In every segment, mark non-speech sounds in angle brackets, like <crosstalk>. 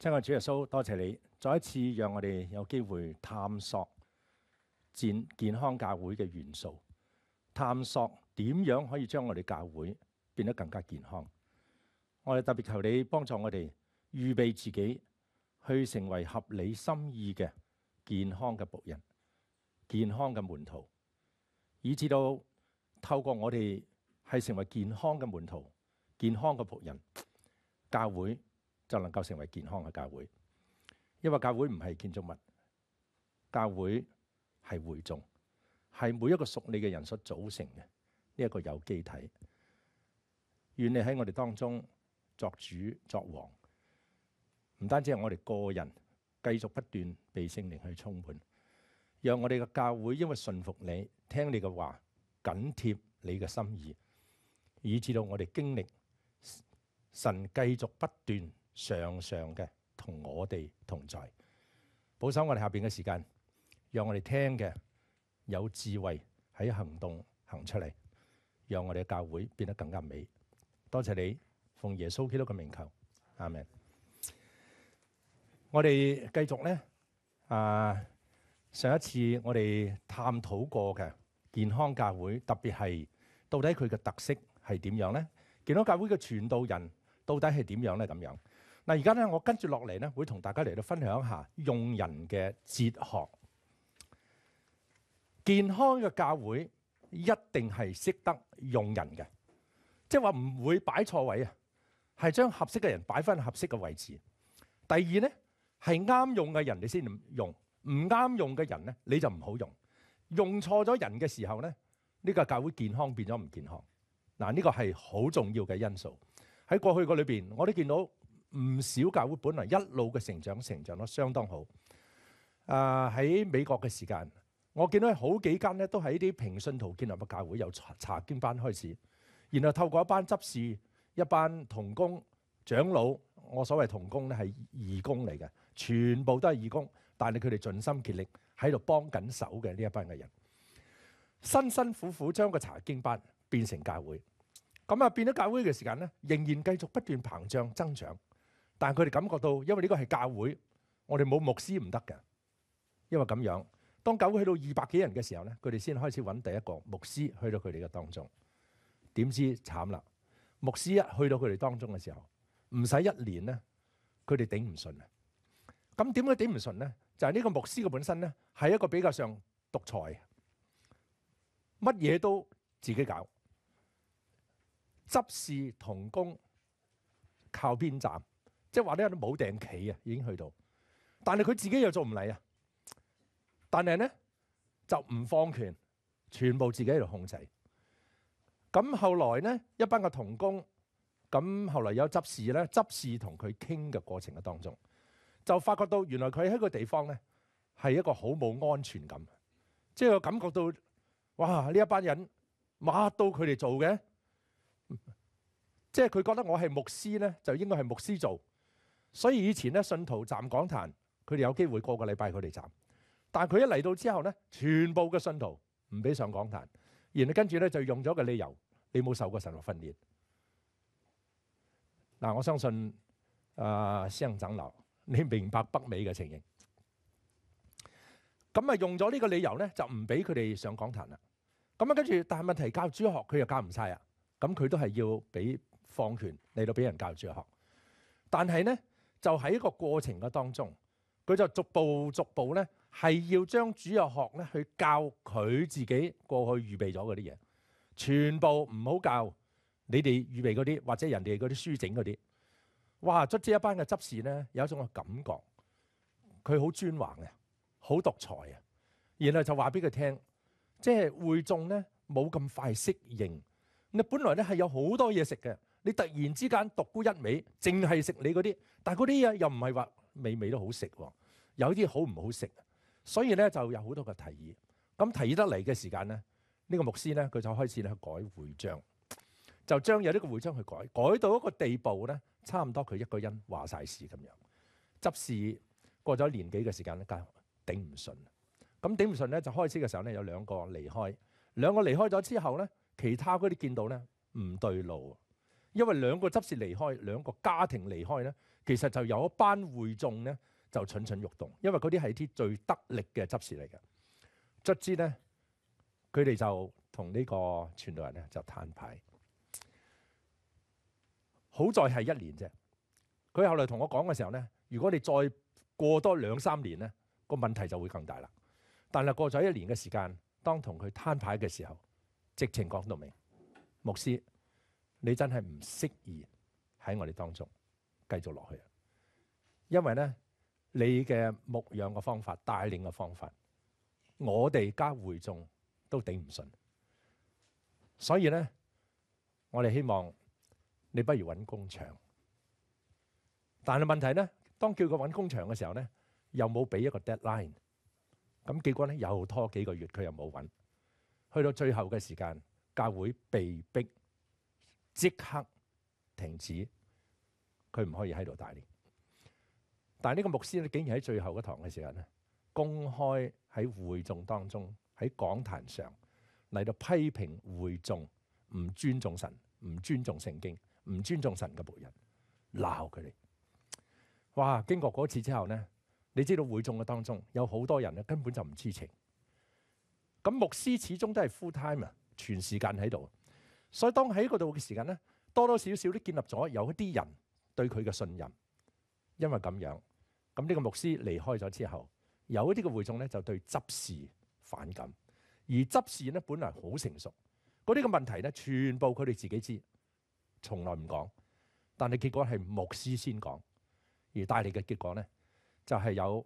亲我主耶稣，多谢你再一次让我哋有机会探索健健康教会嘅元素，探索点样可以将我哋教会变得更加健康。我哋特别求你帮助我哋预备自己，去成为合理心意嘅健康嘅仆人、健康嘅门徒，以至到透过我哋系成为健康嘅门徒、健康嘅仆人，教会。就能够成为健康嘅教会，因为教会唔系建筑物，教会系会众，系每一个属你嘅人所组成嘅呢一个有机体。愿你喺我哋当中作主作王，唔单止系我哋个人继续不断被圣灵去充满，让我哋嘅教会因为信服你、听你嘅话、紧贴你嘅心意，以至到我哋经历神继续不断。常常嘅同我哋同在，保守我哋下边嘅时间，让我哋听嘅有智慧喺行动行出嚟，让我哋教会变得更加美。多谢你奉耶稣基督嘅名求，阿门。我哋继续咧。啊，上一次我哋探讨过嘅健康教会，特别系到底佢嘅特色系点样咧？健康教会嘅传道人到底系点样咧？咁样。嗱，而家咧，我跟住落嚟咧，會同大家嚟到分享一下用人嘅哲學。健康嘅教會一定係識得用人嘅，即系話唔會擺錯位啊，係將合適嘅人擺翻合適嘅位置。第二咧，係啱用嘅人你先用，唔啱用嘅人咧你就唔好用。用錯咗人嘅時候咧，呢個教會健康變咗唔健康。嗱，呢個係好重要嘅因素。喺過去個裏邊，我都見到。唔少教會本來一路嘅成長，成長得相當好。誒喺美國嘅時間，我見到好幾間咧，都喺啲平信徒建立嘅教會，由查茶經班開始，然後透過一班執事、一班童工、長老，我所謂童工咧係義工嚟嘅，全部都係義工，但係佢哋盡心竭力喺度幫緊手嘅呢一班嘅人，辛辛苦苦將個查經班變成教會，咁啊變咗教會嘅時間咧，仍然繼續不斷膨脹增長。但佢哋感覺到，因為呢個係教會，我哋冇牧師唔得嘅，因為咁樣，當教會去到二百幾人嘅時候咧，佢哋先開始揾第一個牧師去到佢哋嘅當中。點知慘啦！牧師一去到佢哋當中嘅時候，唔使一年咧，佢哋頂唔順啊！咁點解頂唔順咧？就係呢個牧師嘅本身咧，係一個比較上獨裁，乜嘢都自己搞，執事同工靠邊站。即系话啲冇订企啊，已经去到，但系佢自己又做唔嚟啊！但系咧就唔放权，全部自己喺度控制。咁后来咧一班嘅同工，咁后来有执事咧执事同佢倾嘅过程嘅当中，就发觉到原来佢喺个地方咧系一个好冇安全感，即系感觉到哇呢一班人抹到佢哋做嘅，即系佢觉得我系牧师咧就应该系牧师做。所以以前咧，信徒站讲壇，佢哋有機會個個禮拜佢哋站。但系佢一嚟到之後咧，全部嘅信徒唔俾上讲壇。然後跟住咧就用咗个理由，你冇受過神学训练。嗱，我相信啊，商蔣樓，你明白北美嘅情形。咁啊，用咗呢個理由咧，就唔俾佢哋上讲壇啦。咁啊，跟住，但系問題教主學佢又教唔晒啊。咁佢都係要俾放權嚟到俾人教主學，但係咧。就喺個過程嘅當中，佢就逐步逐步咧，係要將主日學咧去教佢自己過去預備咗嗰啲嘢，全部唔好教你哋預備嗰啲，或者人哋嗰啲書整嗰啲。哇！卒之一班嘅執事咧有一種嘅感覺，佢好專橫嘅，好獨裁啊！然後就話俾佢聽，即係會眾咧冇咁快適應。你本來咧係有好多嘢食嘅。你突然之間獨孤一味，淨係食你嗰啲，但係嗰啲嘢又唔係話味味都好食喎，有啲好唔好食。所以咧就有好多個提議。咁提議得嚟嘅時間咧，呢個牧師咧佢就開始咧改會章，就將有呢個會章去改改到一個地步咧，差唔多佢一個人話晒事咁樣。執事過咗年幾嘅時間咧，就頂唔順。咁頂唔順咧就開始嘅時候咧有兩個離開，兩個離開咗之後咧，其他嗰啲見到咧唔對路。因為兩個執事離開，兩個家庭離開咧，其實就有一班會眾咧就蠢蠢欲動，因為嗰啲係啲最得力嘅執事嚟嘅。卒之咧，佢哋就同呢個傳道人咧就攤牌。好在係一年啫。佢後來同我講嘅時候咧，如果你再過多兩三年咧，個問題就會更大啦。但係過咗一年嘅時間，當同佢攤牌嘅時候，直情講到明牧師。你真系唔適宜喺我哋當中繼續落去，因為咧你嘅牧养嘅方法、帶領嘅方法，我哋家會眾都頂唔順，所以咧我哋希望你不如揾工場。但係問題咧，當叫佢揾工場嘅時候咧，又冇俾一個 deadline。咁結果咧又拖幾個月，佢又冇揾。去到最後嘅時間，教會被逼。即刻停止，佢唔可以喺度大练。但系呢个牧师咧，竟然喺最后嗰堂嘅时候咧，公开喺会众当中喺讲坛上嚟到批评会众唔尊重神、唔尊重圣经、唔尊重神嘅仆人，闹佢哋。哇！经过嗰次之后咧，你知道会众嘅当中有好多人咧根本就唔知情。咁牧师始终都系 full time 啊，全时间喺度。所以當喺嗰度嘅時間咧，多多少少都建立咗有一啲人對佢嘅信任。因為咁樣，咁呢個牧師離開咗之後，有一啲嘅會眾咧就對執事反感。而執事咧本來好成熟，嗰啲嘅問題咧全部佢哋自己知，從來唔講。但係結果係牧師先講，而帶嚟嘅結果咧就係有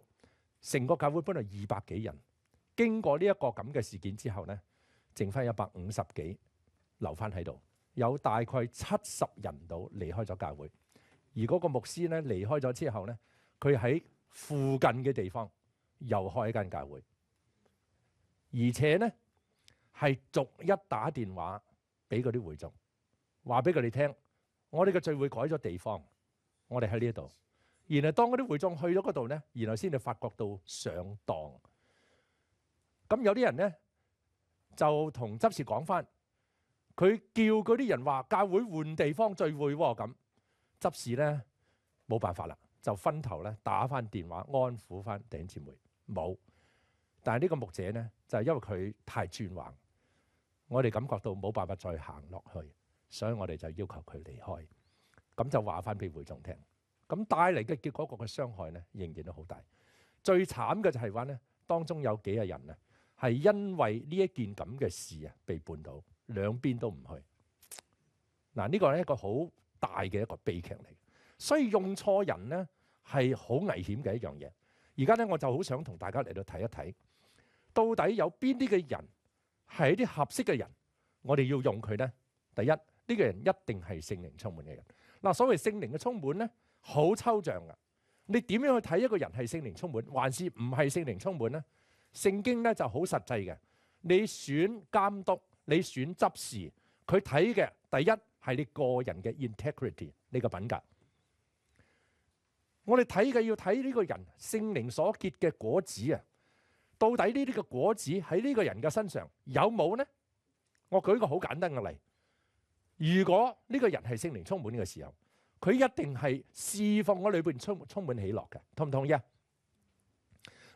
成個教會本来二百幾人，經過呢一個咁嘅事件之後咧，剩翻一百五十幾。留翻喺度，有大概七十人到離開咗教會，而嗰個牧師咧離開咗之後咧，佢喺附近嘅地方又開間教會，而且咧係逐一打電話俾嗰啲會眾，話俾佢哋聽：我哋嘅聚會改咗地方，我哋喺呢一度。然後當嗰啲會眾去咗嗰度咧，然後先至發覺到上當。咁有啲人咧就同執事講翻。佢叫嗰啲人話：教會換地方聚會喎，咁執事咧冇辦法啦，就分頭咧打翻電話安撫翻弟兄姊妹冇。但係呢個牧者咧就因為佢太轉横，我哋感覺到冇辦法再行落去，所以我哋就要求佢離開。咁就話翻俾會眾聽，咁帶嚟嘅結果個傷害咧仍然都好大。最慘嘅就係話咧，當中有幾啊人啊係因為呢一件咁嘅事啊被判到。兩邊都唔去嗱，呢個係一個好大嘅一個悲劇嚟，所以用錯人咧係好危險嘅一樣嘢。而家咧，我就好想同大家嚟到睇一睇，到底有邊啲嘅人係一啲合適嘅人，我哋要用佢咧。第一，呢個人一定係聖靈充滿嘅人嗱。所謂聖靈嘅充滿咧，好抽象噶。你點樣去睇一個人係聖靈充滿，還是唔係聖靈充滿咧？聖經咧就好實際嘅。你選監督。你选执事，佢睇嘅第一系你个人嘅 integrity，你个品格。我哋睇嘅要睇呢个人圣灵所结嘅果子啊，到底呢啲嘅果子喺呢个人嘅身上有冇呢？我举个好简单嘅例，如果呢个人系圣灵充满嘅时候，佢一定系侍奉我里边充充满喜乐嘅，同唔同意啊？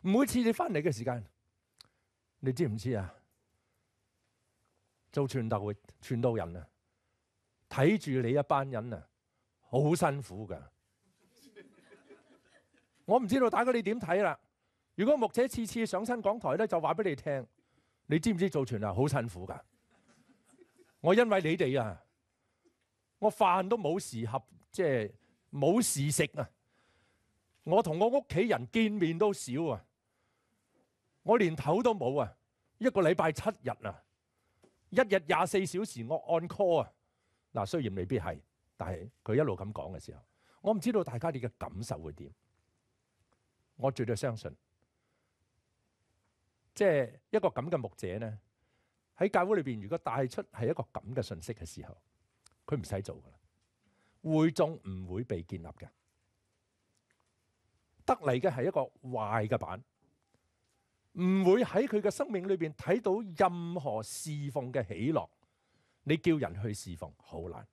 每次你翻嚟嘅时间，你知唔知啊？做傳道會傳道人啊，睇住你一班人啊，好辛苦噶。我唔知道大家你點睇啦。如果牧者次次上身講台咧，就話俾你聽，你知唔知做傳啊好辛苦噶。我因為你哋啊，我飯都冇時合，即係冇時食啊。我同我屋企人見面都少啊。我連頭都冇啊，一個禮拜七日啊。一日廿四小時我按 call 啊，嗱雖然未必係，但係佢一路咁講嘅時候，我唔知道大家你嘅感受會點。我絕對相信，即係一個咁嘅牧者咧，喺教会裏边，如果帶出係一個咁嘅信息嘅時候，佢唔使做噶啦，會眾唔會被建立嘅，得嚟嘅係一個壞嘅版。唔会喺佢嘅生命里边睇到任何侍奉嘅喜乐。你叫人去侍奉好难，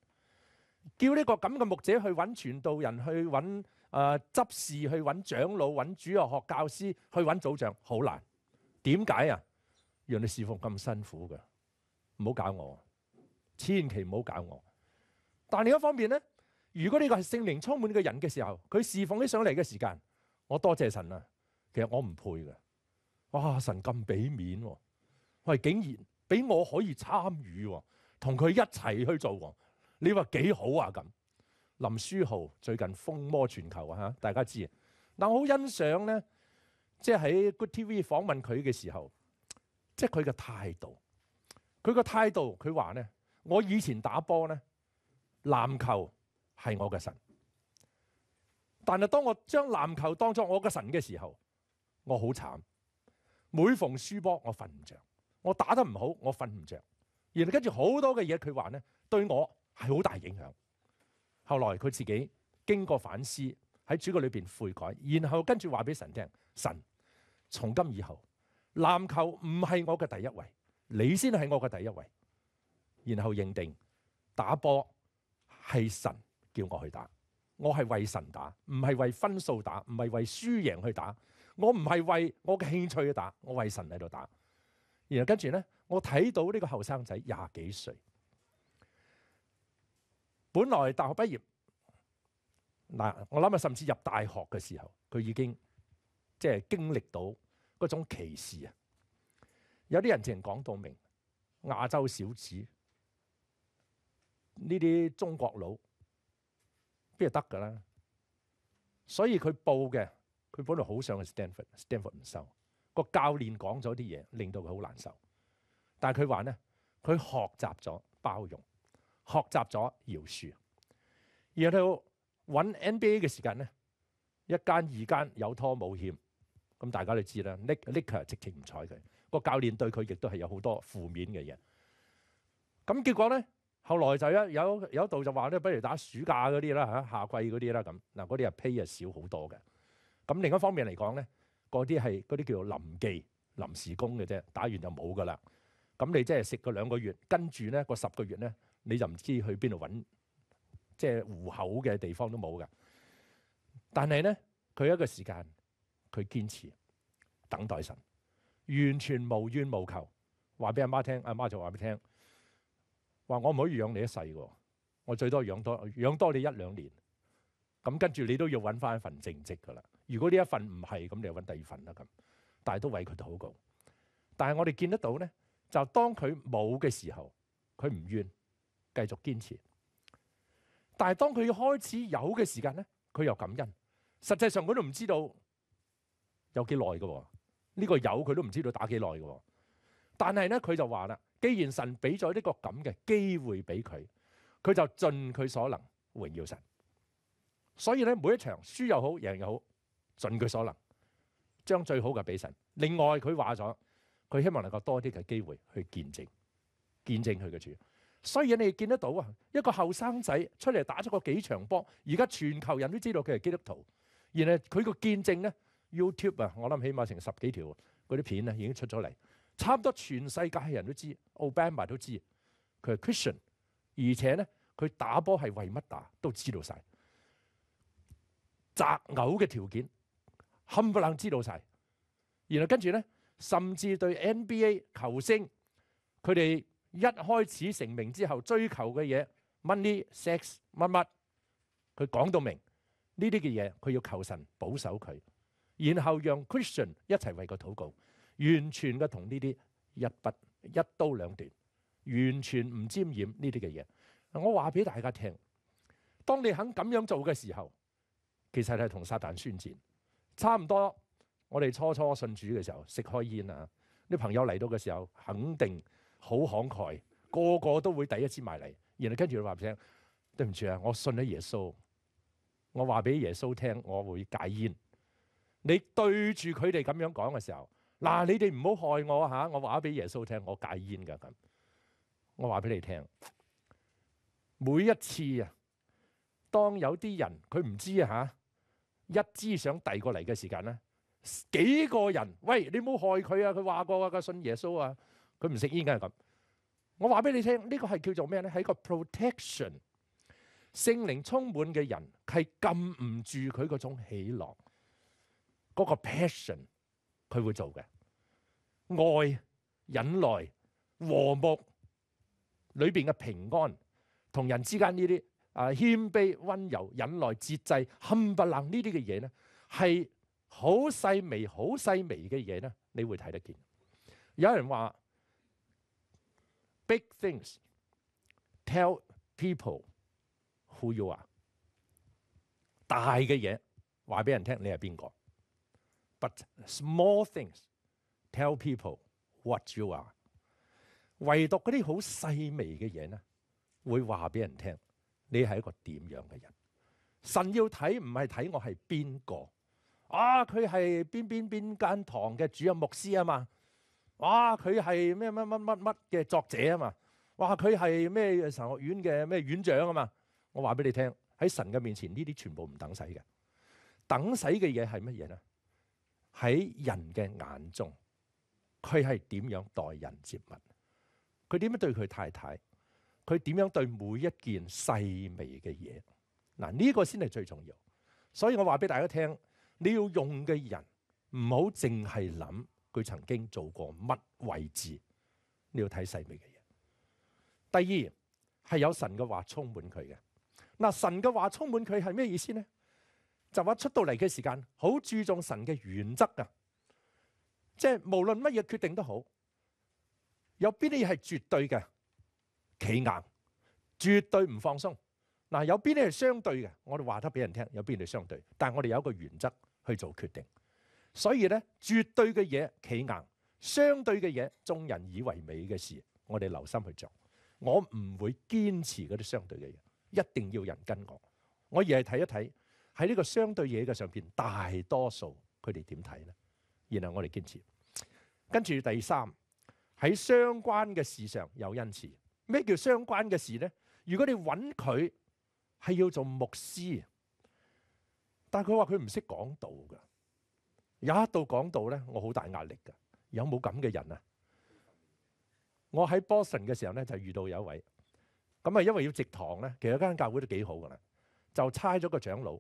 叫呢个咁嘅牧者去揾传道人，去揾诶执事，去揾长老，揾主日学教师，去揾组长，好难。点解啊？让你侍奉咁辛苦嘅，唔好搞我，千祈唔好搞我。但另一方面咧，如果呢个系圣灵充满嘅人嘅时候，佢侍奉起上嚟嘅时间，我多谢神啊。其实我唔配嘅。哇！神咁俾面喎，喂，竟然俾我可以參與喎，同佢一齊去做喎，你話幾好啊咁？林書豪最近風魔全球啊大家知。但我好欣賞咧，即係喺 Good TV 訪問佢嘅時候，即係佢嘅態度。佢嘅態度，佢話咧：我以前打波咧，籃球係我嘅神，但係當我將籃球當作我嘅神嘅時候，我好慘。每逢输波，我瞓唔着；我打得唔好，我瞓唔着。然后跟住好多嘅嘢，佢话咧，对我系好大影响。后来佢自己经过反思，喺主角里边悔改，然后跟住话俾神听：神从今以后，篮球唔系我嘅第一位，你先系我嘅第一位。然后认定打波系神叫我去打，我系为神打，唔系为分数打，唔系为输赢去打。我唔係為我嘅興趣去打，我為神喺度打。然後跟住咧，我睇到呢個後生仔廿幾歲，本來大學畢業嗱，我諗啊，甚至入大學嘅時候，佢已經即係經歷到嗰種歧視啊！有啲人情講到明，亞洲小子呢啲中國佬邊度得㗎啦？所以佢報嘅。佢本來好想去 Stanford，Stanford 唔收。個教練講咗啲嘢，令到佢好難受。但系佢話咧，佢學習咗包容，學習咗饶恕。然後揾 NBA 嘅時間咧，一間二間有拖冇欠。咁大家都知啦，Nick Nick 係直情唔睬佢。個教練對佢亦都係有好多負面嘅嘢。咁結果咧，後來就一有有一度就話咧，不如打暑假嗰啲啦吓，夏季嗰啲啦咁嗱，嗰啲啊 pay 啊少好多嘅。咁另一方面嚟講咧，嗰啲係嗰啲叫做臨記臨時工嘅啫，打完就冇噶啦。咁你即係食個兩個月，跟住咧個十個月咧，你就唔知去邊度揾，即係户口嘅地方都冇嘅。但係咧，佢一個時間，佢堅持等待神，完全無怨無求。話俾阿媽聽，阿媽就話俾聽話我唔可以養你一世喎，我最多養多養多你一兩年，咁跟住你都要揾翻一份正職噶啦。如果呢一份唔係，咁你揾第二份啦咁。但系都为佢祷告。但系我哋見得到咧，就當佢冇嘅時候，佢唔怨，繼續堅持。但系當佢開始有嘅時間咧，佢又感恩。實際上佢都唔知道有幾耐嘅喎，呢個有佢都唔知道打幾耐嘅喎。但係咧，佢就話啦，既然神俾咗呢個咁嘅機會俾佢，佢就盡佢所能榮耀神。所以咧，每一場輸又好，贏又好。盡佢所能，將最好嘅俾神。另外佢話咗，佢希望能夠多啲嘅機會去見證，見證佢嘅主。所以你见見得到啊，一個後生仔出嚟打咗個幾場波，而家全球人都知道佢係基督徒。然後佢個見證咧，YouTube 啊，我諗起碼成十幾條嗰啲片咧已經出咗嚟，差唔多全世界人都知，Obama 都知佢係 Christian，而且咧佢打波係為乜打都知道晒。择偶嘅條件。冚唪唥知道晒。然後跟住咧，甚至對 NBA 球星，佢哋一開始成名之後追求嘅嘢，money、sex、乜乜，佢講到明呢啲嘅嘢，佢要求神保守佢，然後讓 Christian 一齊為佢禱告，完全嘅同呢啲一笔一刀兩斷，完全唔沾染呢啲嘅嘢。我話俾大家聽，當你肯咁樣做嘅時候，其實係同撒旦宣戰。差唔多，我哋初初信主嘅时候食开烟啊！啲朋友嚟到嘅时候，肯定好慷慨，个个都会第一次埋嚟。然后跟住佢话俾听，对唔住啊，我信咗耶稣，我话俾耶稣听我会戒烟。你对住佢哋咁样讲嘅时候，嗱，你哋唔好害我吓，我话俾耶稣听我戒烟噶咁。我话俾你听，每一次啊，当有啲人佢唔知啊吓。一支想递过嚟嘅时间咧，几个人？喂，你冇害佢啊！佢话过啊，佢信耶稣啊，佢唔食烟嘅系咁。我话俾你听，呢个系叫做咩咧？系一个 protection，圣灵充满嘅人系禁唔住佢嗰种喜乐，嗰个 passion，佢会做嘅爱、忍耐、和睦里边嘅平安同人之间呢啲。啊，谦卑、温柔、忍耐、節制、冚唪唥呢啲嘅嘢咧，係好細微、好細微嘅嘢咧，你會睇得見。有人話：Big things tell people who you are。大嘅嘢話俾人聽你係邊個？But small things tell people what you are。唯獨嗰啲好細微嘅嘢咧，會話俾人聽。你係一個點樣嘅人？神要睇唔係睇我係邊個啊？佢係邊邊邊間堂嘅主任牧師啊嘛？哇！佢係咩乜乜乜乜嘅作者啊嘛？哇！佢係咩神學院嘅咩院長啊嘛？我話俾你聽，喺神嘅面前，呢啲全部唔等使嘅。等使嘅嘢係乜嘢咧？喺人嘅眼中，佢係點樣待人接物？佢點樣對佢太太？佢點樣對每一件細微嘅嘢？嗱，呢個先係最重要。所以我話俾大家聽，你要用嘅人唔好淨係諗佢曾經做過乜位置，你要睇細微嘅嘢。第二係有神嘅話充滿佢嘅。嗱，神嘅話充滿佢係咩意思咧？就話出到嚟嘅時間，好注重神嘅原則啊！即係無論乜嘢決定都好，有邊啲係絕對嘅？企硬，绝对唔放松。嗱，有边啲系相对嘅？我哋话得俾人听，有边啲相对。但系我哋有一个原则去做决定。所以咧，绝对嘅嘢企硬，相对嘅嘢，众人以为美嘅事，我哋留心去做。我唔会坚持嗰啲相对嘅嘢，一定要人跟我。我而系睇一睇喺呢个相对嘢嘅上边，大多数佢哋点睇咧？然后我哋坚持。跟住第三，喺相关嘅事上有因此。咩叫相關嘅事咧？如果你揾佢係要做牧師，但系佢話佢唔識講道噶，一道講道咧，我好大壓力噶。有冇咁嘅人啊？我喺 Boston 嘅時候咧，就遇到有一位，咁啊，因為要直堂咧，其實間教會都幾好噶啦，就差咗個長老，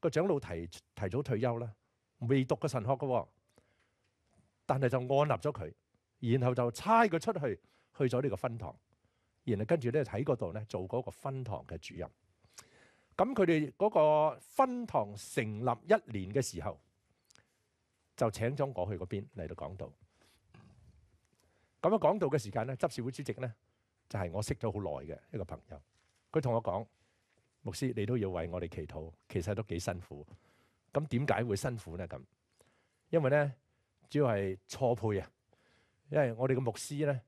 個長老提提早退休啦，未讀過神學噶，但係就按立咗佢，然後就差佢出去，去咗呢個分堂。然後跟住咧喺嗰度咧做嗰個分堂嘅主任。咁佢哋嗰個分堂成立一年嘅時候，就請咗我去嗰邊嚟到講道。咁樣講道嘅時間咧，執事會主席咧就係我識咗好耐嘅一個朋友。佢同我講：牧師，你都要為我哋祈禱。其實都幾辛苦。咁點解會辛苦咧？咁因為咧主要係錯配啊。因為我哋嘅牧師咧。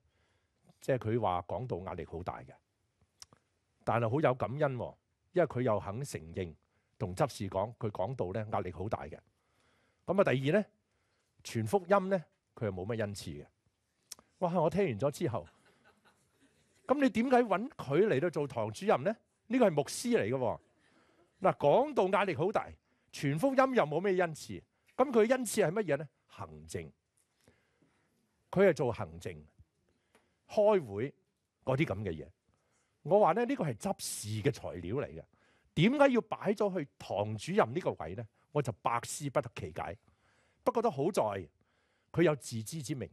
即係佢話講到壓力好大嘅，但係好有感恩，因為佢又肯承認同執事講，佢講到咧壓力好大嘅。咁啊，第二咧，全福音咧，佢又冇咩恩賜嘅。哇！我聽完咗之後，咁你點解揾佢嚟到做堂主任咧？呢個係牧師嚟嘅。嗱，講到壓力好大，全福音又冇咩恩賜。咁佢恩賜係乜嘢咧？行政，佢係做行政。開會嗰啲咁嘅嘢，我話咧呢個係執事嘅材料嚟嘅，點解要擺咗去堂主任呢個位咧？我就百思不得其解。不過都好在佢有自知之明，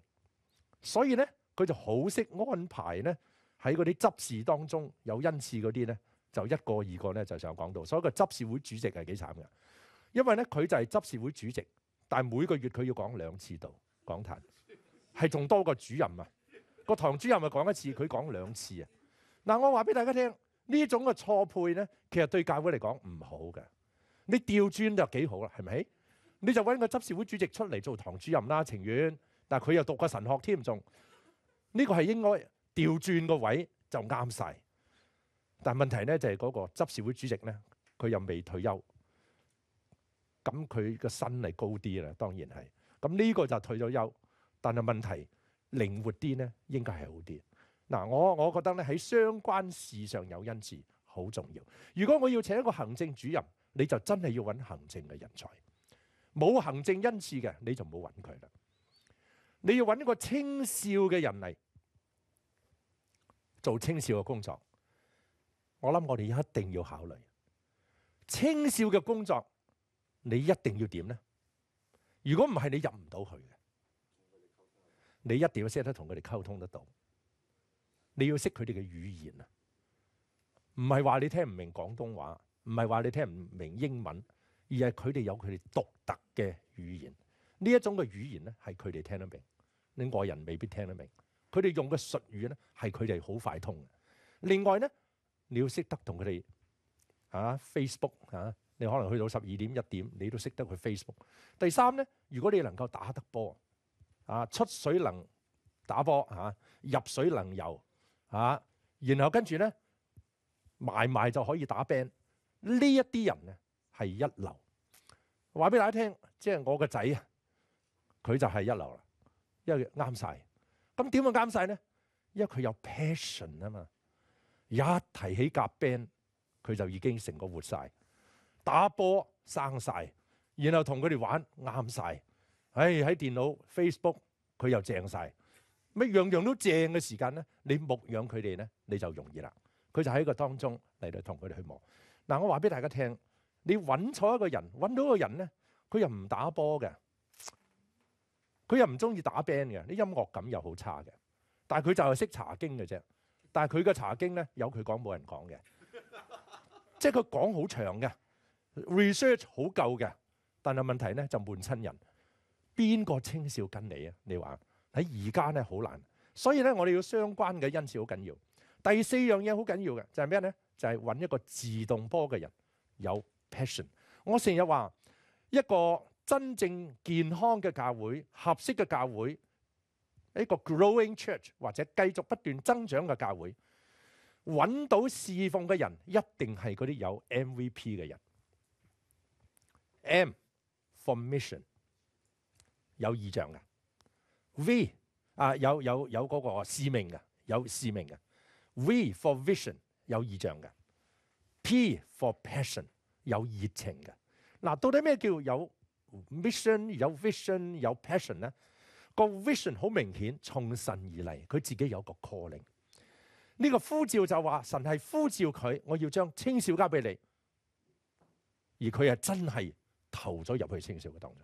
所以咧佢就好識安排咧喺嗰啲執事當中有恩赐嗰啲咧，就一個二個咧就上講到，所以個執事會主席係幾慘嘅，因為咧佢就係執事會主席，但系每個月佢要講兩次到講坛，係仲多過主任啊。個堂主任咪講一次，佢講兩次啊！嗱，我話俾大家聽，呢種嘅錯配咧，其實對教會嚟講唔好嘅。你調轉就幾好啦，係咪？你就揾個執事會主席出嚟做堂主任啦，情願。但佢又讀過神學添，仲呢個係應該調轉個位就啱晒。但問題咧就係嗰個執事會主席咧，佢又未退休，咁佢個身係高啲啦，當然係。咁呢個就退咗休，但係問題。灵活啲咧，应该系好啲。嗱，我我觉得咧喺相关事上有恩赐好重要。如果我要请一个行政主任，你就真系要揾行政嘅人才。冇行政恩赐嘅，你就唔好揾佢啦。你要揾个青少嘅人嚟做青少嘅工作。我谂我哋一定要考虑青少嘅工作，你一定要点咧？如果唔系，你入唔到去嘅。你一定要識得同佢哋溝通得到，你要識佢哋嘅語言啊！唔係話你聽唔明廣東話，唔係話你聽唔明英文，而係佢哋有佢哋獨特嘅語言。呢一種嘅語言咧，係佢哋聽得明，你外人未必聽得明。佢哋用嘅术語咧，係佢哋好快通。另外咧，你要識得同佢哋啊 Facebook 啊，你可能去到十二點一點，你都識得佢 Facebook。第三咧，如果你能夠打得波。啊出水能打波啊，入水能游啊，然後跟住咧埋埋就可以打 band 呢一啲人咧係一流。話俾大家聽，即係我個仔啊，佢就係一流啦，因為啱晒。咁點會啱晒咧？因為佢有 passion 啊嘛。一提起夾 band，佢就已經成個活晒，打波生晒，然後同佢哋玩啱晒。唉，喺電腦 Facebook 佢又正晒，乜樣樣都正嘅時間咧，你牧養佢哋咧你就容易啦。佢就喺個當中嚟到同佢哋去磨。嗱，我話俾大家聽，你揾錯一個人，揾到個人咧，佢又唔打波嘅，佢又唔中意打 band 嘅，啲音樂感又好差嘅。但系佢就係識查經嘅啫。但系佢嘅查經咧，有佢講冇人講嘅，即系佢講好長嘅 research 好夠嘅，但係問題咧就悶親人。邊個青少跟你啊？你話喺而家咧好難，所以咧我哋要相關嘅恩素好緊要。第四樣嘢好緊要嘅就係咩咧？就係揾一個自動波嘅人，有 passion。我成日話一個真正健康嘅教會、合適嘅教會，一個 growing church 或者繼續不斷增長嘅教會，揾到侍奉嘅人一定係嗰啲有 MVP 嘅人。M for mission。有意象嘅 V 啊有有有嗰個使命嘅，有使命嘅 V for vision 有意象嘅，p for passion 有熱情嘅。嗱到底咩叫有 mission 有 vision 有 passion 咧？個 vision 好明顯從神而嚟，佢自己有個 calling。呢個呼召就話神係呼召佢，我要將青少交俾你，而佢又真係投咗入去青少嘅當中。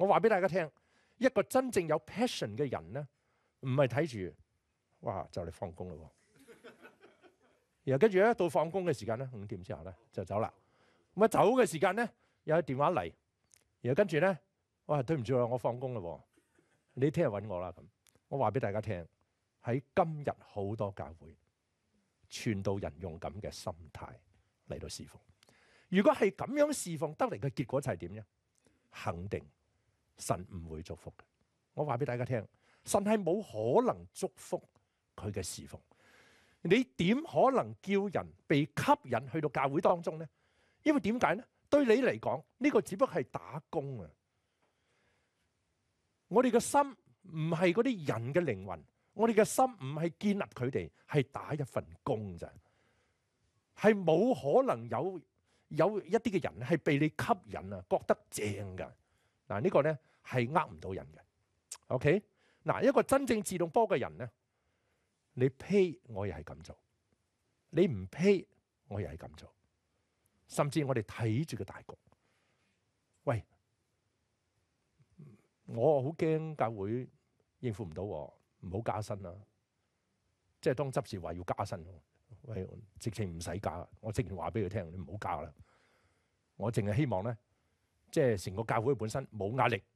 我話俾大家聽，一個真正有 passion 嘅人咧，唔係睇住哇就嚟放工嘞喎，然後跟住咧到放工嘅時間咧五點之後咧就走啦。咁啊走嘅時間咧有電話嚟，然後跟住咧哇對唔住啊，我放工嘞喎，你聽日搵我啦。咁我話俾大家聽喺今日好多教會傳導人用咁嘅心態嚟到侍奉。如果係咁樣侍奉得嚟嘅結果就係點咧？肯定。神唔会祝福嘅，我话俾大家听，神系冇可能祝福佢嘅侍奉。你点可能叫人被吸引去到教会当中呢？因为点解呢？对你嚟讲，呢个只不过系打工啊！我哋嘅心唔系嗰啲人嘅灵魂，我哋嘅心唔系建立佢哋，系打一份工咋，系冇可能有有一啲嘅人系被你吸引啊，觉得正噶嗱呢个咧。系呃唔到人嘅，OK？嗱，一个真正自动波嘅人咧，你批我又系咁做，你唔批我又系咁做，甚至我哋睇住个大局。喂，我好惊教会应付唔到，唔好加薪啦，即系当执事话要加薪，喂，直情唔使加。我直情话俾佢听，你唔好加啦。我净系希望咧，即系成个教会本身冇压力。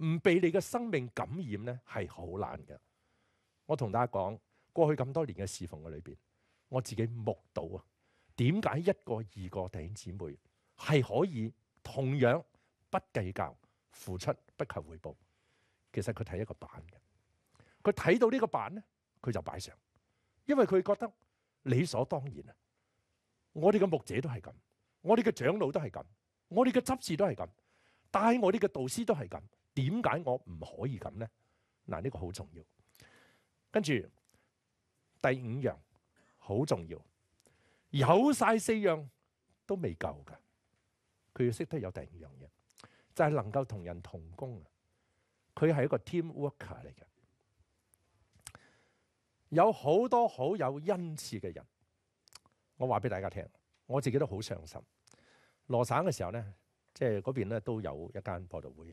唔被你嘅生命感染咧，系好难嘅。我同大家讲，过去咁多年嘅侍奉嘅里边，我自己目睹啊，点解一个二个弟兄姊妹系可以同样不计较付出，不求回报？其实佢睇一个板嘅，佢睇到呢个板咧，佢就摆上，因为佢觉得理所当然啊。我哋嘅牧者都系咁，我哋嘅长老都系咁，我哋嘅执事都系咁，但系我哋嘅导师都系咁。點解我唔可以咁咧？嗱，呢個好重要。跟住第五樣好重要，有晒四樣都未夠噶，佢要識得有第五樣嘢，就係能夠同人同工啊！佢係一個 team worker 嚟嘅，有好多好有恩賜嘅人。我話俾大家聽，我自己都好傷心。羅省嘅時候咧，即係嗰邊咧都有一間报道會。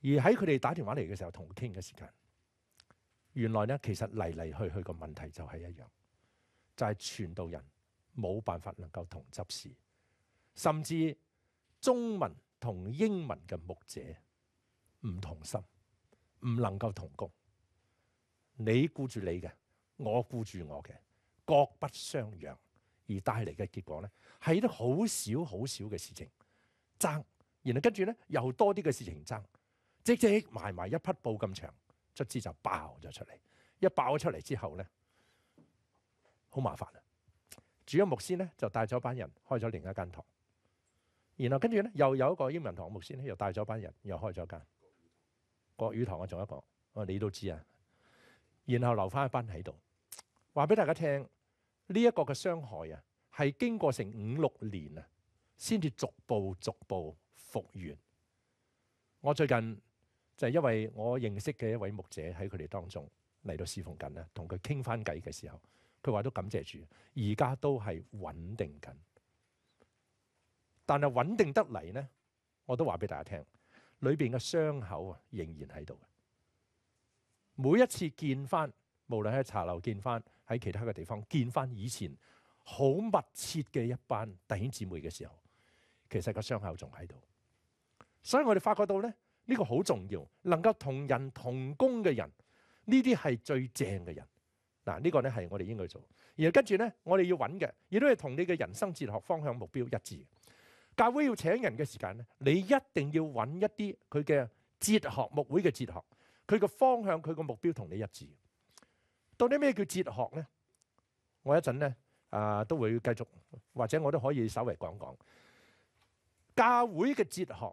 而喺佢哋打電話嚟嘅時候，同佢傾嘅時間，原來咧其實嚟嚟去去個問題就係一樣，就係傳道人冇辦法能夠同執事，甚至中文同英文嘅牧者唔同心，唔能夠同工。你顧住你嘅，我顧住我嘅，各不相讓，而帶嚟嘅結果咧係啲好少好少嘅事情爭，然後跟住咧又多啲嘅事情爭。积积埋埋一匹布咁长，卒之就爆咗出嚟。一爆咗出嚟之后咧，好麻烦啊！主要牧师咧就带咗班人开咗另一间堂，然后跟住咧又有一个英文堂嘅牧师咧又带咗班人又开咗间国语堂啊，仲一个，我你都知啊。然后留翻一班喺度，话俾大家听呢一个嘅伤害啊，系经过成五六年啊，先至逐步逐步复原。我最近。就係因為我認識嘅一位牧者喺佢哋當中嚟到侍奉緊咧，同佢傾翻偈嘅時候，佢話都感謝住，而家都係穩定緊。但系穩定得嚟咧，我都話俾大家聽，裏边嘅傷口啊，仍然喺度嘅。每一次見翻，無論喺茶樓見翻，喺其他嘅地方見翻以前好密切嘅一班弟兄姊妹嘅時候，其實個傷口仲喺度。所以我哋發覺到咧。呢個好重要，能夠同人同工嘅人，呢啲係最正嘅人。嗱，呢個咧係我哋應該做。而跟住咧，我哋要揾嘅，亦都係同你嘅人生哲學方向目標一致。教會要請人嘅時間咧，你一定要揾一啲佢嘅哲學，牧會嘅哲學，佢嘅方向，佢嘅目標同你一致。到底咩叫哲學咧？我一陣咧啊，都會繼續，或者我都可以稍微講講教會嘅哲學。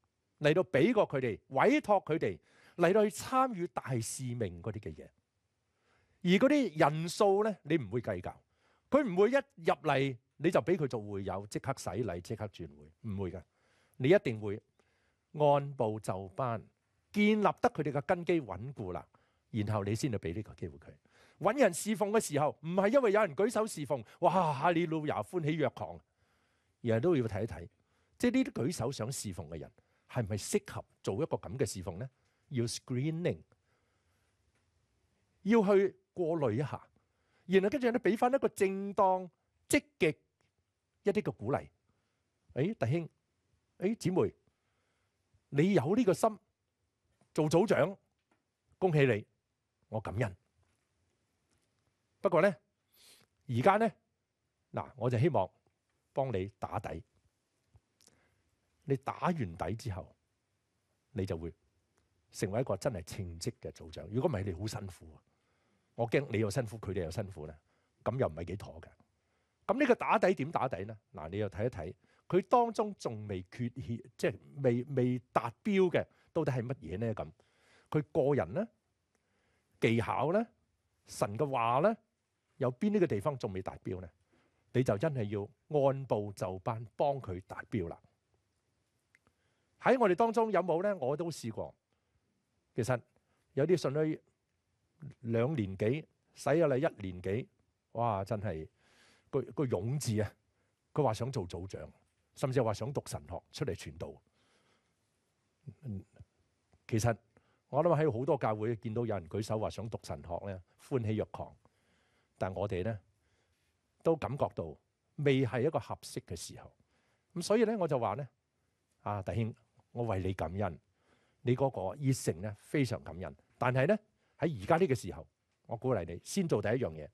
嚟到俾過佢哋委託佢哋嚟到去參與大使命嗰啲嘅嘢，而嗰啲人數咧，你唔會計較佢唔會一入嚟你就俾佢做會友，即刻洗禮，即刻轉會，唔會噶。你一定會按部就班建立得佢哋嘅根基穩固啦，然後你先去俾呢個機會佢揾人侍奉嘅時候，唔係因為有人舉手侍奉，哇！你老爺歡喜若狂，而係都要睇一睇，即係呢啲舉手想侍奉嘅人。系咪適合做一個咁嘅侍奉咧？要 screening，要去過濾一下，然後跟住咧俾翻一個正當積極一啲嘅鼓勵。诶，弟兄，诶，姊妹，你有呢個心做組長，恭喜你，我感恩。不過咧，而家咧，嗱，我就希望幫你打底。你打完底之後，你就會成為一個真係稱職嘅組長。如果唔係，你好辛苦。我驚你又辛苦，佢哋又辛苦咧，咁又唔係幾妥嘅。咁呢個打底點打底咧？嗱，你又睇一睇佢當中仲未缺血，即係未未達標嘅，到底係乜嘢咧？咁佢個人咧、技巧咧、神嘅話咧，有邊呢个地方仲未達標咧？你就真係要按部就班幫佢達標啦。喺我哋當中有冇咧？我都試過。其實有啲信女兩年幾，使咗嚟一年幾，哇！真係個个勇字啊！佢話想做組長，甚至話想讀神學出嚟傳道。其實我諗喺好多教會見到有人舉手話想讀神學咧，歡喜若狂。但我哋咧都感覺到未係一個合適嘅時候。咁所以咧，我就話咧，啊弟兄。我為你感恩，你嗰個熱誠咧非常感恩。但係咧喺而家呢個時候，我鼓勵你先做第一樣嘢，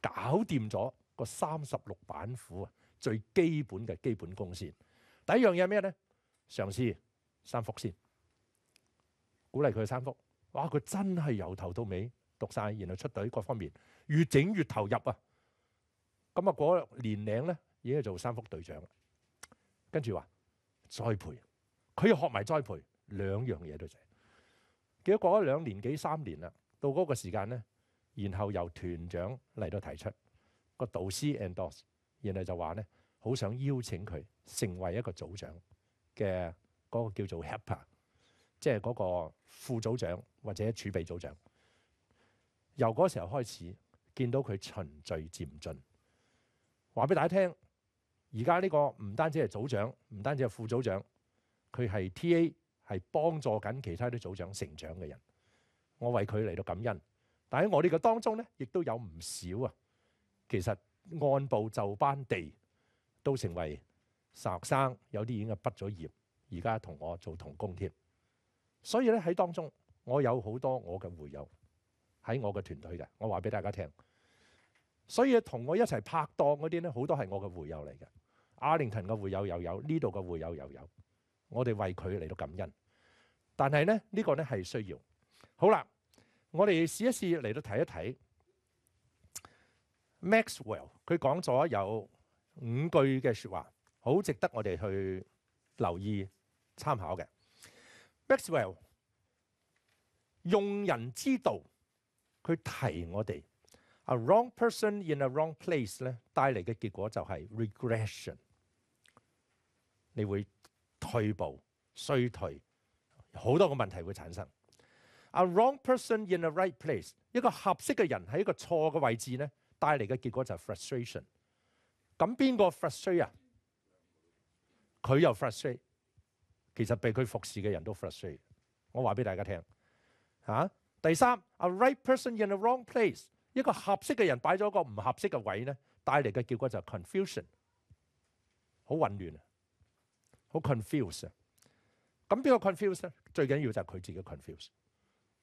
搞掂咗個三十六板斧啊，最基本嘅基本功先。第一樣嘢係咩咧？上司三福先，鼓勵佢三福。哇！佢真係由頭到尾讀晒，然後出队各方面越整越投入啊！咁啊，嗰年龄咧已經做三福隊長，跟住話栽培。佢又學埋栽培兩樣嘢都成，结果過咗兩年幾三年啦，到嗰個時間咧，然後由團長嚟到提出個導師 endorse，然後就話咧好想邀請佢成為一個組長嘅嗰個叫做 helper，即係嗰個副組長或者儲備組長。由嗰時候開始見到佢循序漸進，話俾大家聽，而家呢個唔單止係組長，唔單止係副組長。佢係 T.A. 係幫助緊其他啲組長成長嘅人，我為佢嚟到感恩。但喺我呢嘅當中咧，亦都有唔少啊。其實按部就班地都成為实學生，有啲已經畢咗業，而家同我做同工添。所以咧喺當中，我有好多我嘅会友喺我嘅團隊嘅。我話俾大家聽，所以同我一齊拍檔嗰啲咧，好多係我嘅会友嚟嘅。阿靈頓嘅会友又有呢度嘅会友又有。我哋為佢嚟到感恩，但係咧呢個咧係需要。好啦，我哋試一試嚟到睇一睇 Maxwell，佢講咗有五句嘅说話，好值得我哋去留意參考嘅。Maxwell 用人之道，佢提我哋：，a wrong person in a wrong place 咧，帶嚟嘅結果就係 regression。你会？退步衰退，好多個問題會產生。A wrong person in the right place，一個合適嘅人喺一個錯嘅位置咧，帶嚟嘅結果就係 frustration。咁邊個 frustrate？啊？佢又 frustrate。其實被佢服侍嘅人都 frustrate。我話俾大家聽嚇。第三，a right person in the wrong place，一個合適嘅人擺咗個唔合適嘅位咧，帶嚟嘅結果就 confusion，好混亂啊！好 c o n f u s e 啊！咁邊個 c o n f u s e 咧？最緊要就係佢自己 c o n f u s e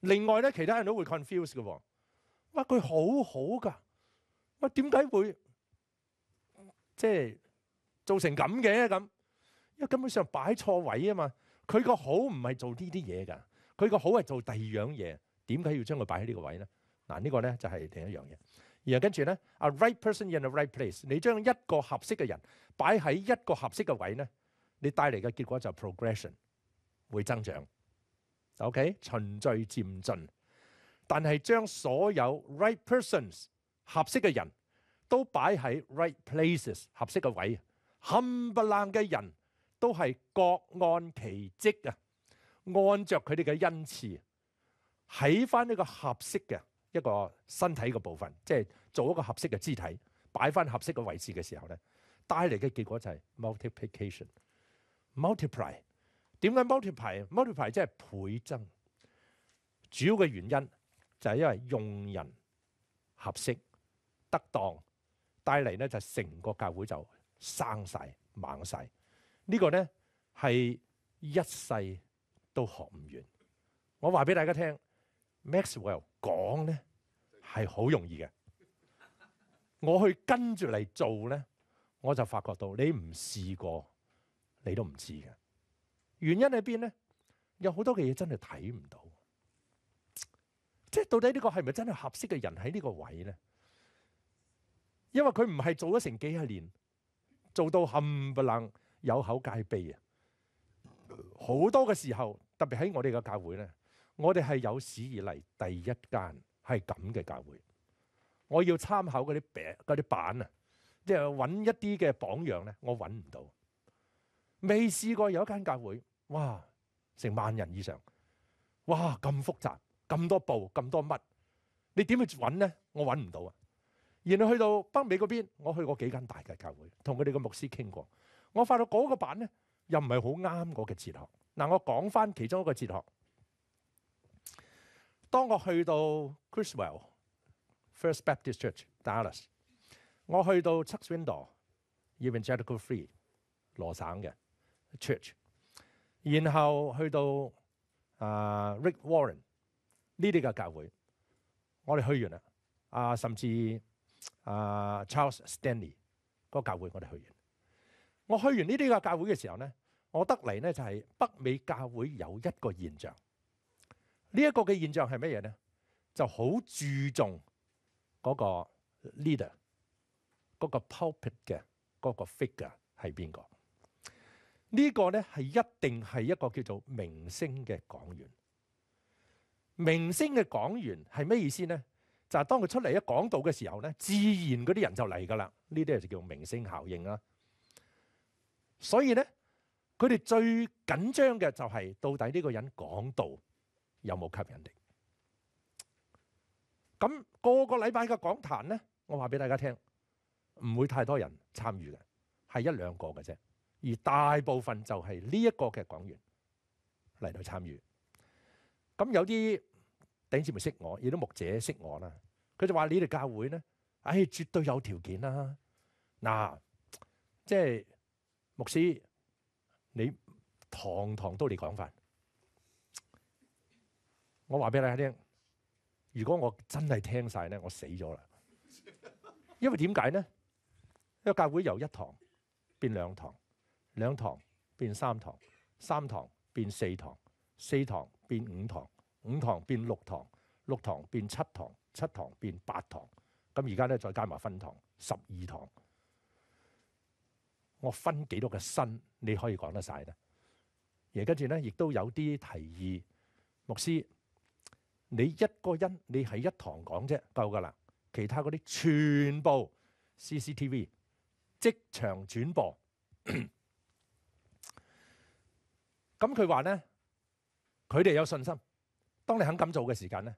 另外咧，其他人都會 c o n f u s e 嘅。哇！佢好好㗎，哇點解會即係做成咁嘅咁？因為根本上擺錯位啊嘛。佢個好唔係做呢啲嘢㗎，佢個好係做第二樣嘢。點解要將佢擺喺呢個位咧？嗱，呢個咧就係第一樣嘢。然后跟住咧，a right person in the right place，你將一個合適嘅人擺喺一個合適嘅位咧。你帶嚟嘅結果就 progression 會增長，OK 循序漸進。但係將所有 right persons 合適嘅人都擺喺 right places 合適嘅位，冚唪唥嘅人都係各按其職啊，按着佢哋嘅恩賜，喺翻呢個合適嘅一個身體嘅部分，即係做一個合適嘅肢體，擺翻合適嘅位置嘅時候咧，帶嚟嘅結果就係 multiplication。multiply，点解 multiply？multiply 即系倍增。主要嘅原因就系因为用人合适、得当，带嚟咧就成个教会就生晒、猛晒。呢个咧系一世都学唔完。我话俾大家听 m a x w e l l 讲咧系好容易嘅，我去跟住嚟做咧，我就发觉到你唔试过。你都唔知嘅原因喺边咧？有好多嘅嘢真系睇唔到，即系到底呢个系咪真系合适嘅人喺呢个位咧？因为佢唔系做咗成几廿年，做到冚唪唥有口皆碑啊！好多嘅时候，特别喺我哋嘅教会咧，我哋系有史以嚟第一间系咁嘅教会。我要参考嗰啲饼、嗰啲板啊，即系揾一啲嘅榜样咧，我揾唔到。未試過有一間教會，哇，成萬人以上，哇，咁複雜，咁多步，咁多乜，你點去揾咧？我揾唔到啊！然後去到北美嗰邊，我去過幾間大嘅教會，同佢哋嘅牧師傾過，我發到嗰個版咧又唔係好啱我嘅哲學。嗱，我講翻其中一個哲學。當我去到 Chriswell First Baptist Church Dallas，我去到 Chuck Window Evangelical Free 羅省嘅。Church，然後去到啊 Rick Warren 呢啲嘅教會，我哋去完啦。啊，甚至啊 Charles Stanley 嗰個教會，我哋去完。我去完呢啲嘅教會嘅時候咧，我得嚟咧就係北美教會有一個現象。呢一個嘅現象係乜嘢咧？就好注重嗰個 leader，嗰個 pulpit 嘅嗰個 figure 係邊個？呢個咧係一定係一個叫做明星嘅講員。明星嘅講員係咩意思咧？就係當佢出嚟一講道嘅時候咧，自然嗰啲人就嚟噶啦。呢啲就叫明星效應啦。所以咧，佢哋最緊張嘅就係到底呢個人講道有冇吸引力。咁個個禮拜嘅講壇咧，我話俾大家聽，唔會太多人參與嘅，係一兩個嘅啫。而大部分就係呢一個嘅講員嚟到參與。咁有啲弟兄姊妹識我，亦都牧者識我啦。佢就話：你哋教會咧，唉，絕對有條件啦。嗱，即係牧師，你堂堂都嚟講法。我話俾你聽，如果我真係聽晒咧，我死咗啦。因為點解咧？因為教會由一堂變兩堂。兩堂變三堂，三堂變四堂，四堂變五堂，五堂變六堂，六堂變七堂，七堂變八堂。咁而家咧再加埋分堂，十二堂。我分幾多個新？你可以講得晒啦。而跟住咧，亦都有啲提議，牧師，你一個人你喺一堂講啫，夠噶啦。其他嗰啲全部 CCTV 即場轉播。咁佢话咧，佢哋有信心。当你肯咁做嘅时间咧，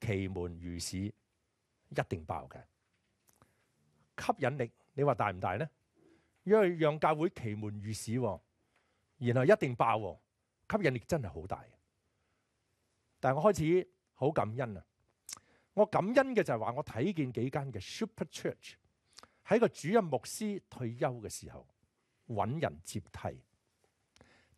奇门如市，一定爆嘅吸引力，你话大唔大咧？因为让教会奇门如市，然后一定爆，吸引力真系好大。但系我开始好感恩啊！我感恩嘅就系话，我睇见几间嘅 super church 喺个主任牧师退休嘅时候，揾人接替。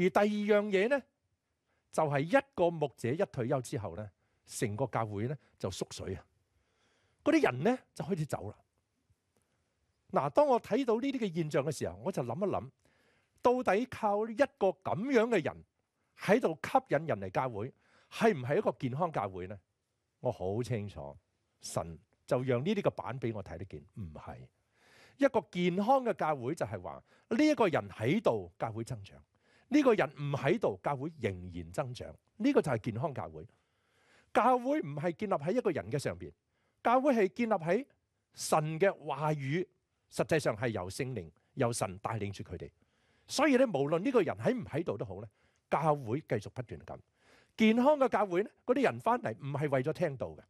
而第二樣嘢咧，就係一個牧者一退休之後咧，成個教會咧就縮水啊！嗰啲人咧就開始走啦。嗱，當我睇到呢啲嘅現象嘅時候，我就諗一諗，到底靠一個咁樣嘅人喺度吸引人嚟教會，係唔係一個健康教會咧？我好清楚，神就讓呢啲嘅板俾我睇得見，唔係一個健康嘅教會就係話呢一個人喺度教會增長。呢個人唔喺度，教會仍然增長。呢個就係健康教會。教會唔係建立喺一個人嘅上边，教會係建立喺神嘅話語，實際上係由聖靈、由神帶領住佢哋。所以咧，無論呢個人喺唔喺度都好咧，教會繼續不斷咁健康嘅教會咧，嗰啲人翻嚟唔係為咗聽到嘅，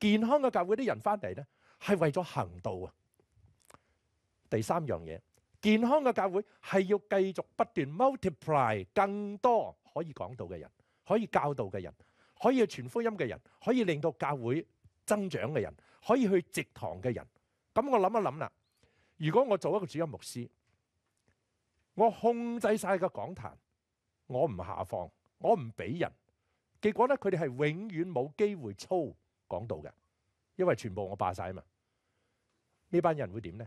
健康嘅教會啲人翻嚟咧係為咗行道啊。第三樣嘢。健康嘅教会系要继续不断 multiply 更多可以讲道嘅人，可以教导嘅人，可以传福音嘅人，可以令到教会增长嘅人，可以去直堂嘅人。咁我谂一谂啦，如果我做一个主音牧师，我控制晒个讲坛，我唔下放，我唔俾人，结果咧佢哋系永远冇机会操讲道嘅，因为全部我霸晒啊嘛。呢班人会点呢？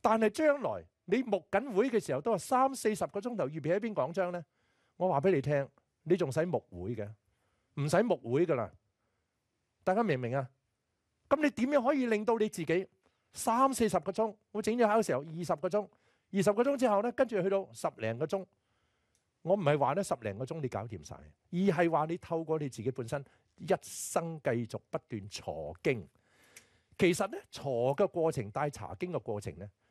但係將來你木緊會嘅時候，都系三四十個鐘頭预备喺邊講章咧。我話俾你聽，你仲使木會嘅，唔使木會噶啦。大家明唔明啊？咁你點樣可以令到你自己三四十個鐘？我整咗考嘅時候二十個鐘，二十個鐘之後咧，跟住去到十零個鐘。我唔係話咧十零個鐘你搞掂晒，而係話你透過你自己本身一生繼續不斷坐經。其實咧坐嘅過程、带查經嘅過程咧。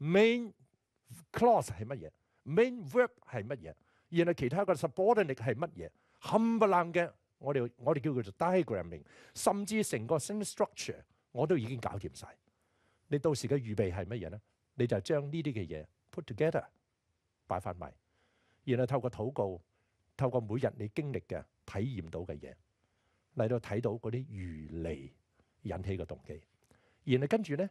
Main clause 系乜嘢？Main verb 系乜嘢？然后其他个 supporting 系乜嘢？冚唪唥嘅，我哋我哋叫佢做 diagramming，甚至成个 sentence structure 我都已经搞掂晒。你到时嘅预备系乜嘢咧？你就将呢啲嘅嘢 put together，摆翻埋。然后透过祷告，透过每日你经历嘅体验到嘅嘢，嚟到睇到嗰啲如嚟引起嘅动机。然后跟住咧。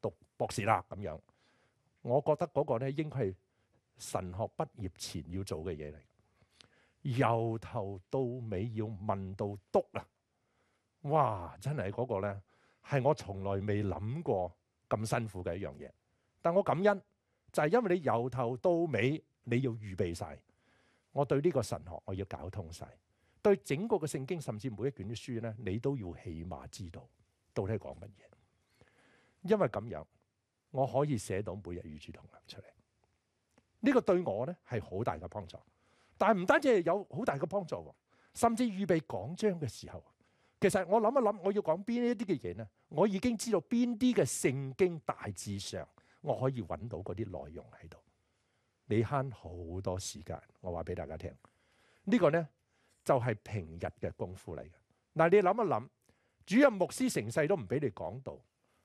读博士啦咁样，我觉得嗰个咧应系神学毕业前要做嘅嘢嚟，由头到尾要问到笃啊！哇，真系嗰个咧系我从来未谂过咁辛苦嘅一样嘢，但我感恩就系因为你由头到尾你要预备晒，我对呢个神学我要搞通晒，对整个嘅圣经甚至每一卷书咧，你都要起码知道到底系讲乜嘢。因为咁样，我可以写到每日与主同行出嚟呢个对我咧系好大嘅帮助。但系唔单止系有好大嘅帮助，甚至预备讲章嘅时候，其实我谂一谂我要讲边一啲嘅嘢呢？我已经知道边啲嘅圣经大致上我可以揾到嗰啲内容喺度，你悭好多时间。我话俾大家听呢个咧就系平日嘅功夫嚟嘅嗱。你谂一谂，主任牧师成世都唔俾你讲道。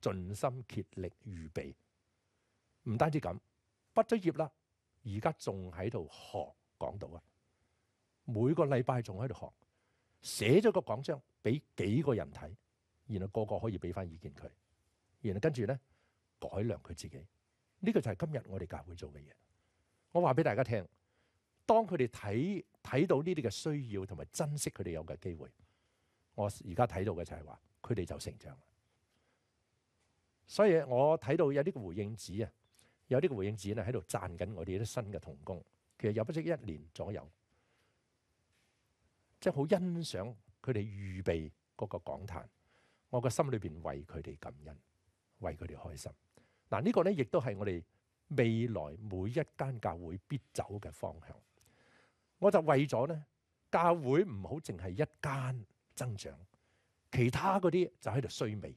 盡心竭力預備，唔單止咁，畢咗業啦，而家仲喺度學講道啊！每個禮拜仲喺度學，寫咗個講章俾幾個人睇，然後個個可以俾翻意見佢，然後跟住咧改良佢自己。呢個就係今日我哋教會做嘅嘢。我話俾大家聽，當佢哋睇睇到呢啲嘅需要，同埋珍惜佢哋有嘅機會，我而家睇到嘅就係話，佢哋就成長。所以，我睇到有啲嘅回應紙啊，有啲嘅回應紙咧喺度讚緊我哋啲新嘅童工，其實有不足一年左右，即係好欣賞佢哋預備嗰個講壇。我個心裏邊為佢哋感恩，為佢哋開心。嗱呢個咧，亦都係我哋未來每一間教會必走嘅方向。我就為咗咧，教會唔好淨係一間增長，其他嗰啲就喺度衰微。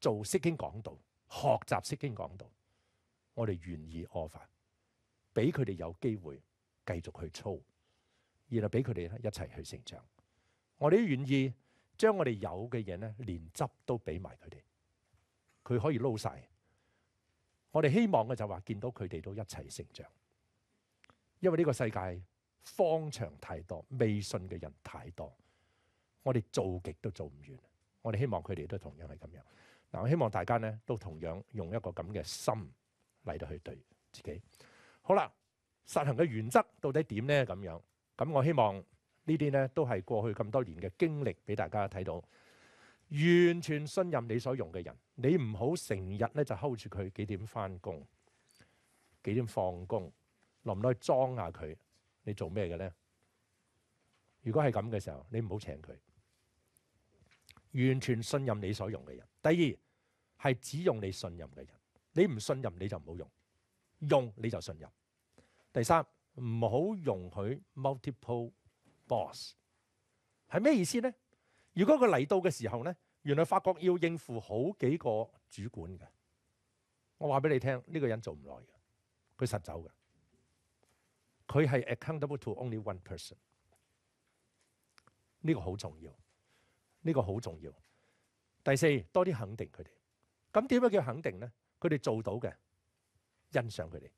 做《圣经讲道》，学习《圣经讲道》，我哋愿意 offer，俾佢哋有机会继续去操，然后俾佢哋咧一齐去成长。我哋都愿意将我哋有嘅嘢咧，连汁都俾埋佢哋，佢可以捞晒。我哋希望嘅就话见到佢哋都一齐成长，因为呢个世界方长太多，未信嘅人太多，我哋做极都做唔完。我哋希望佢哋都同样系咁样。嗱，我希望大家咧都同樣用一個咁嘅心嚟到去對自己。好啦，實行嘅原則到底點咧？咁樣咁，我希望呢啲咧都係過去咁多年嘅經歷，俾大家睇到。完全信任你所用嘅人，你唔好成日咧就睺住佢幾點翻工、幾點放工，臨去裝下佢。你做咩嘅咧？如果係咁嘅時候，你唔好請佢。完全信任你所用嘅人。第二系只用你信任嘅人，你唔信任你就唔好用，用你就信任。第三唔好容许 multiple boss，系咩意思呢？如果佢嚟到嘅时候呢，原来发觉要应付好几个主管嘅，我话俾你听，呢个人做唔耐嘅，佢实走嘅。佢系 accountable to only one person，呢个好重要。呢个好重要。第四，多啲肯定佢哋。咁点样叫肯定咧？佢哋做到嘅，欣赏佢哋。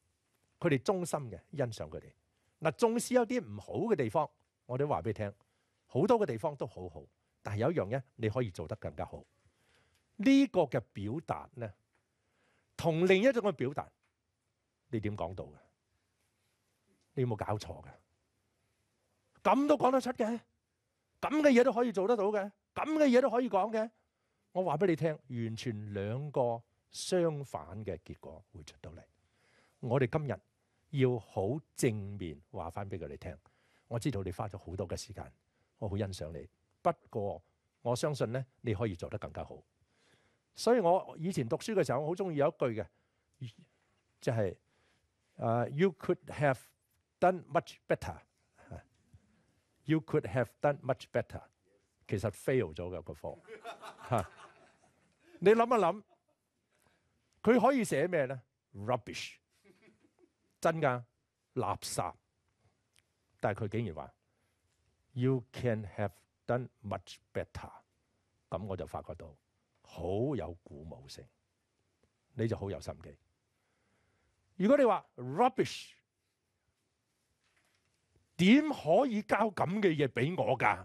佢哋忠心嘅，欣赏佢哋。嗱，纵使有啲唔好嘅地方，我都话俾你听。好多嘅地方都好好，但系有一样嘢你可以做得更加好。呢个嘅表达咧，同另一种嘅表达，你点讲到嘅？你有冇搞错噶？咁都讲得出嘅，咁嘅嘢都可以做得到嘅。咁嘅嘢都可以講嘅，我話俾你聽，完全兩個相反嘅結果會出到嚟。我哋今日要好正面話翻俾佢哋聽。我知道你花咗好多嘅時間，我好欣賞你。不過我相信呢，你可以做得更加好。所以我以前讀書嘅時候，我好中意有一句嘅，就係 You could have done much better。You could have done much better。其實 fail 咗嘅個科，<laughs> 嚇你諗一諗，佢可以寫咩咧？Rubbish，真㗎，垃圾。但係佢竟然話：You can have done much better。咁我就發覺到好有鼓舞性，你就好有心機。如果你話 rubbish，點可以交咁嘅嘢俾我㗎？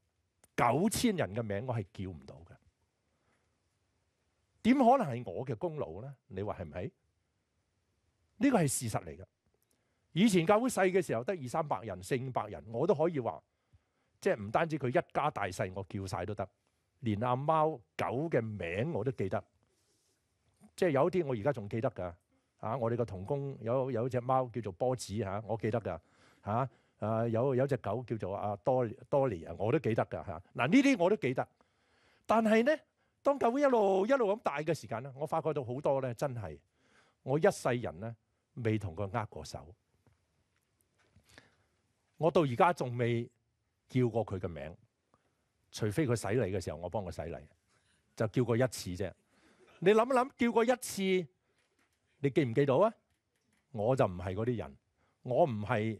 九千人嘅名我系叫唔到嘅，点可能系我嘅功劳咧？你话系唔系？呢个系事实嚟噶。以前教会细嘅时候得二三百人、四五百人，我都可以话，即系唔单止佢一家大细，我叫晒都得。连阿猫狗嘅名我都记得，即系有啲我而家仲记得噶。啊，我哋个童工有有只猫叫做波子吓，我记得噶吓。啊！有有隻狗叫做阿多多尼啊，我都記得㗎嚇。嗱呢啲我都記得，但係咧，當狗一路一路咁大嘅時間咧，我發覺到好多咧，真係我一世人咧未同佢握過手，我到而家仲未叫過佢嘅名，除非佢洗禮嘅時候我幫佢洗禮，就叫過一次啫。你諗一諗，叫過一次，你記唔記到啊？我就唔係嗰啲人，我唔係。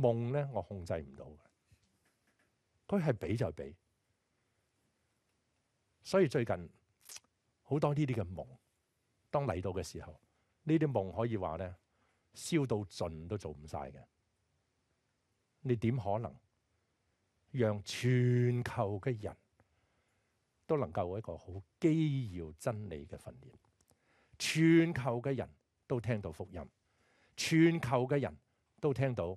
夢咧，我控制唔到嘅，佢係俾就俾，所以最近好多呢啲嘅夢，當嚟到嘅時候，呢啲夢可以話咧，燒到盡都做唔晒嘅。你點可能讓全球嘅人都能夠一個好基要真理嘅訓練？全球嘅人都聽到福音，全球嘅人都聽到。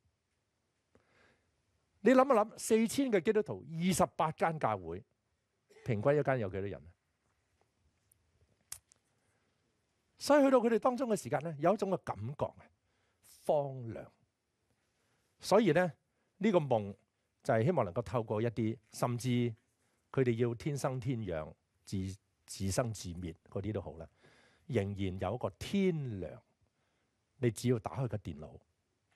你谂一谂，四千嘅基督徒，二十八间教会，平均一间有几多人啊？所以去到佢哋当中嘅时间咧，有一种嘅感觉啊，荒凉。所以咧，呢个梦就系希望能够透过一啲，甚至佢哋要天生天养、自自生自灭嗰啲都好啦，仍然有一个天良。你只要打开个电脑。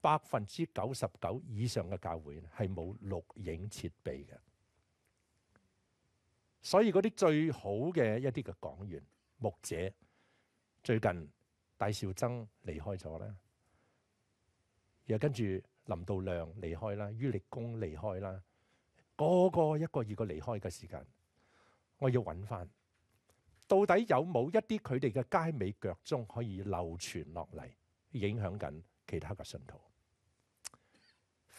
百分之九十九以上嘅教会系冇录影设备嘅，所以嗰啲最好嘅一啲嘅讲员、牧者，最近戴少增离开咗啦，又跟住林道亮离开啦，于力公离开啦，个个一个二个离开嘅时间，我要揾翻，到底有冇一啲佢哋嘅街尾脚中可以流传落嚟，影响紧其他嘅信徒？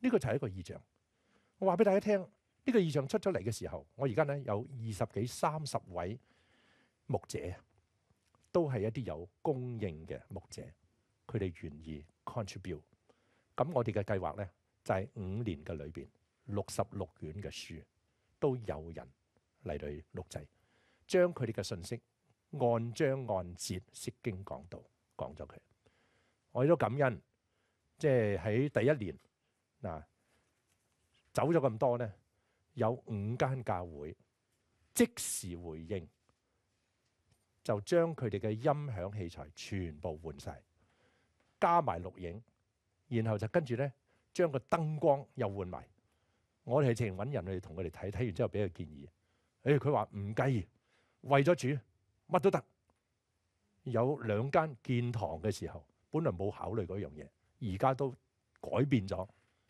呢個就係一個意象，我話俾大家聽，呢個意象出咗嚟嘅時候，我而家咧有二十幾、三十位牧者，都係一啲有供应嘅牧者，佢哋願意 contribute。咁我哋嘅計劃咧就係五年嘅裏边，六十六卷嘅書都有人嚟到錄製，將佢哋嘅信息按章按節釋經講道講咗佢。我亦都感恩，即係喺第一年。嗱，走咗咁多咧，有五间教会即时回应，就将佢哋嘅音响器材全部换晒，加埋录影，然后就跟住咧将个灯光又换埋。我哋系净揾人去同佢哋睇，睇完之后俾个建议。诶，佢话唔计，为咗主，乜都得。有两间建堂嘅时候，本来冇考虑嗰样嘢，而家都改变咗。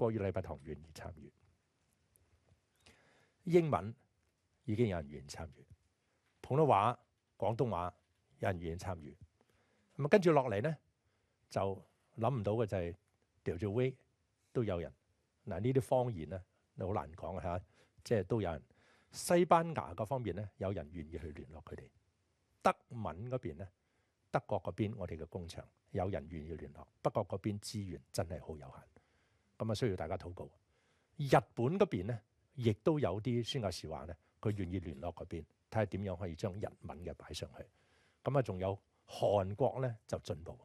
過於禮拜堂願意參與英文已經有人願意參與，普通話、廣東話有人願意參與。咁跟住落嚟咧，就諗唔到嘅就係掉住威都有人嗱，呢啲方言咧好難講吓，即係都有人西班牙嗰方面咧有人願意去聯絡佢哋德文嗰邊咧德國嗰邊我哋嘅工場有人願意聯絡，不过嗰邊資源真係好有限。咁啊，需要大家禱告。日本嗰邊咧，亦都有啲宣教士話咧，佢願意聯絡嗰邊，睇下點樣可以將日文嘅擺上去。咁啊，仲有韓國咧就進步，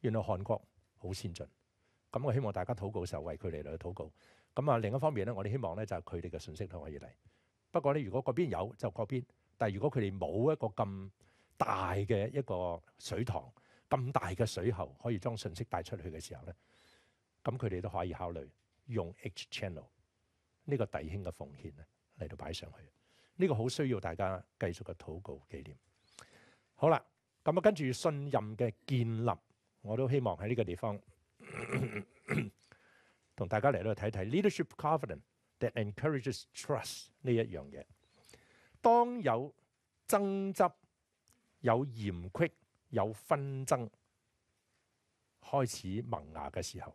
原來韓國好先進。咁我希望大家禱告嘅時候為佢哋嚟禱告。咁啊，另一方面咧，我哋希望咧就係佢哋嘅信息都可以嚟。不過咧，如果嗰邊有就嗰邊，但係如果佢哋冇一個咁大嘅一個水塘，咁大嘅水喉可以將信息帶出去嘅時候咧。咁佢哋都可以考慮用 H Channel 呢個弟兄嘅奉獻咧嚟到擺上去，呢個好需要大家繼續嘅祷告紀念。好啦，咁啊跟住信任嘅建立，我都希望喺呢個地方 <coughs> 同大家嚟到睇睇 Leadership Covenant that encourages trust 呢一樣嘢。當有爭執、有严隙、有紛爭開始萌芽嘅時候。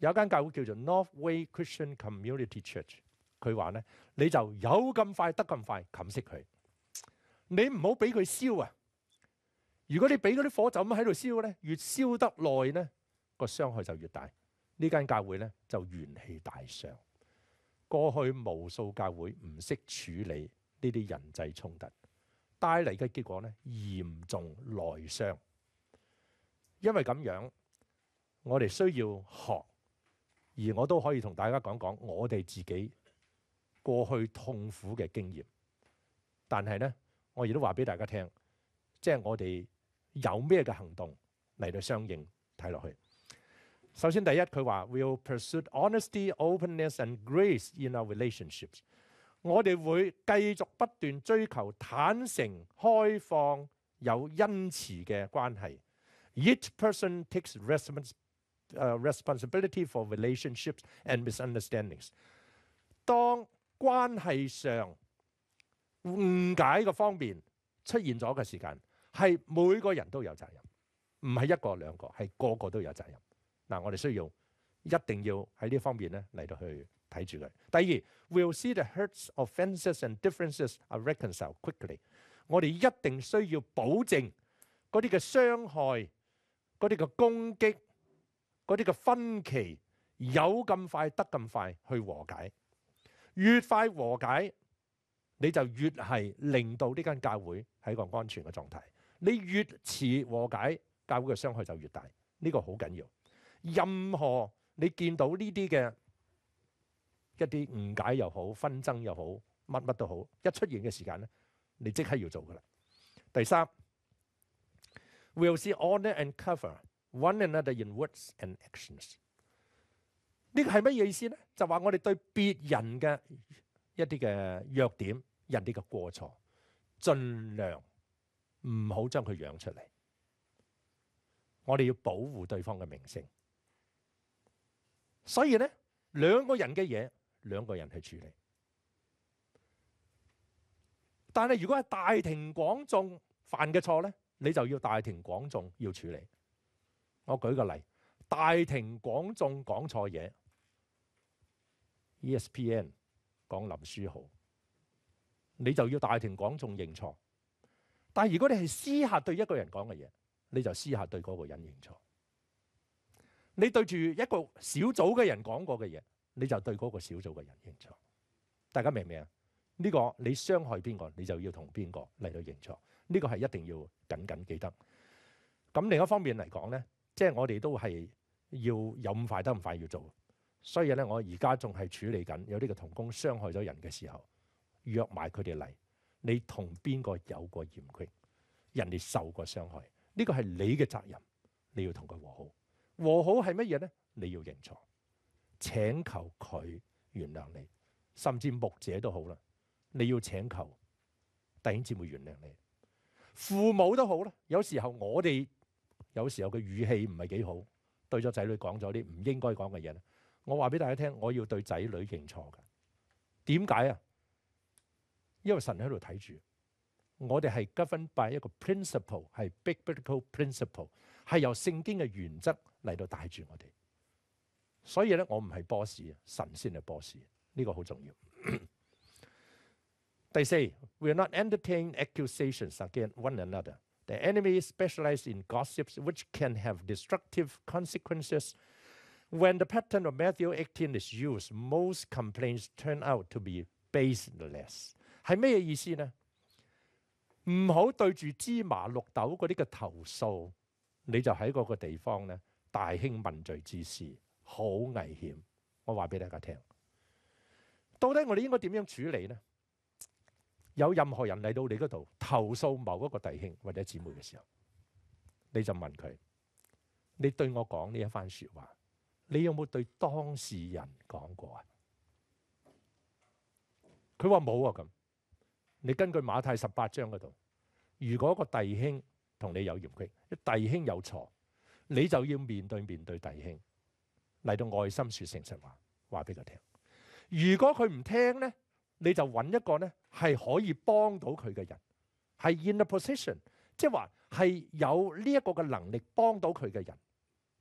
有间教会叫做 Northway Christian Community Church，佢话咧你就有咁快得咁快冚熄佢，你唔好俾佢烧啊！如果你俾嗰啲火就咁喺度烧咧，越烧得耐咧个伤害就越大。呢间教会咧就元气大伤。过去无数教会唔识处理呢啲人际冲突，带嚟嘅结果咧严重内伤。因为咁样，我哋需要学。而我都可以同大家讲讲我哋自己过去痛苦嘅经验。但系呢，我亦都话俾大家听，即係我哋有咩嘅行动嚟到相应睇落去。首先第一，佢话 w e l l pursue honesty, openness and grace in our relationships。我哋会继续不断追求坦诚、开放、有恩慈嘅关系。Each person takes responsibility。呃，responsibility for relationships and misunderstandings。当关系上误解嘅方面出现咗嘅时间，系每个人都有责任，唔系一个两个，系个个都有责任。嗱，我哋需要一定要喺呢方面咧嚟到去睇住佢。第二，we'll see the hurts, offenses, and differences are reconciled quickly。我哋一定需要保证嗰啲嘅伤害、嗰啲嘅攻击。嗰啲嘅分歧有咁快得咁快去和解，越快和解你就越系令到呢间教会系一个安全嘅状态。你越迟和解，教会嘅伤害就越大。呢个好紧要。任何你见到呢啲嘅一啲误解又好、纷争又好、乜乜都好，一出现嘅时间咧，你即刻要做嘅啦。第三 w i l l see o n o r and cover。one another in words and actions 呢个系乜嘢意思咧？就话我哋对别人嘅一啲嘅弱点、人哋嘅过错，尽量唔好将佢养出嚟。我哋要保护对方嘅名声，所以咧两个人嘅嘢，两个人去处理。但系如果系大庭广众犯嘅错咧，你就要大庭广众要处理。我舉個例，大庭廣眾講錯嘢，ESPN 講林書豪，你就要大庭廣眾認錯。但如果你係私下對一個人講嘅嘢，你就私下對嗰個人認錯。你對住一個小組嘅人講過嘅嘢，你就對嗰個小組嘅人認錯。大家明唔明啊？呢個你傷害邊個，你就要同邊個嚟到認錯。呢個係一定要紧紧記得。咁另一方面嚟講咧。即系我哋都系要有咁快得咁快要做，所以咧我而家仲系处理紧有呢个童工伤害咗人嘅时候，约埋佢哋嚟，你同边个有过嫌隙，人哋受过伤害，呢个系你嘅责任，你要同佢和好，和好系乜嘢咧？你要认错，请求佢原谅你，甚至牧者都好啦，你要请求弟兄姊妹原谅你，父母都好啦，有时候我哋。有時候佢語氣唔係幾好，對咗仔女講咗啲唔應該講嘅嘢咧。我話俾大家聽，我要對仔女認錯嘅。點解啊？因為神喺度睇住，我哋係 Governed by 一個 principle，係 Biblical g principle，係由聖經嘅原則嚟到帶住我哋。所以咧，我唔係 boss，神先係 boss，呢個好重要。第四，We're a not entertain accusations against one another。enemy s p e c i a l i z e d in gossips which can have destructive consequences. When the pattern of Matthew 18 is used, most complaints turn out to be baseless。係咩意思呢？唔好對住芝麻綠豆嗰啲嘅投訴，你就喺嗰個地方咧大興問罪之師，好危險。我話俾大家聽，到底我哋應該點樣處理呢？有任何人嚟到你嗰度投訴某一個弟兄或者姊妹嘅時候，你就問佢：你對我講呢一番说話，你有冇對當事人講過啊？佢話冇啊。咁你根據馬太十八章嗰度，如果個弟兄同你有嫌隙，弟兄有錯，你就要面對面對弟兄嚟到爱心说誠實話，話俾佢聽。如果佢唔聽咧？你就揾一個咧，係可以幫到佢嘅人，係 in a position，即系話係有呢一個嘅能力幫到佢嘅人，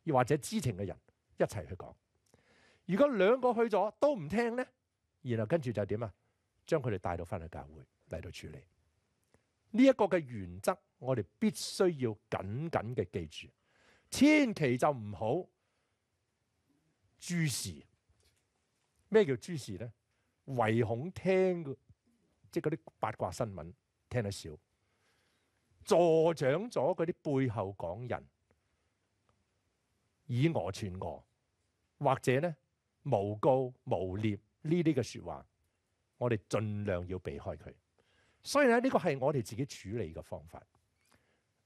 又或者知情嘅人一齊去講。如果兩個去咗都唔聽咧，然後跟住就點啊？將佢哋帶到翻去教會嚟到處理。呢一個嘅原則，我哋必須要緊緊嘅記住，千祈就唔好諸事。咩叫諸事咧？唯恐聽即系嗰啲八卦新聞聽得少，助長咗嗰啲背後講人以我传我，或者咧無告無蔑呢啲嘅说話，我哋盡量要避開佢。所以咧，呢個係我哋自己處理嘅方法。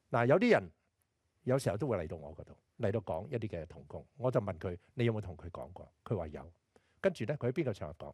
嗱，有啲人有時候都會嚟到我嗰度嚟到講一啲嘅同工，我就問佢：你有冇同佢講過？佢話有，跟住咧佢喺邊個場合講？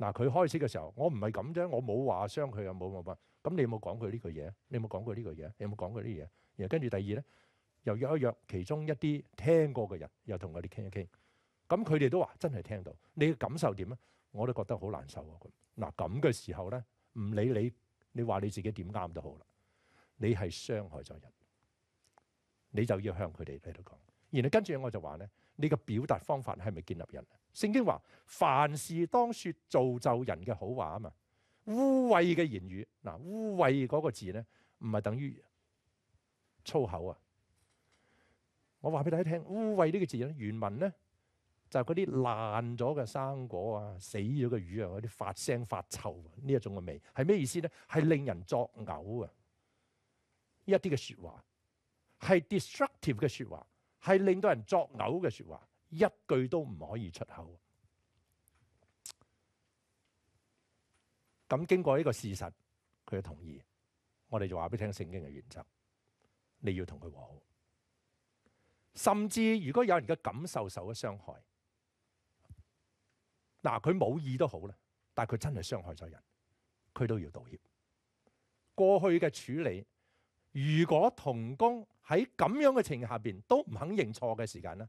嗱，佢開始嘅時候，我唔係咁啫，我冇話傷佢，啊，冇冇乜。咁你有冇講佢呢句嘢？你有冇講佢呢句嘢？你有冇講佢呢嘢？然後跟住第二咧，又約一約其中一啲聽過嘅人，又同佢哋傾一傾。咁佢哋都話真係聽到。你嘅感受點啊？我都覺得好難受啊！咁嗱咁嘅時候咧，唔理你，你話你自己點啱都好啦。你係傷害咗人，你就要向佢哋喺度講。然後跟住我就話咧，你嘅表達方法係咪建立人聖經話：凡事當说造就人嘅好話啊嘛！污秽嘅言語嗱，污秽嗰個字咧，唔係等於粗口啊！我話俾大家聽，污秽呢個字咧，原文咧就係嗰啲爛咗嘅生果啊、死咗嘅魚啊嗰啲發声發臭呢一種嘅味，係咩意思咧？係令人作嘔啊！一啲嘅说話係 destructive 嘅说話，係令到人作嘔嘅説話。一句都唔可以出口。咁经过呢个事实，佢嘅同意，我哋就话俾听圣经嘅原则：你要同佢和好。甚至如果有人嘅感受受咗伤害，嗱佢冇意都好啦，但系佢真系伤害咗人，佢都要道歉。过去嘅处理，如果同工喺咁样嘅情形下边都唔肯认错嘅时间咧。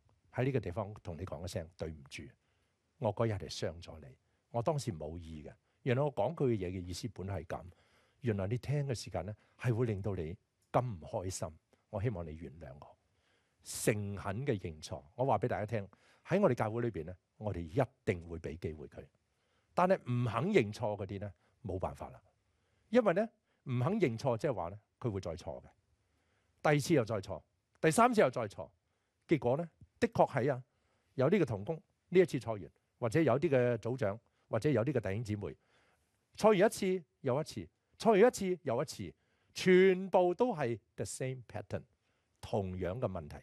喺呢個地方同你講一聲對唔住，我嗰日系傷咗你。我當時冇意嘅，原來我講句嘢嘅意思本系係咁。原來你聽嘅時間咧係會令到你咁唔開心。我希望你原諒我誠懇嘅認錯。我話俾大家聽喺我哋教會裏边咧，我哋一定會俾機會佢。但係唔肯認錯嗰啲咧冇辦法啦，因為咧唔肯認錯即係話咧佢會再錯嘅，第二次又再錯，第三次又再錯，結果咧。的確係啊，有呢嘅童工呢一次錯完，或者有啲嘅組長，或者有啲嘅弟兄姊妹錯完一次又一次，錯完一次又一次，全部都係 the same pattern，同樣嘅問題。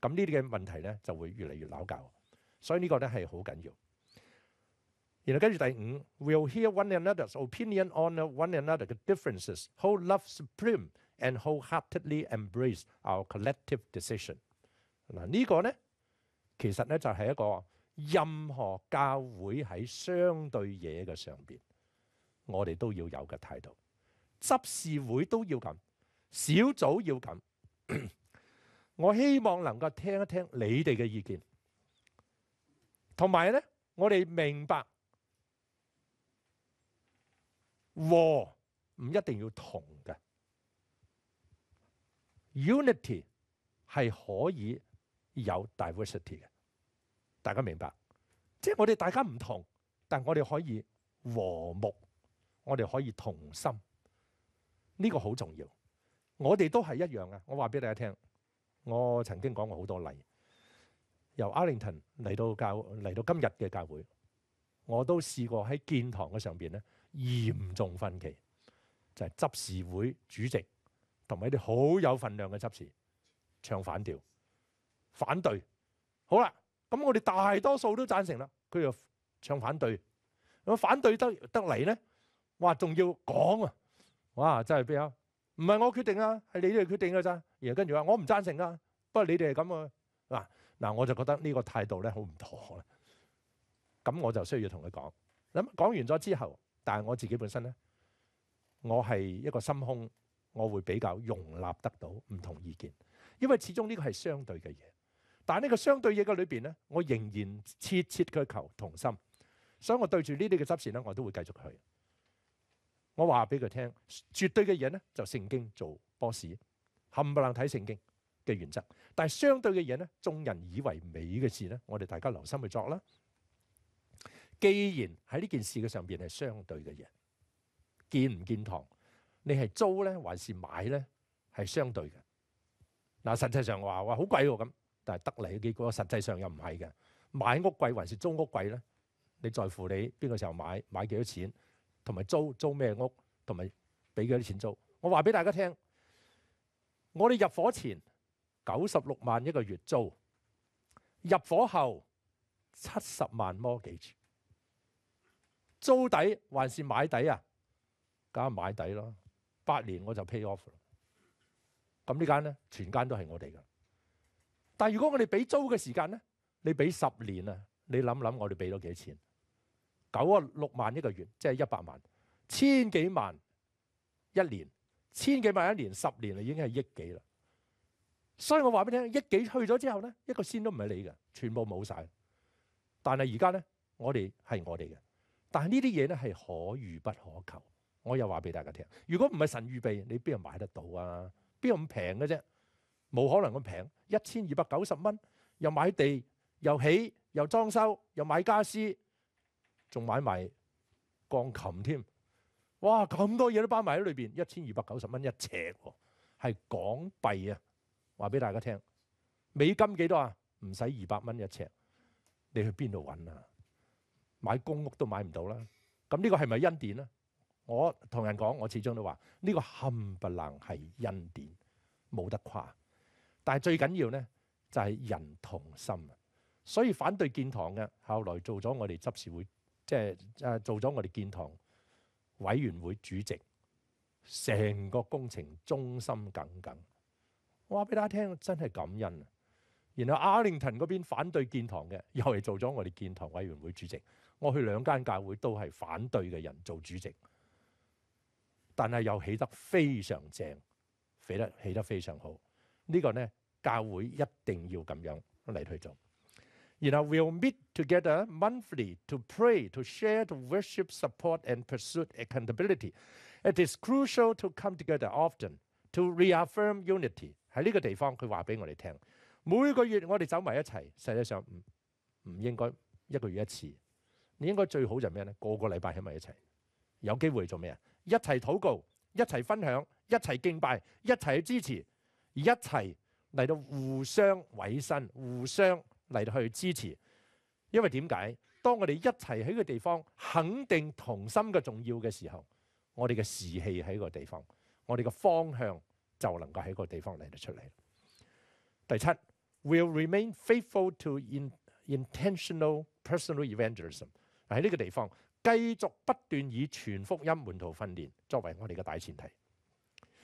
咁呢啲嘅問題咧就會越嚟越鬧交，所以呢個咧係好緊要。然後跟住第五，we'll hear one another's opinion on one another 嘅 differences，hold love supreme and wholeheartedly embrace our collective decision。嗱呢個咧。其實咧，就係一個任何教會喺相對嘢嘅上邊，我哋都要有嘅態度，執事會都要咁，小組要咁。<coughs> 我希望能夠聽一聽你哋嘅意見，同埋咧，我哋明白和唔一定要同嘅，unity 係可以。有 diversity 嘅，大家明白，即系我哋大家唔同，但我哋可以和睦，我哋可以同心。呢个好重要。我哋都系一样啊！我话俾大家听，我曾经讲过好多例，由 Arlington 嚟到教嚟到今日嘅教会，我都试过喺建堂嘅上边咧严重分歧，就系执事会主席同埋啲好有份量嘅执事唱反调。反对。好啦，咁我哋大多數都贊成啦，佢又唱反對，咁反對得得嚟咧，哇，仲要講啊，哇，真係比較，唔係我決定啊，係你哋決定嘅咋，然後跟住話我唔贊成啊，不過你哋係咁啊，嗱嗱，我就覺得呢個態度咧好唔妥啦，咁我就需要同佢講，咁講完咗之後，但係我自己本身咧，我係一個心胸，我會比較容納得到唔同意見，因為始終呢個係相對嘅嘢。但系呢个相对嘢嘅里边咧，我仍然切切佢求同心，所以我对住呢啲嘅执事咧，我都会继续去。我话俾佢听，绝对嘅嘢咧就圣经做 boss，冚唪唥睇圣经嘅原则。但系相对嘅嘢咧，众人以为美嘅事咧，我哋大家留心去作啦。既然喺呢件事嘅上边系相对嘅嘢，建唔建堂，你系租咧还是买咧，系相对嘅。嗱，实际上话话好贵喎咁。但係得嚟嘅結果，實際上又唔係嘅。買屋貴還是租屋貴咧？你在乎你邊個時候買，買幾多錢，同埋租租咩屋，同埋俾幾多錢租？我話俾大家聽，我哋入伙前九十六萬一個月租，入伙後七十萬摩幾住，租底還是買底啊？梗係買底咯。八年我就 pay off 啦。咁呢間咧，全間都係我哋嘅。但系如果我哋俾租嘅时间咧，你俾十年啊，你谂谂我哋俾咗几多钱？九啊六万一个月，即系一百万，千几万一年，千几万一年，十年啊已经系亿几啦。所以我话俾你听，亿几去咗之后咧，一个先都唔系你嘅，全部冇晒。但系而家咧，我哋系我哋嘅。但系呢啲嘢咧系可遇不可求。我又话俾大家听，如果唔系神预备，你边度买得到啊？边度咁平嘅啫？冇可能咁平，一千二百九十蚊又買地又起又裝修又買家私，仲買埋鋼琴添，哇咁多嘢都包埋喺裏边，一千二百九十蚊一尺喎，係港幣啊！話俾大家聽，美金幾多啊？唔使二百蚊一尺，你去邊度揾啊？買公屋都買唔到啦。咁呢個係咪恩典啊？我同人講，我始終都話呢個冚唪能係恩典，冇得夸。但係最緊要咧，就係人同心啊！所以反對建堂嘅，後來做咗我哋執事會，即係诶做咗我哋建堂委員會主席，成個工程忠心耿耿。我話俾大家聽，真係感恩啊！然後阿靈頓嗰邊反對建堂嘅，又系做咗我哋建堂委員會主席。我去兩間教會，都係反對嘅人做主席，但係又起得非常正，起得起得非常好。呢個呢，教會一定要咁樣嚟去做。然後，we'll meet together monthly to pray, to share, to worship, support and pursue accountability. It is crucial to come together often to reaffirm unity。喺呢個地方佢話俾我哋聽。每個月我哋走埋一齊，实际上唔唔應該一個月一次。你應該最好就咩呢？個個禮拜喺埋一齊，有機會做咩啊？一齊祷告，一齊分享，一齊敬拜，一齊支持。一齊嚟到互相委身，互相嚟到去支持，因為點解？當我哋一齊喺個地方肯定同心嘅重要嘅時候，我哋嘅士氣喺個地方，我哋嘅方向就能夠喺個地方嚟到出嚟。第七 w i l l remain faithful to intentional personal evangelism 喺呢個地方繼續不斷以全福音门徒訓練作為我哋嘅大前提。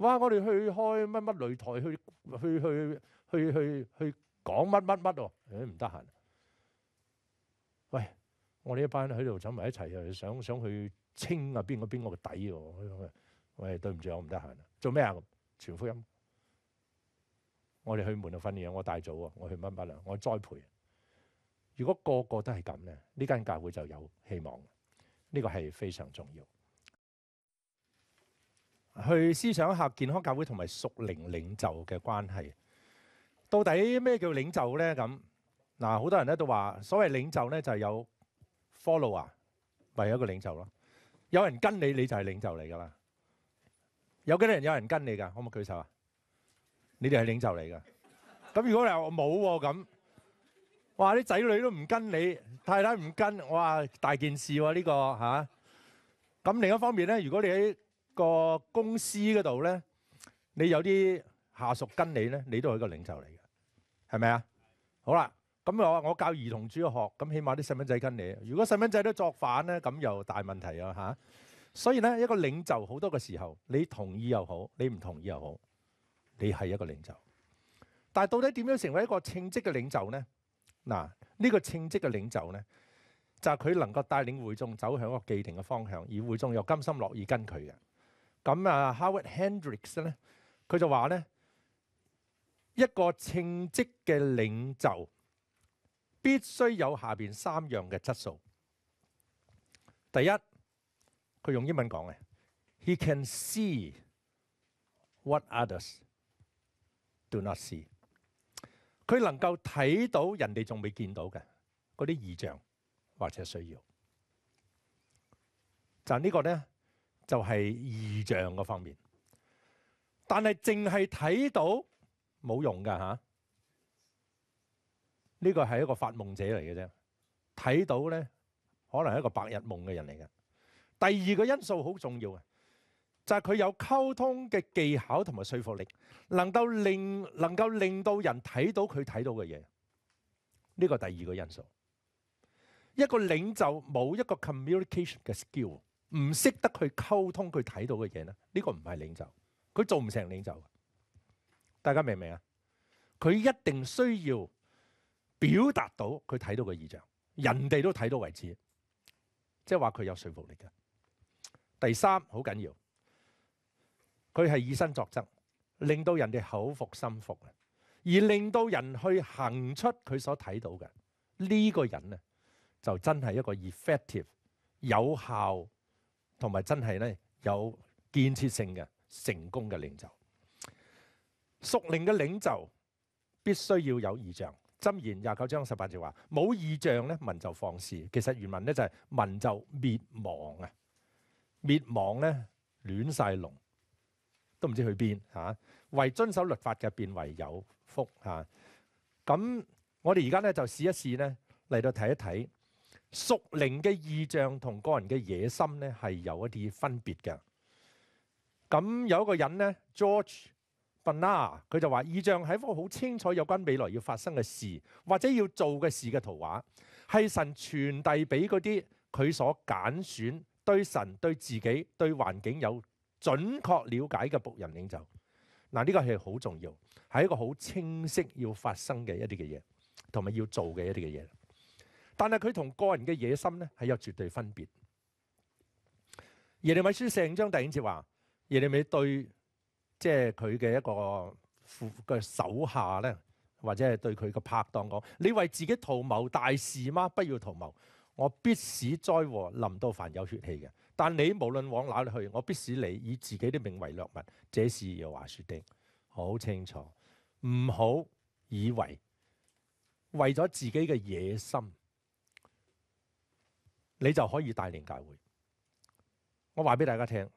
哇！我哋去開乜乜擂台去去去去去去講乜乜乜哦？唔得閒。喂，我哋一班喺度走埋一齊，又想想去清啊邊個邊個嘅底喎？喂，對唔住，我唔得閒啦。做咩啊？全福音。我哋去門度訓練我大组啊！我去乜乜啊？我栽培。如果個個都係咁咧，呢間教會就有希望。呢個係非常重要。去思想一下健康教會同埋屬灵領袖嘅關係，到底咩叫領袖咧？咁嗱，好多人咧都話，所謂領袖咧就係有 follow 啊，咪有一個領袖咯。有人跟你，你就係領袖嚟噶啦。有幾多人有人跟你噶？可唔可以舉手啊？你哋係領袖嚟噶。咁如果你又冇喎咁，哇！啲仔女都唔跟你，太太唔跟，哇！大件事喎呢個吓。咁另一方面咧，如果你喺個公司嗰度咧，你有啲下屬跟你咧，你都係一個領袖嚟嘅，係咪啊？好啦，咁我我教兒童主學，咁起碼啲細蚊仔跟你。如果細蚊仔都作反咧，咁又大問題啊嚇！所以咧，一個領袖好多嘅時候，你同意又好，你唔同意又好，你係一個領袖。但係到底點樣成為一個稱職嘅領袖咧？嗱，呢個稱職嘅領袖咧，就係佢能夠帶領會眾走向一個既定嘅方向，而會眾又甘心樂意跟佢嘅。咁啊，Howard Hendricks 咧，佢就话咧，一个称职嘅领袖必须有下边三样嘅质素。第一，佢用英文讲嘅，He can see what others do not see。佢能够睇到人哋仲未见到嘅嗰啲异象或者需要。就呢个咧。就係異象嗰方面，但係淨係睇到冇用噶吓，呢個係一個發夢者嚟嘅啫，睇到咧可能係一個白日夢嘅人嚟嘅。第二個因素好重要嘅，就係佢有溝通嘅技巧同埋說服力，能夠令能够令到人睇到佢睇到嘅嘢。呢個第二個因素，一個領袖冇一個 communication 嘅 skill。唔識得去溝通佢睇到嘅嘢呢？呢個唔係領袖，佢做唔成領袖。大家明唔明啊？佢一定需要表達到佢睇到嘅意象，人哋都睇到為止，即係話佢有說服力嘅。第三好緊要，佢係以身作則，令到人哋口服心服啊，而令到人去行出佢所睇到嘅呢個人呢，就真係一個 effective 有效。同埋真係咧有建設性嘅成功嘅領袖，屬灵嘅領袖必須要有意象。箴言廿九章十八節話：冇意象咧，民就放肆。其實原文咧就係民就滅亡啊！滅亡咧亂晒龍，都唔知去邊嚇。为遵守律法嘅，变為有福吓。咁我哋而家咧就試一試咧，嚟到睇一睇。属灵嘅意象同个人嘅野心咧系有一啲分别嘅。咁有一个人咧，George，b a n a 佢就话意象系一幅好清楚有关未来要发生嘅事或者要做嘅事嘅图画，系神传递俾嗰啲佢所拣选、对神、对自己、对环境有准确了解嘅仆人领袖。嗱呢个系好重要，系一个好清晰要发生嘅一啲嘅嘢，同埋要做嘅一啲嘅嘢。但系佢同個人嘅野心咧係有絕對分別。耶利米書成章第五節話：耶利米對即係佢嘅一個副嘅手下咧，或者係對佢嘅拍檔講：你為自己圖謀大事嗎？不要圖謀，我必使災禍林到凡有血氣嘅。但你無論往哪里去，我必使你以自己的命為掠物。這是耶华说的，好清楚。唔好以為為咗自己嘅野心。你就可以帶領教會。我話俾大家聽，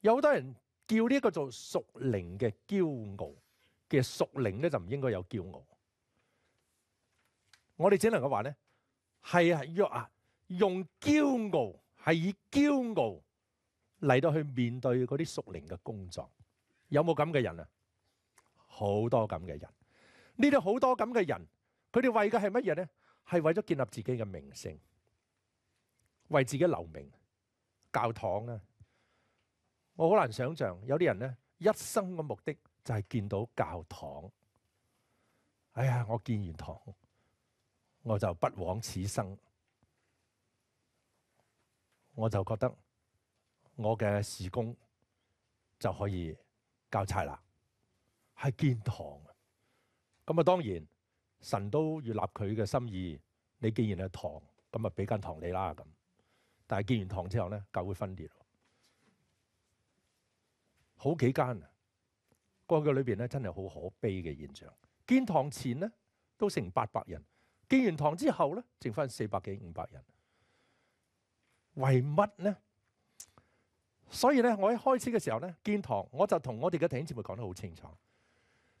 有好多人叫呢個做属灵嘅驕傲嘅属灵咧，就唔應該有驕傲。我哋只能夠話咧，係啊，若啊，用驕傲係以驕傲嚟到去面對嗰啲属灵嘅工作，有冇咁嘅人啊？好多咁嘅人，呢啲好多咁嘅人，佢哋為嘅係乜嘢咧？係為咗建立自己嘅名声，為自己留名教堂啊！我好難想象有啲人咧，一生嘅目的就係見到教堂。哎呀，我建完堂，我就不枉此生，我就覺得我嘅時工就可以交差啦。係建堂咁啊，當然。神都要立佢嘅心意，你既然係堂，咁啊俾間堂你啦咁。但係建完堂之後咧，教會分裂，好幾間啊！過去嘅裏邊咧，真係好可悲嘅現象。建堂前咧都成八百人，建完堂之後咧，剩翻四百幾五百人。為乜呢？所以咧，我一開始嘅時候咧，建堂我就同我哋嘅弟兄姊妹講得好清楚。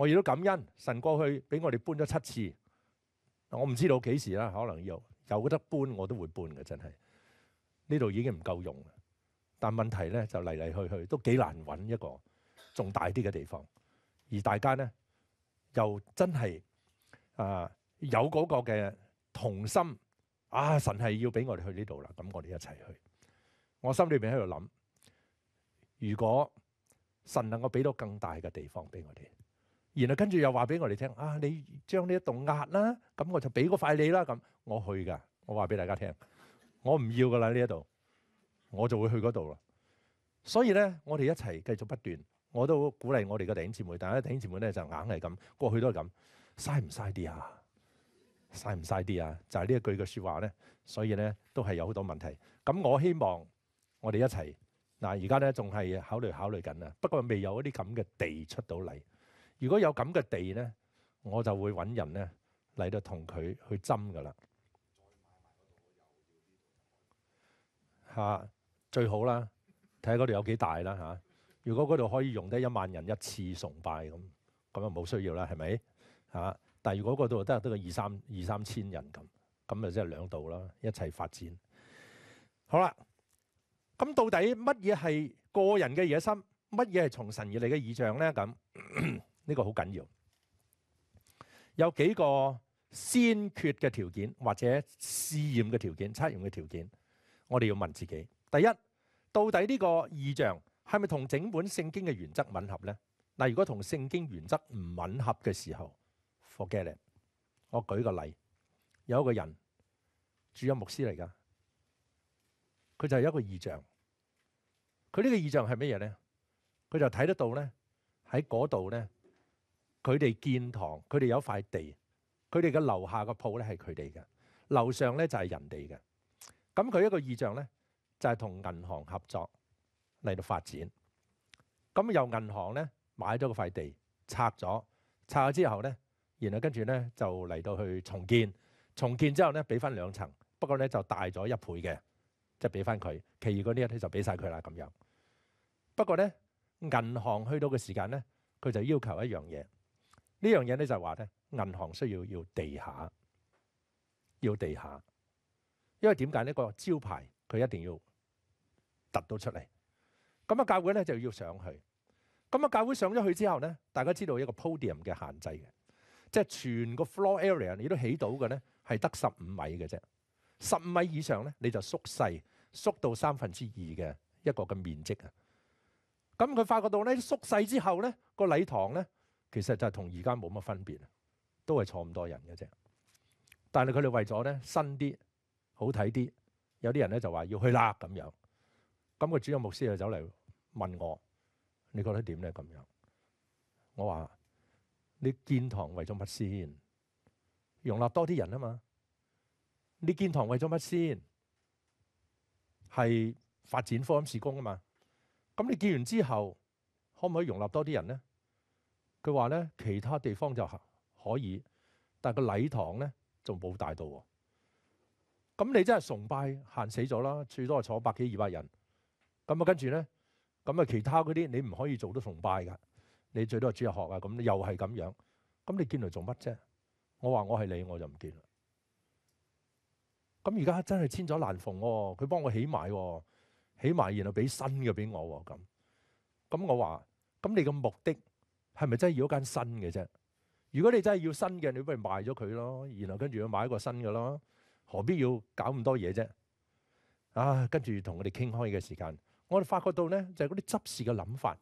我亦都感恩神过去俾我哋搬咗七次，我唔知道几时啦。可能有有得搬，我都会搬嘅。真系呢度已经唔够用，但问题咧就嚟嚟去去都几难揾一个仲大啲嘅地方，而大家咧又真系啊有嗰个嘅同心啊，神系要俾我哋去呢度啦。咁我哋一齐去。我心里边喺度谂，如果神能够俾到更大嘅地方俾我哋。然後跟住又話俾我哋聽啊！你將呢一栋壓啦，咁我就俾個塊你啦。咁我去噶，我話俾大家聽，我唔要噶啦呢一度，我就會去嗰度啦。所以咧，我哋一齊繼續不斷，我都鼓勵我哋嘅頂姊妹。但係弟頂姊妹咧就硬係咁過去都係咁嘥唔嘥啲啊？嘥唔嘥啲啊？就係呢一句嘅说話咧，所以咧都係有好多問題。咁我希望我哋一齊嗱，而家咧仲係考慮考慮緊啊。不過未有一啲咁嘅地出到嚟。如果有咁嘅地咧，我就會揾人咧嚟到同佢去針噶啦嚇。最好啦，睇下嗰度有幾大啦嚇。如果嗰度可以用得一萬人一次崇拜咁，咁就冇需要啦，係咪嚇？但系如果嗰度得得个二三二三千人咁，咁就即係兩度啦，一齊發展好啦。咁到底乜嘢係個人嘅野心，乜嘢係從神而嚟嘅意象咧？咁。呢个好紧要，有几个先决嘅条件或者试验嘅条件、测验嘅条件，我哋要问自己：第一，到底呢个意象系咪同整本圣经嘅原则吻合咧？嗱，如果同圣经原则唔吻合嘅时候，forget it。我举个例，有一个人主音牧师嚟噶，佢就系一个意象。佢呢个意象系乜嘢咧？佢就睇得到咧，喺嗰度咧。佢哋建堂，佢哋有塊地，佢哋嘅樓下個鋪咧係佢哋嘅，樓上咧就係人哋嘅。咁佢一個意象咧就係同銀行合作嚟到發展。咁由銀行咧買咗個塊地，拆咗，拆咗之後咧，然後跟住咧就嚟到去重建，重建之後咧俾翻兩層，不過咧就大咗一倍嘅，即係俾翻佢。其余嗰啲咧就俾晒佢啦咁樣。不過咧銀行去到嘅時間咧，佢就要求一樣嘢。呢样嘢咧就系话咧，银行需要要地下，要地下，因为点解呢个招牌佢一定要凸到出嚟。咁啊，教会咧就要上去。咁啊，教会上咗去之后咧，大家知道一个 podium 嘅限制嘅，即系全个 floor area 你都起到嘅咧系得十五米嘅啫。十五米以上咧你就缩细，缩到三分之二嘅一个嘅面积啊。咁佢发觉到咧缩细之后咧个礼堂咧。其實就係同而家冇乜分別，都係坐咁多人嘅啫。但係佢哋為咗咧新啲、好睇啲，有啲人咧就話要去啦咁樣。咁個主任牧師就走嚟問我：你覺得點咧？咁樣我話：你建堂為咗乜先？容納多啲人啊嘛！你建堂為咗乜先？係發展科音事工啊嘛！咁你建完之後，可唔可以容納多啲人咧？佢話咧，其他地方就可以，但個禮堂咧就冇大到喎。咁你真係崇拜限死咗啦，最多坐百幾二百人。咁啊，跟住咧，咁啊，其他嗰啲你唔可以做到崇拜㗎。你最多係主日學啊。咁又係咁樣。咁你見嚟做乜啫？我話我係你，我就唔見啦。咁而家真係千載難逢喎，佢幫我起埋喎，起埋然後俾新嘅俾我喎。咁咁我話咁你嘅目的？系咪真係要一間新嘅啫？如果你真係要新嘅，你不如賣咗佢咯，然後跟住去買一個新嘅咯，何必要搞咁多嘢啫？啊，跟住同我哋傾開嘅時間，我哋發覺到咧，就係嗰啲執事嘅諗法，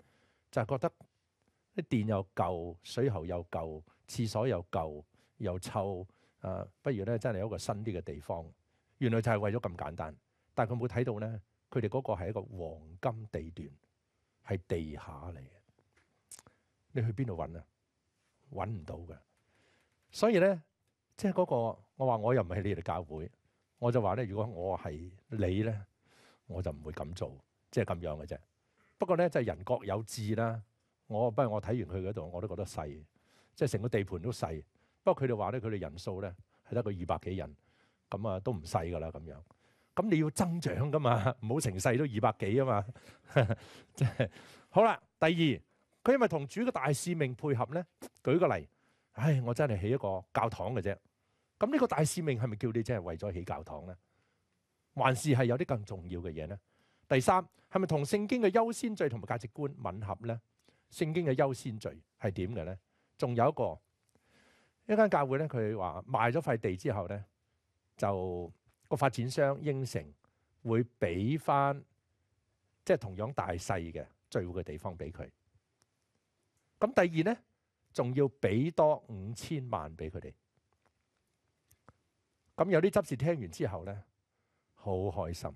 就係覺得啲電又旧，水喉又旧，廁所又旧又臭，啊，不如咧真係一個新啲嘅地方。原來就係為咗咁簡單，但佢冇睇到咧，佢哋嗰個係一個黃金地段，係地下嚟。你去边度揾啊？揾唔到嘅，所以咧，即系嗰个，我话我又唔系你哋教会，我就话咧，如果我系你咧，我就唔会咁做，即系咁样嘅啫。不过咧，就人各有志啦。我不如我睇完佢嗰度，我都觉得细，即系成个地盘都细。不过佢哋话咧，佢哋人数咧系得个二百几人，咁啊都唔细噶啦咁样。咁你要增长噶嘛，唔好成世都二百几啊嘛。<laughs> 即系好啦，第二。佢系咪同主嘅大使命配合呢，举个例，唉，我真系起一个教堂嘅啫。咁呢个大使命系咪叫你真系为咗起教堂呢？还是系有啲更重要嘅嘢呢？第三系咪同圣经嘅优先序同埋价值观吻合呢？圣经嘅优先序系点嘅呢？仲有一个一间教会呢，佢话卖咗块地之后呢，就个发展商应承会俾翻即系同样大细嘅聚会嘅地方俾佢。咁第二咧，仲要俾多五千万俾佢哋。咁有啲执事听完之后咧，好开心。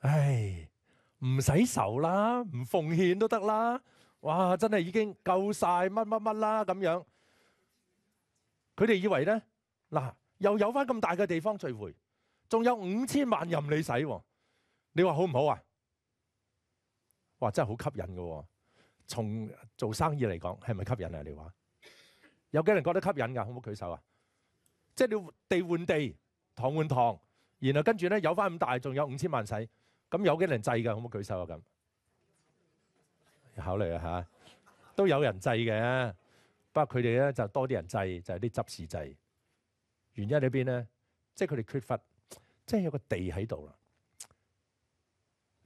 唉，唔使愁啦，唔奉献都得啦。哇，真系已经够晒乜乜乜啦咁样。佢哋以为咧，嗱又有翻咁大嘅地方聚会，仲有五千万任你使。你话好唔好啊？哇，真系好吸引噶。從做生意嚟講，係咪吸引啊？你話有幾人覺得吸引㗎？好唔好舉手啊？即係你地換地，堂換堂，然後跟住咧有翻咁大，仲有五千萬使，咁有幾人制㗎？好唔好舉手啊？咁考慮啊吓，都有人制嘅。不過佢哋咧就多啲人制，就係啲執事制。原因喺邊咧？即係佢哋缺乏，即係有個地喺度啦，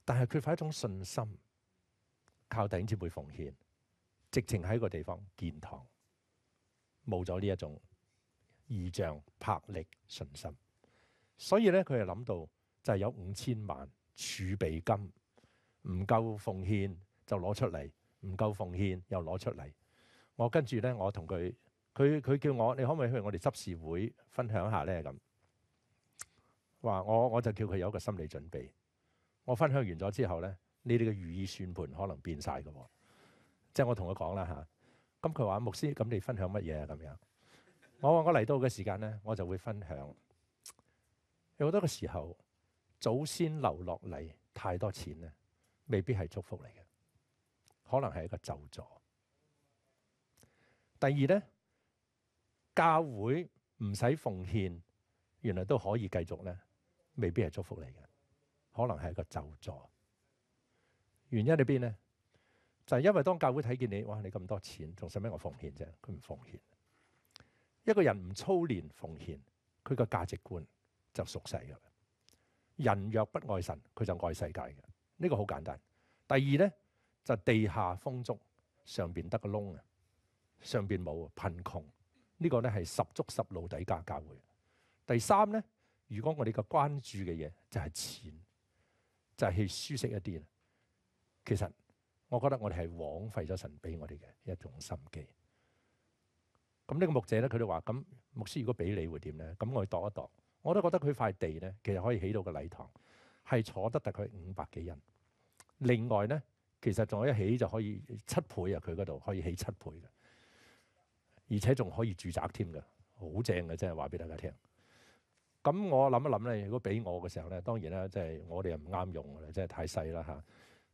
但係缺乏一種信心。靠，先至会奉献。直情喺个地方建堂，冇咗呢一种意象、魄力信心。所以咧，佢系谂到就系有五千万储备金，唔够奉献就攞出嚟，唔够奉献又攞出嚟。我跟住咧，我同佢，佢佢叫我，你可唔可以去我哋执事会分享下咧？咁，话我我就叫佢有一个心理准备。我分享完咗之后咧。呢啲嘅如意算盘可能变晒嘅。即系我同佢讲啦吓。咁佢话牧师，咁你分享乜嘢啊？咁样，我话我嚟到嘅时间咧，我就会分享。有好多嘅时候，祖先留落嚟太多钱咧，未必系祝福嚟嘅，可能系一个咒助。第二咧，教会唔使奉献，原来都可以继续咧，未必系祝福嚟嘅，可能系一个咒助。原因喺边咧？就系因为当教会睇见你，哇！你咁多钱，仲使咩我奉献啫？佢唔奉献。一个人唔操练奉献，佢个价值观就熟世噶啦。人若不爱神，佢就爱世界嘅。呢个好简单。第二咧就地下丰足，上边得个窿啊，上边冇啊，贫穷呢个咧系十足十路底价教会。第三咧，如果我哋嘅关注嘅嘢就系钱，就系舒适一啲。其實，我覺得我哋係枉費咗神俾我哋嘅一種心機。咁呢個牧者咧，佢哋話：，咁牧師如果俾你會點咧？咁我去度一度，我都覺得佢塊地咧，其實可以起到個禮堂，係坐得大概五百幾人。另外咧，其實仲有一起就可以七倍啊！佢嗰度可以起七倍嘅，而且仲可以住宅添嘅，好正嘅真係話俾大家聽。咁我諗一諗咧，如果俾我嘅時候咧，當然啦，即係我哋又唔啱用嘅啦，即係太細啦嚇。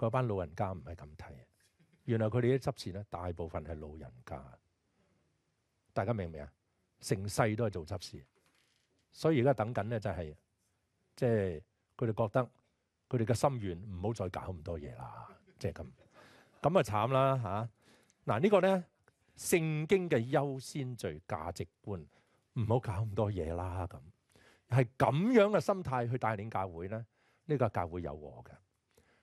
嗰班老人家唔係咁睇，原來佢哋啲執事咧大部分係老人家，大家明唔明啊？成世都係做執事，所以而家等緊咧就係，即係佢哋覺得佢哋嘅心愿唔好再搞咁多嘢啦，即係咁，咁啊慘啦吓。嗱呢個咧聖經嘅優先序價值觀，唔好搞咁多嘢啦咁，係咁樣嘅心態去帶領教會咧，呢個教會有禍嘅。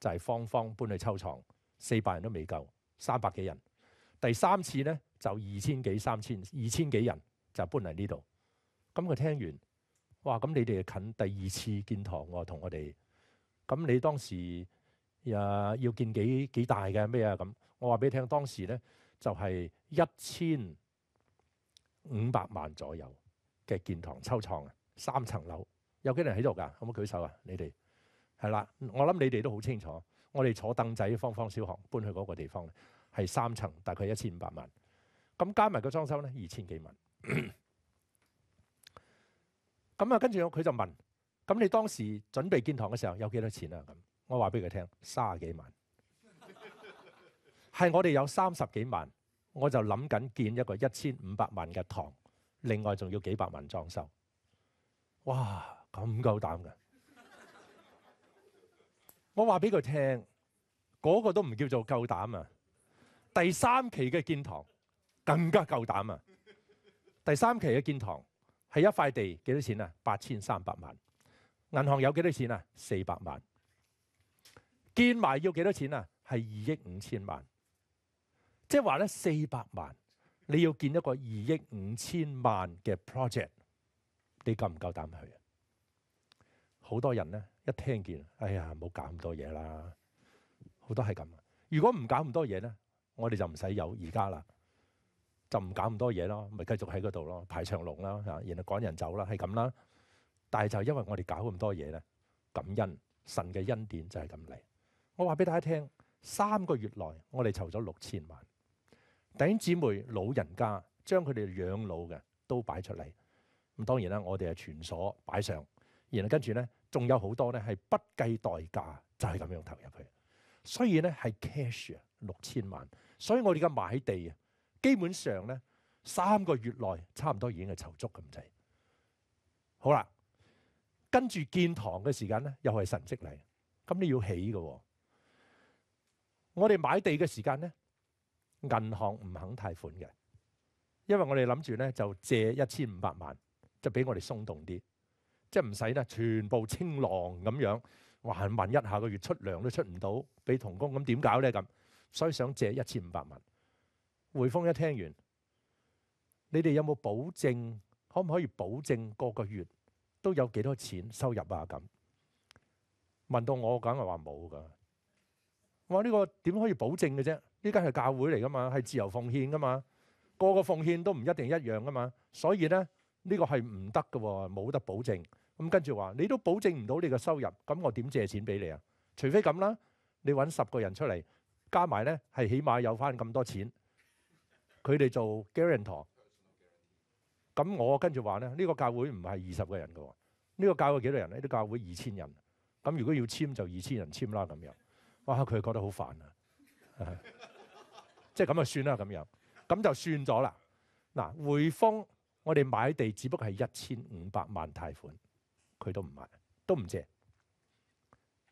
就係方方搬去抽藏，四百人都未夠，三百幾人。第三次咧就二千幾三千，二千幾人就搬嚟呢度。咁佢聽完，哇！咁你哋近第二次建堂喎，同我哋。咁你當時呀要建幾幾大嘅咩啊？咁我話俾你聽，當時咧就係一千五百萬左右嘅建堂抽藏啊，三層樓。有幾人喺度噶？可唔可以舉手啊？你哋？係啦，我諗你哋都好清楚。我哋坐凳仔，芳芳小學搬去嗰個地方，係三層，大概一千五百萬。咁加埋個裝修咧，二千幾萬。咁啊，跟住佢就問：咁你當時準備建堂嘅時候有幾多錢啊？咁我話俾佢聽，三十幾萬。係我哋有三十幾萬，我就諗緊建一個一千五百萬嘅堂，另外仲要幾百萬裝修。哇！咁夠膽㗎～我話俾佢聽，嗰個都唔叫做夠膽啊！第三期嘅建堂更加夠膽啊！第三期嘅建堂係一塊地幾多錢啊？八千三百萬，銀行有幾多錢啊？四百萬，建埋要幾多錢啊？係二億五千萬。即系話咧，四百萬你要建一個二億五千萬嘅 project，你夠唔夠膽去啊？好多人咧一聽見，哎呀，冇搞咁多嘢啦！好多係咁。如果唔搞咁多嘢咧，我哋就唔使有而家啦，就唔搞咁多嘢咯，咪繼續喺嗰度咯，排長龍啦，然後趕人走啦，係咁啦。但係就因為我哋搞咁多嘢咧，感恩神嘅恩典就係咁嚟。我話俾大家聽，三個月內我哋籌咗六千萬，頂姊妹老人家將佢哋養老嘅都擺出嚟。咁當然啦，我哋係全所擺上，然後跟住咧。仲有好多咧，係不計代價就係咁樣投入去，所以咧係 cash 六千萬，所以我哋嘅買地啊，基本上咧三個月內差唔多已經係籌足咁滯。好啦，跟住建堂嘅時間咧，又係神迹嚟，咁你要起嘅喎。我哋買地嘅時間咧，銀行唔肯貸款嘅，因為我哋諗住咧就借一千五百萬，就俾我哋鬆動啲。即系唔使咧，全部清浪咁樣，還問一下個月出糧都出唔到，俾童工咁點搞咧咁？所以想借一千五百万。汇風一聽完，你哋有冇保證？可唔可以保證個個月都有幾多錢收入啊？咁問到我梗係話冇㗎。我話呢個點可以保證嘅啫？呢間係教會嚟㗎嘛，係自由奉獻㗎嘛。個個奉獻都唔一定一樣㗎嘛。所以咧，呢個係唔得㗎喎，冇得保證。咁跟住話，你都保證唔到你個收入，咁我點借錢俾你啊？除非咁啦，你揾十個人出嚟加埋咧，係起碼有翻咁多錢。佢哋做 guarantor，咁我跟住話咧，呢個教會唔係二十個人噶喎。呢個教會幾多人呢啲教會二千人。咁如果要簽就二千人簽啦。咁樣哇，佢覺得好煩啊，<laughs> 即係咁啊，算啦咁樣咁就算咗啦。嗱，匯豐我哋買地，只不過係一千五百萬貸款。佢都唔買，都唔借。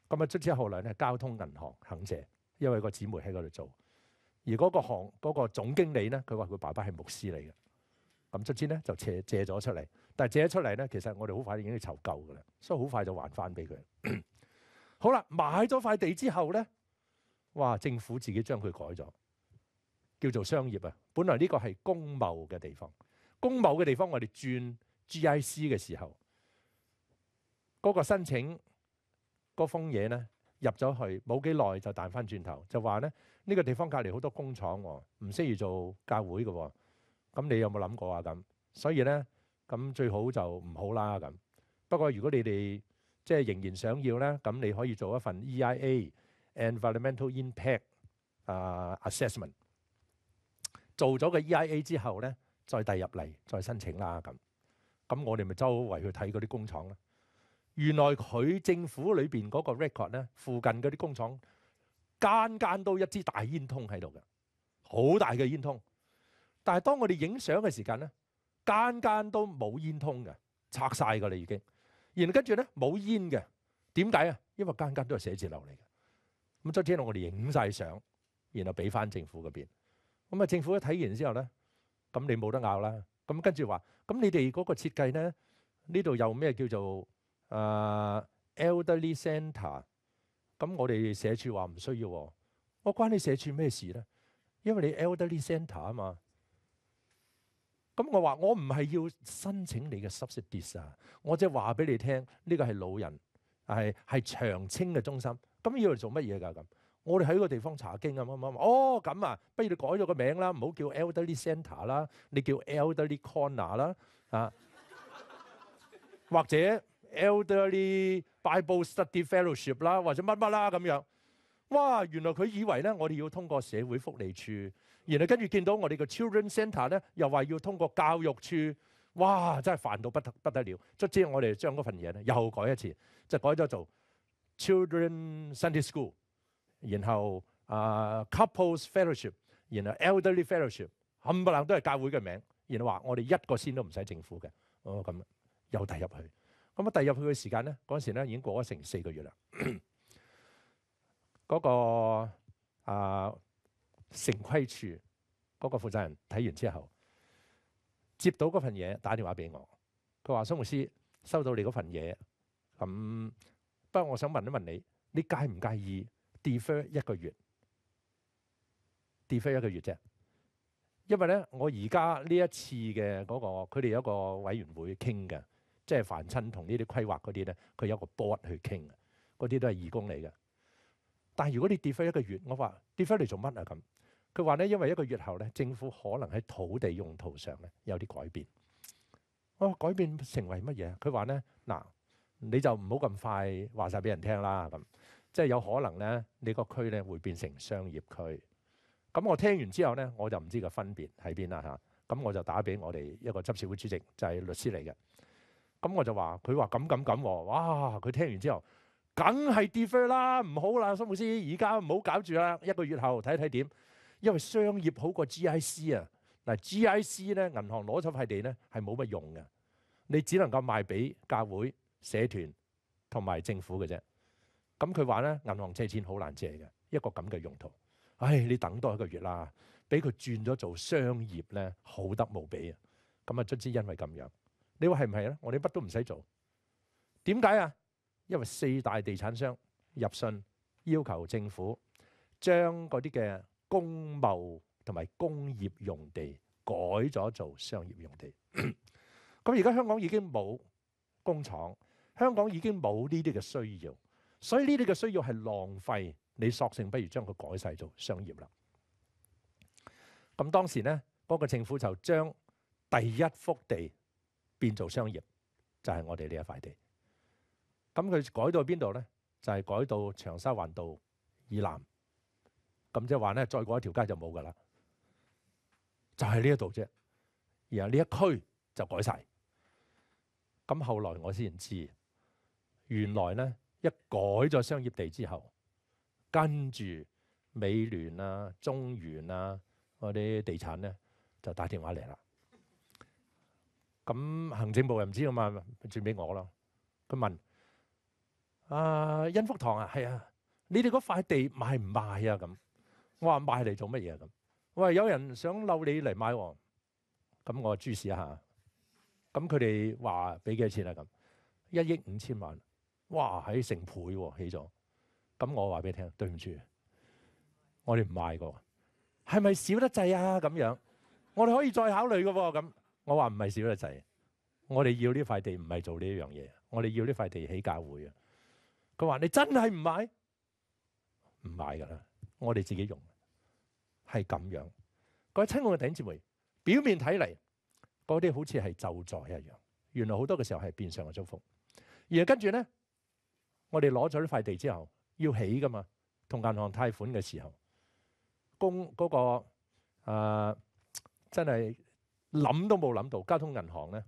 咁啊，卒之後来咧，交通銀行肯借，因為個姊妹喺嗰度做。而嗰個行嗰個總經理咧，佢話佢爸爸係牧師嚟嘅。咁卒之咧就借借咗出嚟。但係借咗出嚟咧，其實我哋好快已經要籌救㗎啦，所以好快就還翻俾佢。<clears throat> 好啦，買咗塊地之後咧，哇！政府自己將佢改咗，叫做商業啊。本來呢個係公贸嘅地方，公贸嘅地方我哋轉 GIC 嘅時候。嗰個申請嗰封嘢呢，入咗去冇幾耐就彈翻轉頭，就話呢，呢個地方隔離好多工廠喎，唔適宜做教會嘅喎。咁你有冇諗過啊？咁所以呢，咁最好就唔好啦。咁不過如果你哋即係仍然想要呢，咁你可以做一份 EIA（Environmental Impact Assessment）。做咗個 EIA 之後呢，再遞入嚟再申請啦。咁咁我哋咪周圍去睇嗰啲工廠啦。原來佢政府裏邊嗰個 record 咧，附近嗰啲工廠間間都一支大煙通喺度嘅，好大嘅煙通。但係當我哋影相嘅時間咧，間間都冇煙通嘅，拆晒㗎啦已經。然後跟住咧冇煙嘅，點解啊？因為間間都係寫字樓嚟嘅。咁周天龍，我哋影晒相，然後俾翻政府嗰邊。咁啊，政府一睇完之後咧，咁你冇得拗啦。咁跟住話，咁你哋嗰個設計咧，呢度有咩叫做？誒 elderly c e n t e r 咁我哋社處話唔需要喎，我關你社處咩事咧？因為你 elderly c e n t e r 啊嘛，咁我話我唔係要申請你嘅 subsidies 啊，我即係話俾你聽，呢個係老人係係長青嘅中心，咁要嚟做乜嘢㗎？咁我哋喺個地方查經咁啊，哦咁啊，不如你改咗個名啦，唔好叫 elderly c e n t e r 啦，你叫 elderly corner 啦，啊，或者。elderly Bible study fellowship 啦，或者乜乜啦咁樣，哇！原來佢以為咧，我哋要通過社會福利處，然後跟住見到我哋個 children centre 咧，又話要通過教育處，哇！真係煩到不得不得了。卒之我哋將嗰份嘢咧又改一次，就改咗做 children Sunday school，然後啊 couples fellowship，然後 elderly fellowship，冚唪唥都係教會嘅名，然後話我哋一個先都唔使政府嘅，哦咁又递入去。咁啊，第入去嘅時間咧，嗰時咧已經過咗成四個月啦。<coughs> 嗰個啊城規處嗰個負責人睇完之後，接到嗰份嘢，打電話俾我。佢話：，生牧師收到你嗰份嘢，咁不過我想問一問你，你介唔介意 defer 一個月？defer 一個月啫，因為咧，我而家呢一次嘅嗰個，佢哋有一個委員會傾嘅。即係凡親同呢啲規劃嗰啲咧，佢有個 board 去傾嘅，嗰啲都係義工嚟嘅。但係如果你跌翻一個月，我話跌翻嚟做乜啊？咁佢話咧，因為一個月後咧，政府可能喺土地用途上咧有啲改變。我改變成為乜嘢？佢話咧嗱，你就唔好咁快話晒俾人聽啦。咁即係有可能咧，你個區咧會變成商業區。咁我聽完之後咧，我就唔知個分別喺邊啦嚇。咁我就打俾我哋一個執事會主席，就係律師嚟嘅。咁我就話佢話咁咁咁，哇！佢聽完之後，梗係 defer 啦，唔好啦，蘇老師，而家唔好搞住啦，一個月後睇睇點。因為商業好過 GIC 啊，嗱 GIC 咧，銀行攞咗塊地咧，係冇乜用嘅，你只能夠賣俾教會、社團同埋政府嘅啫。咁佢話咧，銀行借錢好難借嘅，一個咁嘅用途。唉，你等多一個月啦，俾佢轉咗做商業咧，好得無比啊！咁啊卒之因為咁樣。你话系唔系咧？我哋乜都唔使做，点解啊？因为四大地产商入信要求政府将嗰啲嘅工贸同埋工业用地改咗做商业用地。<clears throat> 咁而家香港已经冇工厂，香港已经冇呢啲嘅需要，所以呢啲嘅需要系浪费。你索性不如将佢改晒做商业啦。咁当时咧，嗰个政府就将第一幅地。变做商业就系我哋呢一块地，咁佢改到边度咧？就系改到长沙环道以南，咁即系话咧，再过一条街就冇噶啦，就系呢一度啫。然后呢一区就改晒，咁后来我先知，原来咧一改咗商业地之后，跟住美联啊、中原啊嗰啲地产咧就打电话嚟啦。咁行政部又唔知啊嘛，轉俾我咯。佢問：啊，欣福堂啊，係啊，你哋嗰塊地賣唔賣啊？咁我話賣嚟做乜嘢啊？咁話有人想漏你嚟買喎。咁我注視一下。咁佢哋話俾幾多錢啊？咁一億五千萬。哇，喺成倍喎，起咗。咁我話俾你聽，對唔住，我哋唔賣噶。係咪少得滯啊？咁樣我哋可以再考慮嘅喎。咁我話唔係少得仔，我哋要呢塊地唔係做呢一樣嘢，我哋要呢塊地起教會啊！佢話你真係唔買，唔買㗎啦，我哋自己用，係咁樣。各位親愛嘅頂志妹，表面睇嚟嗰啲好似係就助一樣，原來好多嘅時候係變相嘅祝福。而跟住咧，我哋攞咗呢塊地之後要起㗎嘛，同銀行貸款嘅時候供嗰個真係。谂都冇谂到，交通銀行咧，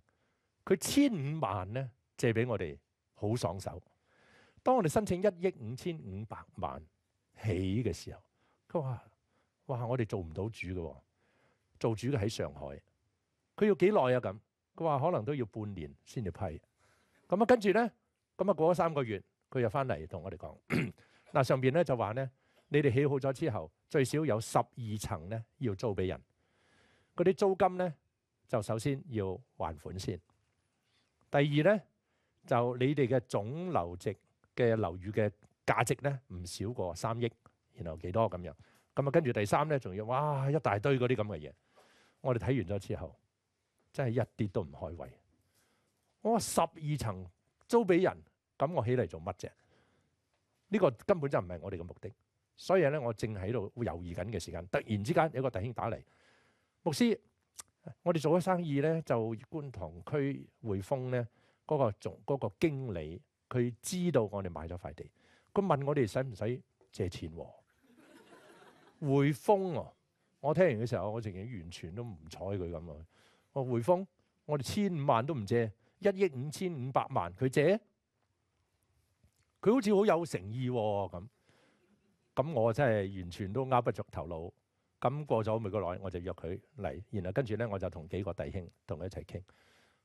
佢千五萬咧借俾我哋，好爽手。當我哋申請一億五千五百萬起嘅時候，佢話：，哇，我哋做唔到主嘅，做主嘅喺上海。佢要幾耐啊？咁，佢話可能都要半年先至批。咁啊，跟住咧，咁啊過咗三個月，佢又翻嚟同我哋講：<coughs> 嗱，上边咧就話咧，你哋起好咗之後，最少有十二層咧要租俾人，嗰啲租金咧。就首先要還款先。第二咧，就你哋嘅總流值嘅流宇嘅價值咧，唔少過三億，然後幾多咁樣。咁啊，跟住第三咧，仲要哇一大堆嗰啲咁嘅嘢。我哋睇完咗之後，真係一啲都唔開胃。我話十二層租俾人，咁我起嚟做乜啫？呢個根本就唔係我哋嘅目的。所以咧，我正喺度猶豫緊嘅時間，突然之間有個弟兄打嚟，牧師。我哋做咗生意咧，就观塘區匯豐咧，嗰個總嗰經理，佢知道我哋買咗塊地，佢問我哋使唔使借錢喎？匯豐啊，我聽完嘅時候，我完全完全都唔睬佢咁啊！我匯豐，我哋千五萬都唔借，一億五千五百萬佢借？佢好似好有誠意喎咁，咁我真係完全都握不着頭腦。咁過咗每個耐，我就約佢嚟，然後跟住咧我就同幾個弟兄同佢一齊傾。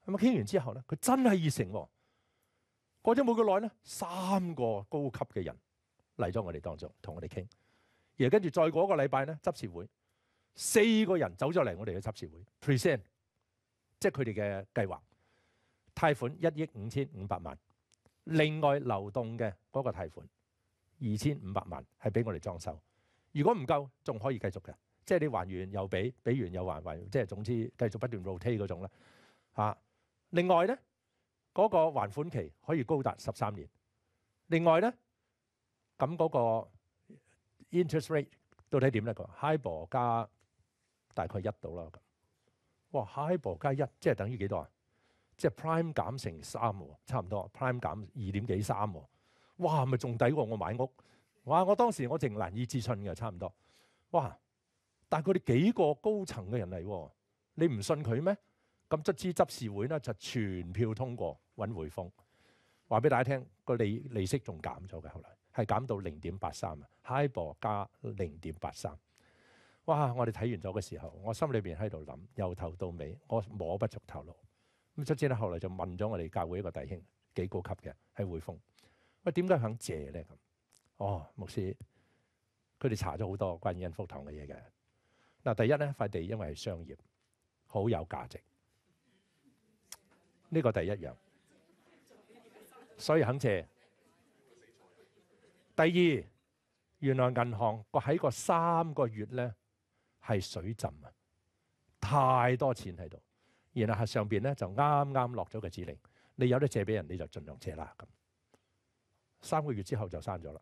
咁傾完之後咧，佢真係熱誠。過咗每個耐咧，三個高級嘅人嚟咗我哋當中，同我哋傾。然後跟住再過一個禮拜咧，執事會四個人走咗嚟，我哋嘅執事會 present，即係佢哋嘅計劃。貸款一億五千五百萬，另外流動嘅嗰個貸款二千五百萬係俾我哋裝修。如果唔夠，仲可以繼續嘅，即係你還完又俾，俾完又還，還即係總之繼續不斷 rotate 嗰種啦。嚇！另外咧，嗰個還款期可以高達十三年。另外咧，咁嗰個 interest rate 到底點咧？個 high b r 加大概一到啦。哇！high b r 加一，即係等於幾多啊？即係 prime 減成三喎，差唔多 prime 減二點幾三喎。哇！咪仲抵過我買屋？哇！我當時我仲難以置信嘅，差唔多哇。但係佢哋幾個高層嘅人嚟喎，你唔信佢咩？咁卒之執事會呢，就全票通過揾匯豐，話俾大家聽個利利息仲減咗嘅。後來係減到零點八三啊，high 加零點八三。哇！我哋睇完咗嘅時候，我心裏邊喺度諗，由頭到尾我摸不着頭腦。咁卒之咧，後來就問咗我哋教會一個弟兄幾高級嘅，係匯豐喂，點解肯借咧咁？哦，牧師，佢哋查咗好多關於恩福堂嘅嘢嘅。嗱，第一咧，塊地因為系商業，好有價值，呢個第一樣。所以肯借。第二，原来銀行个喺個三個月咧係水浸啊，太多錢喺度，然后喺上边咧就啱啱落咗個指令，你有得借俾人你就儘量借啦咁。三個月之後就刪咗啦。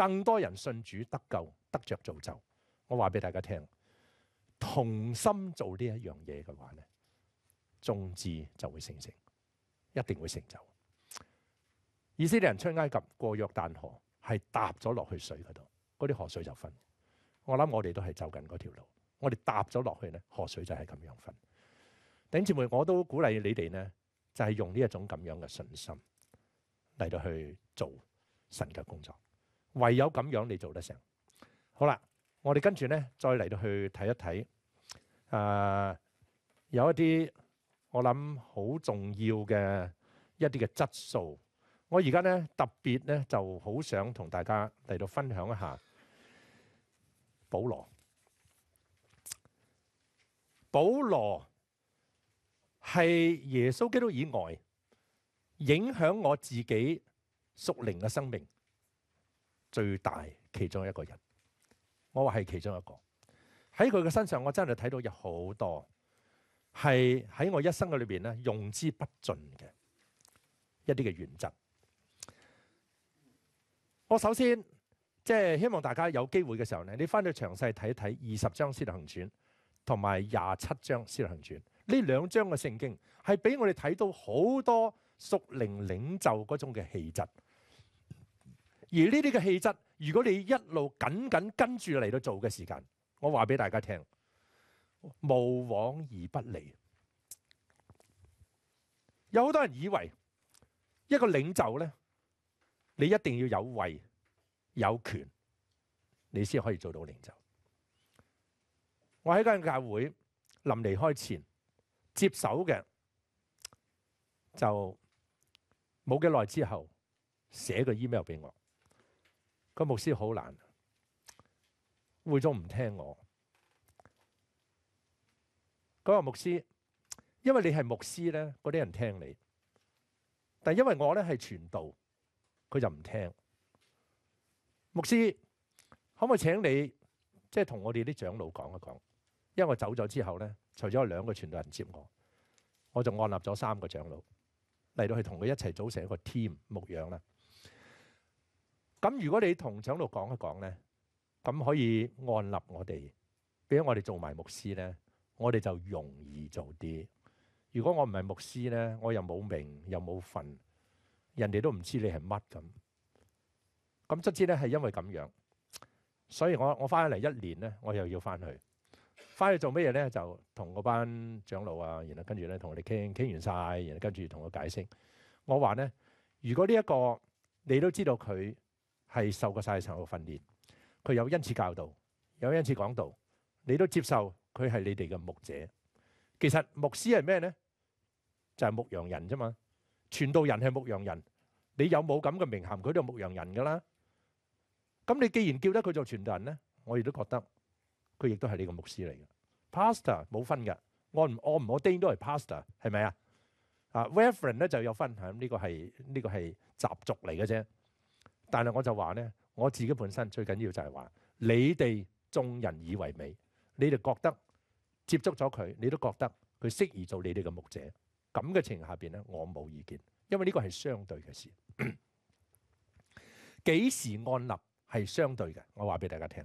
更多人信主得救得着造就，我话俾大家听，同心做呢一样嘢嘅话咧，众志就会成成，一定会成就。以色列人出埃及过约旦河系踏咗落去水嗰度，嗰啲河水就分。我谂我哋都系走紧嗰条路，我哋踏咗落去咧，河水就系咁样分。顶姊妹，我都鼓励你哋咧，就系用呢一种咁样嘅信心嚟到去做神嘅工作。唯有咁樣你做得成。好啦，我哋跟住咧，再嚟到去睇一睇，誒有一啲我諗好重要嘅一啲嘅質素。我而家咧特別咧就好想同大家嚟到分享一下保羅。保羅係耶穌基督以外影響我自己屬靈嘅生命。最大其中一個人，我話係其中一個喺佢嘅身上，我真係睇到有好多係喺我一生嘅裏邊咧用之不尽嘅一啲嘅原則。我首先即係希望大家有機會嘅時候咧，你翻到詳細睇一睇二十章徒行傳同埋廿七章徒行傳呢兩章嘅聖經，係俾我哋睇到好多屬靈領袖嗰種嘅氣質。而呢啲嘅氣質，如果你一路緊緊跟住嚟到做嘅時間，我話俾大家聽，無往而不利。有好多人以為一個領袖咧，你一定要有位有權，你先可以做到領袖。我喺間教會臨離開前接手嘅，就冇幾耐之後寫個 email 俾我。个牧师好难，会咗唔听我。佢個牧师，因为你系牧师咧，嗰啲人听你；但因为我咧系传道，佢就唔听。牧师，可唔可以请你即系同我哋啲长老讲一讲？因为我走咗之后咧，除咗两个传道人接我，我就按立咗三个长老嚟到去同佢一齐组成一个 team 牧养啦。咁如果你同長老講一講咧，咁可以按立我哋，俾我哋做埋牧師咧，我哋就容易做啲。如果我唔係牧師咧，我又冇名又冇份，人哋都唔知你係乜咁。咁卒之咧係因為咁樣，所以我我翻咗嚟一年咧，我又要翻去。翻去做乜嘢咧？就同嗰班長老啊，然後跟住咧同佢哋傾倾完晒，然後跟住同佢解釋。我話咧，如果呢一個你都知道佢。系受過晒神嘅訓練，佢有恩此教導，有恩此講道，你都接受佢係你哋嘅牧者。其實牧師係咩咧？就係牧羊人啫嘛。傳道人係牧羊人，你有冇咁嘅名衔，佢都係牧羊人噶啦。咁你既然叫得佢做傳道人咧，我亦都覺得佢亦都係你個牧師嚟嘅。Pastor 冇分嘅，我我唔我都都係 pastor，係咪啊？啊，reverend 咧就有分嚇，呢个系呢個係習俗嚟嘅啫。但系我就話咧，我自己本身最緊要就係話，你哋眾人以為美，你哋覺得接觸咗佢，你都覺得佢適宜做你哋嘅牧者。咁嘅情況下边咧，我冇意見，因為呢個係相對嘅事。<clears throat> 幾時按立係相對嘅，我話俾大家聽。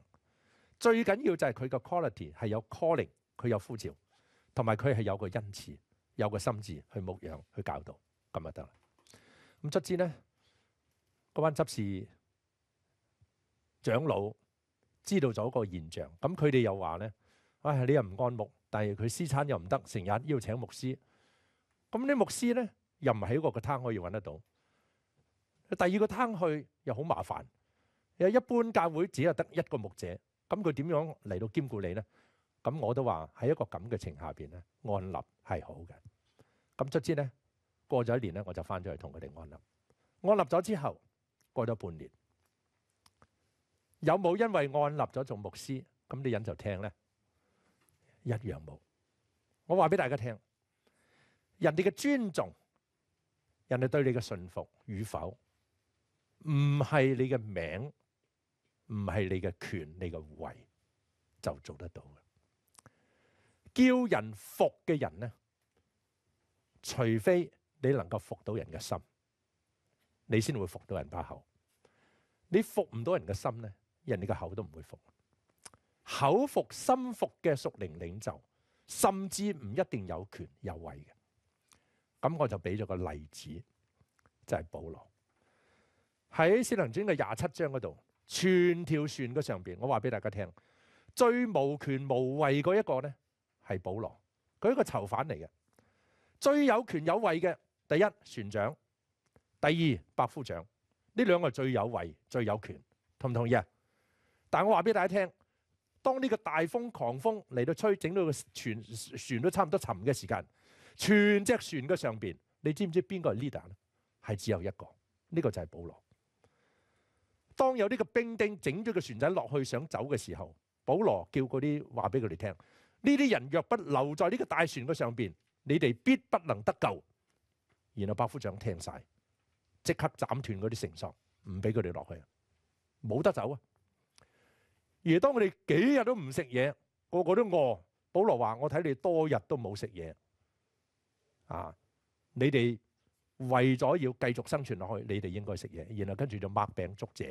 最緊要就係佢嘅 quality 係有 calling，佢有呼召，同埋佢係有個恩慈、有個心智去牧养去教導，咁就得啦。咁卒之咧。嗰班執事長老知道咗個現象，咁佢哋又話咧：，唉，你又唔安牧，但係佢私餐又唔得，成日要請牧師。咁啲牧師咧又唔喺個個攤可以揾得到，第二個攤去又好麻煩。又一般教會只系得一個牧者，咁佢點樣嚟到兼顧你咧？咁我都話喺一個咁嘅情下邊咧，安立係好嘅。咁卒之咧過咗一年咧，我就翻咗去同佢哋安立。安立咗之後。过咗半年，有冇因为按立咗做牧师，咁啲人就听咧？一样冇。我话俾大家听，人哋嘅尊重，人哋对你嘅信服与否，唔系你嘅名，唔系你嘅权，你嘅位就做得到嘅。叫人服嘅人咧，除非你能够服到人嘅心。你先會服到人把口，你服唔到人嘅心咧，人哋嘅口都唔會服。口服心服嘅屬靈領袖，甚至唔一定有權有位嘅。咁我就俾咗個例子，就係保羅喺《使徒行嘅廿七章嗰度，全條船嘅上边，我話俾大家聽，最無權無位嗰一個咧係保羅，佢一個囚犯嚟嘅；最有權有位嘅，第一船長。第二，百夫长呢两个最有位、最有权，同唔同意啊？但系我话俾大家听，当呢个大风狂风嚟到吹，整到个船船都差唔多沉嘅时间，全只船嘅上边，你知唔知边个系 leader 咧？系只有一个，呢个就系保罗。当有呢个冰丁整咗个船仔落去想走嘅时候，保罗叫嗰啲话俾佢哋听：呢啲人若不留在呢个大船嘅上边，你哋必不能得救。然后百夫长听晒。即刻斬斷嗰啲绳索，唔俾佢哋落去，冇得走啊！而當佢哋幾日都唔食嘢，個個都餓。保羅話：我睇你多日都冇食嘢啊！你哋為咗要繼續生存落去，你哋應該食嘢。然後跟住就抹餅捉者，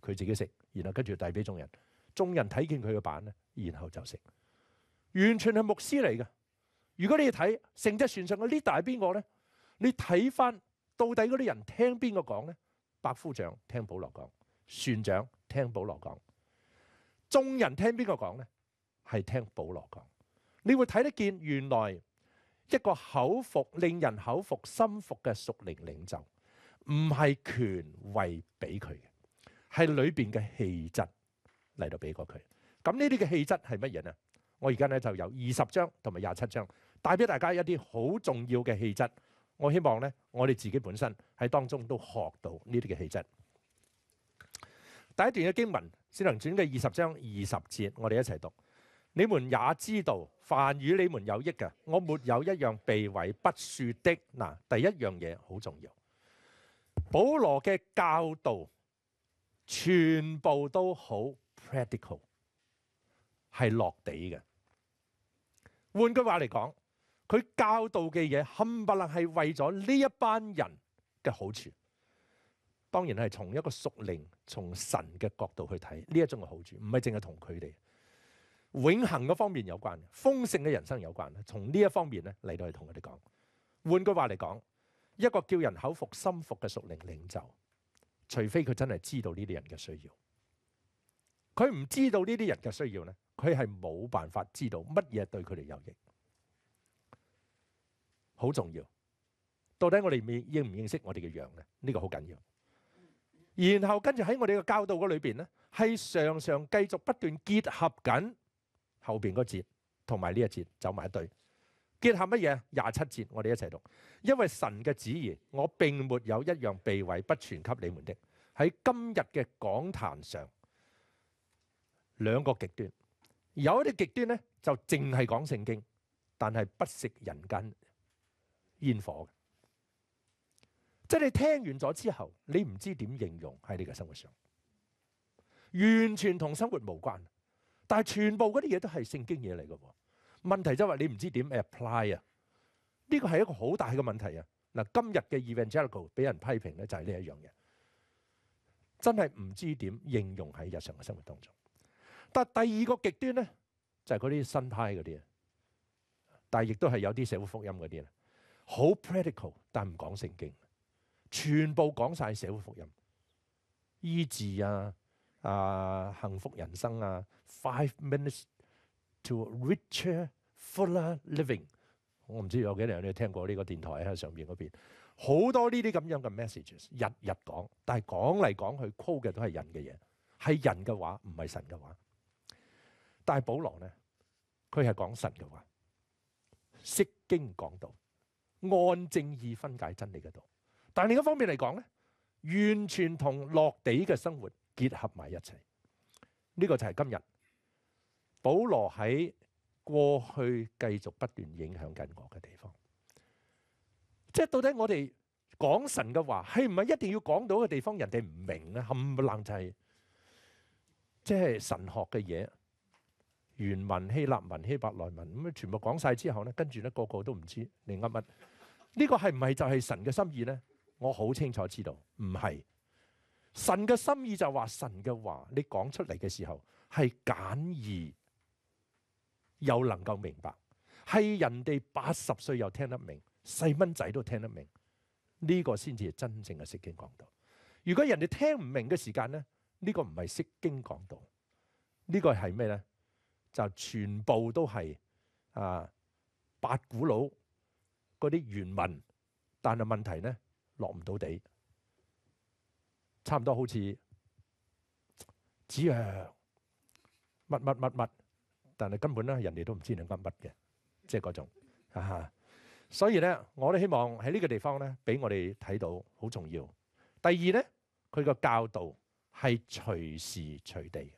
佢自己食，然後跟住遞俾眾人。眾人睇見佢嘅板咧，然後就食。完全係牧師嚟嘅。如果你要睇成只船上嘅 leader 系邊个咧？你睇翻。到底嗰啲人听边个讲呢？百夫长听保罗讲，船长听保罗讲，众人听边个讲呢？系听保罗讲。你会睇得见，原来一个口服令人口服心服嘅属灵领袖，唔系权位俾佢嘅，系里边嘅气质嚟到俾过佢。咁呢啲嘅气质系乜嘢呢？我而家咧就有二十章同埋廿七章带俾大家一啲好重要嘅气质。我希望咧，我哋自己本身喺當中都學到呢啲嘅氣質。第一段嘅經文，先能傳嘅二十章二十節，我哋一齊讀。你們也知道，凡與你們有益嘅，我沒有一樣被毀不樹的。嗱，第一樣嘢好重要，保羅嘅教導全部都好 practical，係落地嘅。換句話嚟講。佢教导嘅嘢，冚唪唥系为咗呢一班人嘅好处，当然系从一个属灵、从神嘅角度去睇呢一种嘅好处，唔系净系同佢哋永恒嘅方面有关嘅，丰盛嘅人生有关从呢一方面咧嚟到去同佢哋讲。换句话嚟讲，一个叫人口服心服嘅属灵领袖，除非佢真系知道呢啲人嘅需要，佢唔知道呢啲人嘅需要咧，佢系冇办法知道乜嘢对佢哋有益。好重要，到底我哋认唔认识我哋嘅羊咧？呢个好紧要。然后跟住喺我哋嘅教导嗰里边咧，系常常继续不断结合紧后边嗰节同埋呢一节，走埋一对结合乜嘢？廿七节我哋一齐读，因为神嘅旨意，我并没有一样被毁不传给你们的。喺今日嘅讲坛上，两个极端，有一啲极端咧就净系讲圣经，但系不食人间。烟火嘅，即系你听完咗之后，你唔知点形用喺你嘅生活上，完全同生活无关。但系全部嗰啲嘢都系圣经嘢嚟嘅喎。问题就系你唔知点 apply 啊？呢个系一个好大嘅问题啊！嗱，今日嘅 evangelical 俾人批评咧，就系呢一样嘢，真系唔知点应用喺日常嘅生活当中。但第二个极端咧，就系嗰啲新派嗰啲啊，但系亦都系有啲社会福音嗰啲啦。好 practical，但唔講聖經，全部講晒社會福音、醫治啊、啊幸福人生啊。Five minutes to richer, fuller living。我唔知有幾多人聽過呢個電台喺上边嗰邊好多呢啲咁樣嘅 messages，日日講，但係講嚟講去 call 嘅都係人嘅嘢，係人嘅話，唔係神嘅話。但係保罗咧，佢係講神嘅話，釋經講道。按正義分解真理嗰度，但另一方面嚟講咧，完全同落地嘅生活結合埋一齊。呢個就係今日保羅喺過去繼續不斷影響緊我嘅地方。即系到底我哋講神嘅話係唔係一定要講到嘅地方人哋唔明咧？冚唪唥就係即係神學嘅嘢。原文、希腊文、希伯來文，咁全部講晒之後咧，跟住咧個個都唔知你噏乜？呢個係唔系就係神嘅心意咧？我好清楚知道，唔係神嘅心意就話神嘅話，你講出嚟嘅時候係簡易又能夠明白，係人哋八十歲又聽得明，細蚊仔都聽得明，呢個先至係真正嘅釋經講道。如果人哋聽唔明嘅時間咧，呢個唔係釋經講道，呢個係咩咧？就全部都係啊八古佬嗰啲原文，但係問題咧落唔到地，差唔多好似子陽乜乜乜乜，但係根本咧人哋都唔知你斤乜嘅，即係嗰種啊。所以咧，我都希望喺呢個地方咧，俾我哋睇到好重要。第二咧，佢個教導係隨時隨地。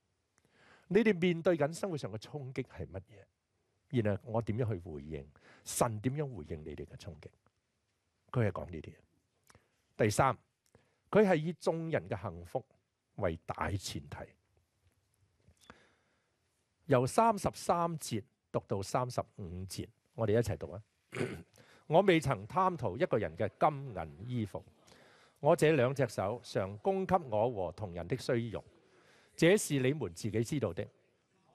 你哋面对紧生活上嘅冲击系乜嘢？然后我点样去回应？神点样回应你哋嘅冲击？佢系讲呢啲。第三，佢系以众人嘅幸福为大前提。由三十三节读到三十五节，我哋一齐读啊！<clears throat> 我未曾贪图一个人嘅金银衣服，我这两只手常供给我和同人的需用。这是你们自己知道的。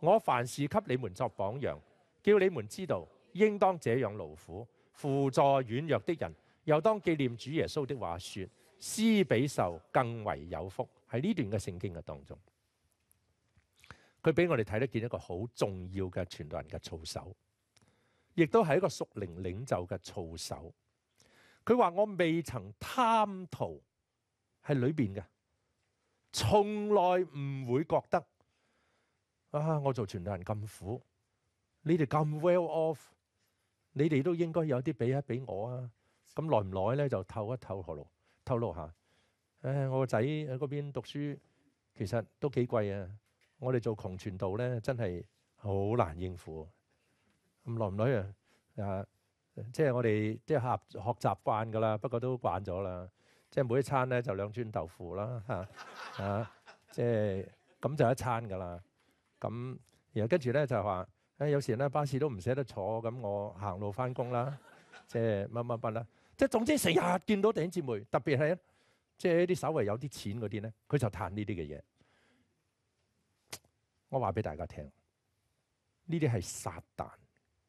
我凡事给你们作榜样，叫你们知道应当这样劳苦，辅助软弱的人，又当纪念主耶稣的话说：施比受更为有福。喺呢段嘅圣经嘅当中，佢俾我哋睇得见一个好重要嘅传道人嘅操守，亦都系一个属灵领袖嘅操守。佢话我未曾贪图喺里边嘅。從來唔會覺得啊！我做傳道人咁苦，你哋咁 well off，你哋都應該有啲俾一俾我啊！咁耐唔耐咧就透一透河露，透露下。誒，我個仔喺嗰邊讀書，其實都幾貴啊！我哋做窮傳道咧，真係好難應付。咁耐唔耐啊？啊，即係我哋即係學学習慣噶啦，不過都慣咗啦。即係每一餐咧就兩磚豆腐啦嚇嚇，<laughs> 即係咁就一餐㗎啦。咁然後跟住咧就話誒，有時咧巴士都唔捨得坐，咁我行路翻工啦。<laughs> 即係乜乜乜啦，即係總之成日見到頂姊妹，特別係即係啲稍微有啲錢嗰啲咧，佢就彈呢啲嘅嘢。我話俾大家聽，呢啲係撒旦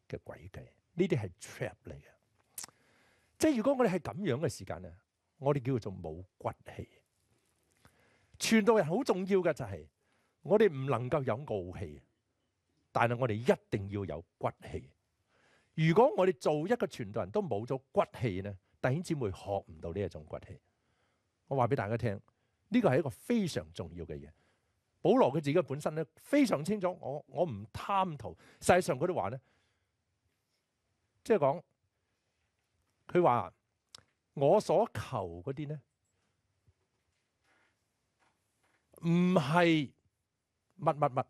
嘅鬼計，呢啲係 trap 嚟嘅。即係如果我哋係咁樣嘅時間咧。我哋叫做冇骨气，传道人好重要嘅就系，我哋唔能够有傲气，但系我哋一定要有骨气。如果我哋做一个传道人都冇咗骨气咧，弟兄姊妹学唔到呢一种骨气。我话俾大家听，呢个系一个非常重要嘅嘢。保罗佢自己本身咧非常清楚，我我唔贪图。世实上佢哋话咧，即系讲，佢话。我所求嗰啲呢？唔系物物物。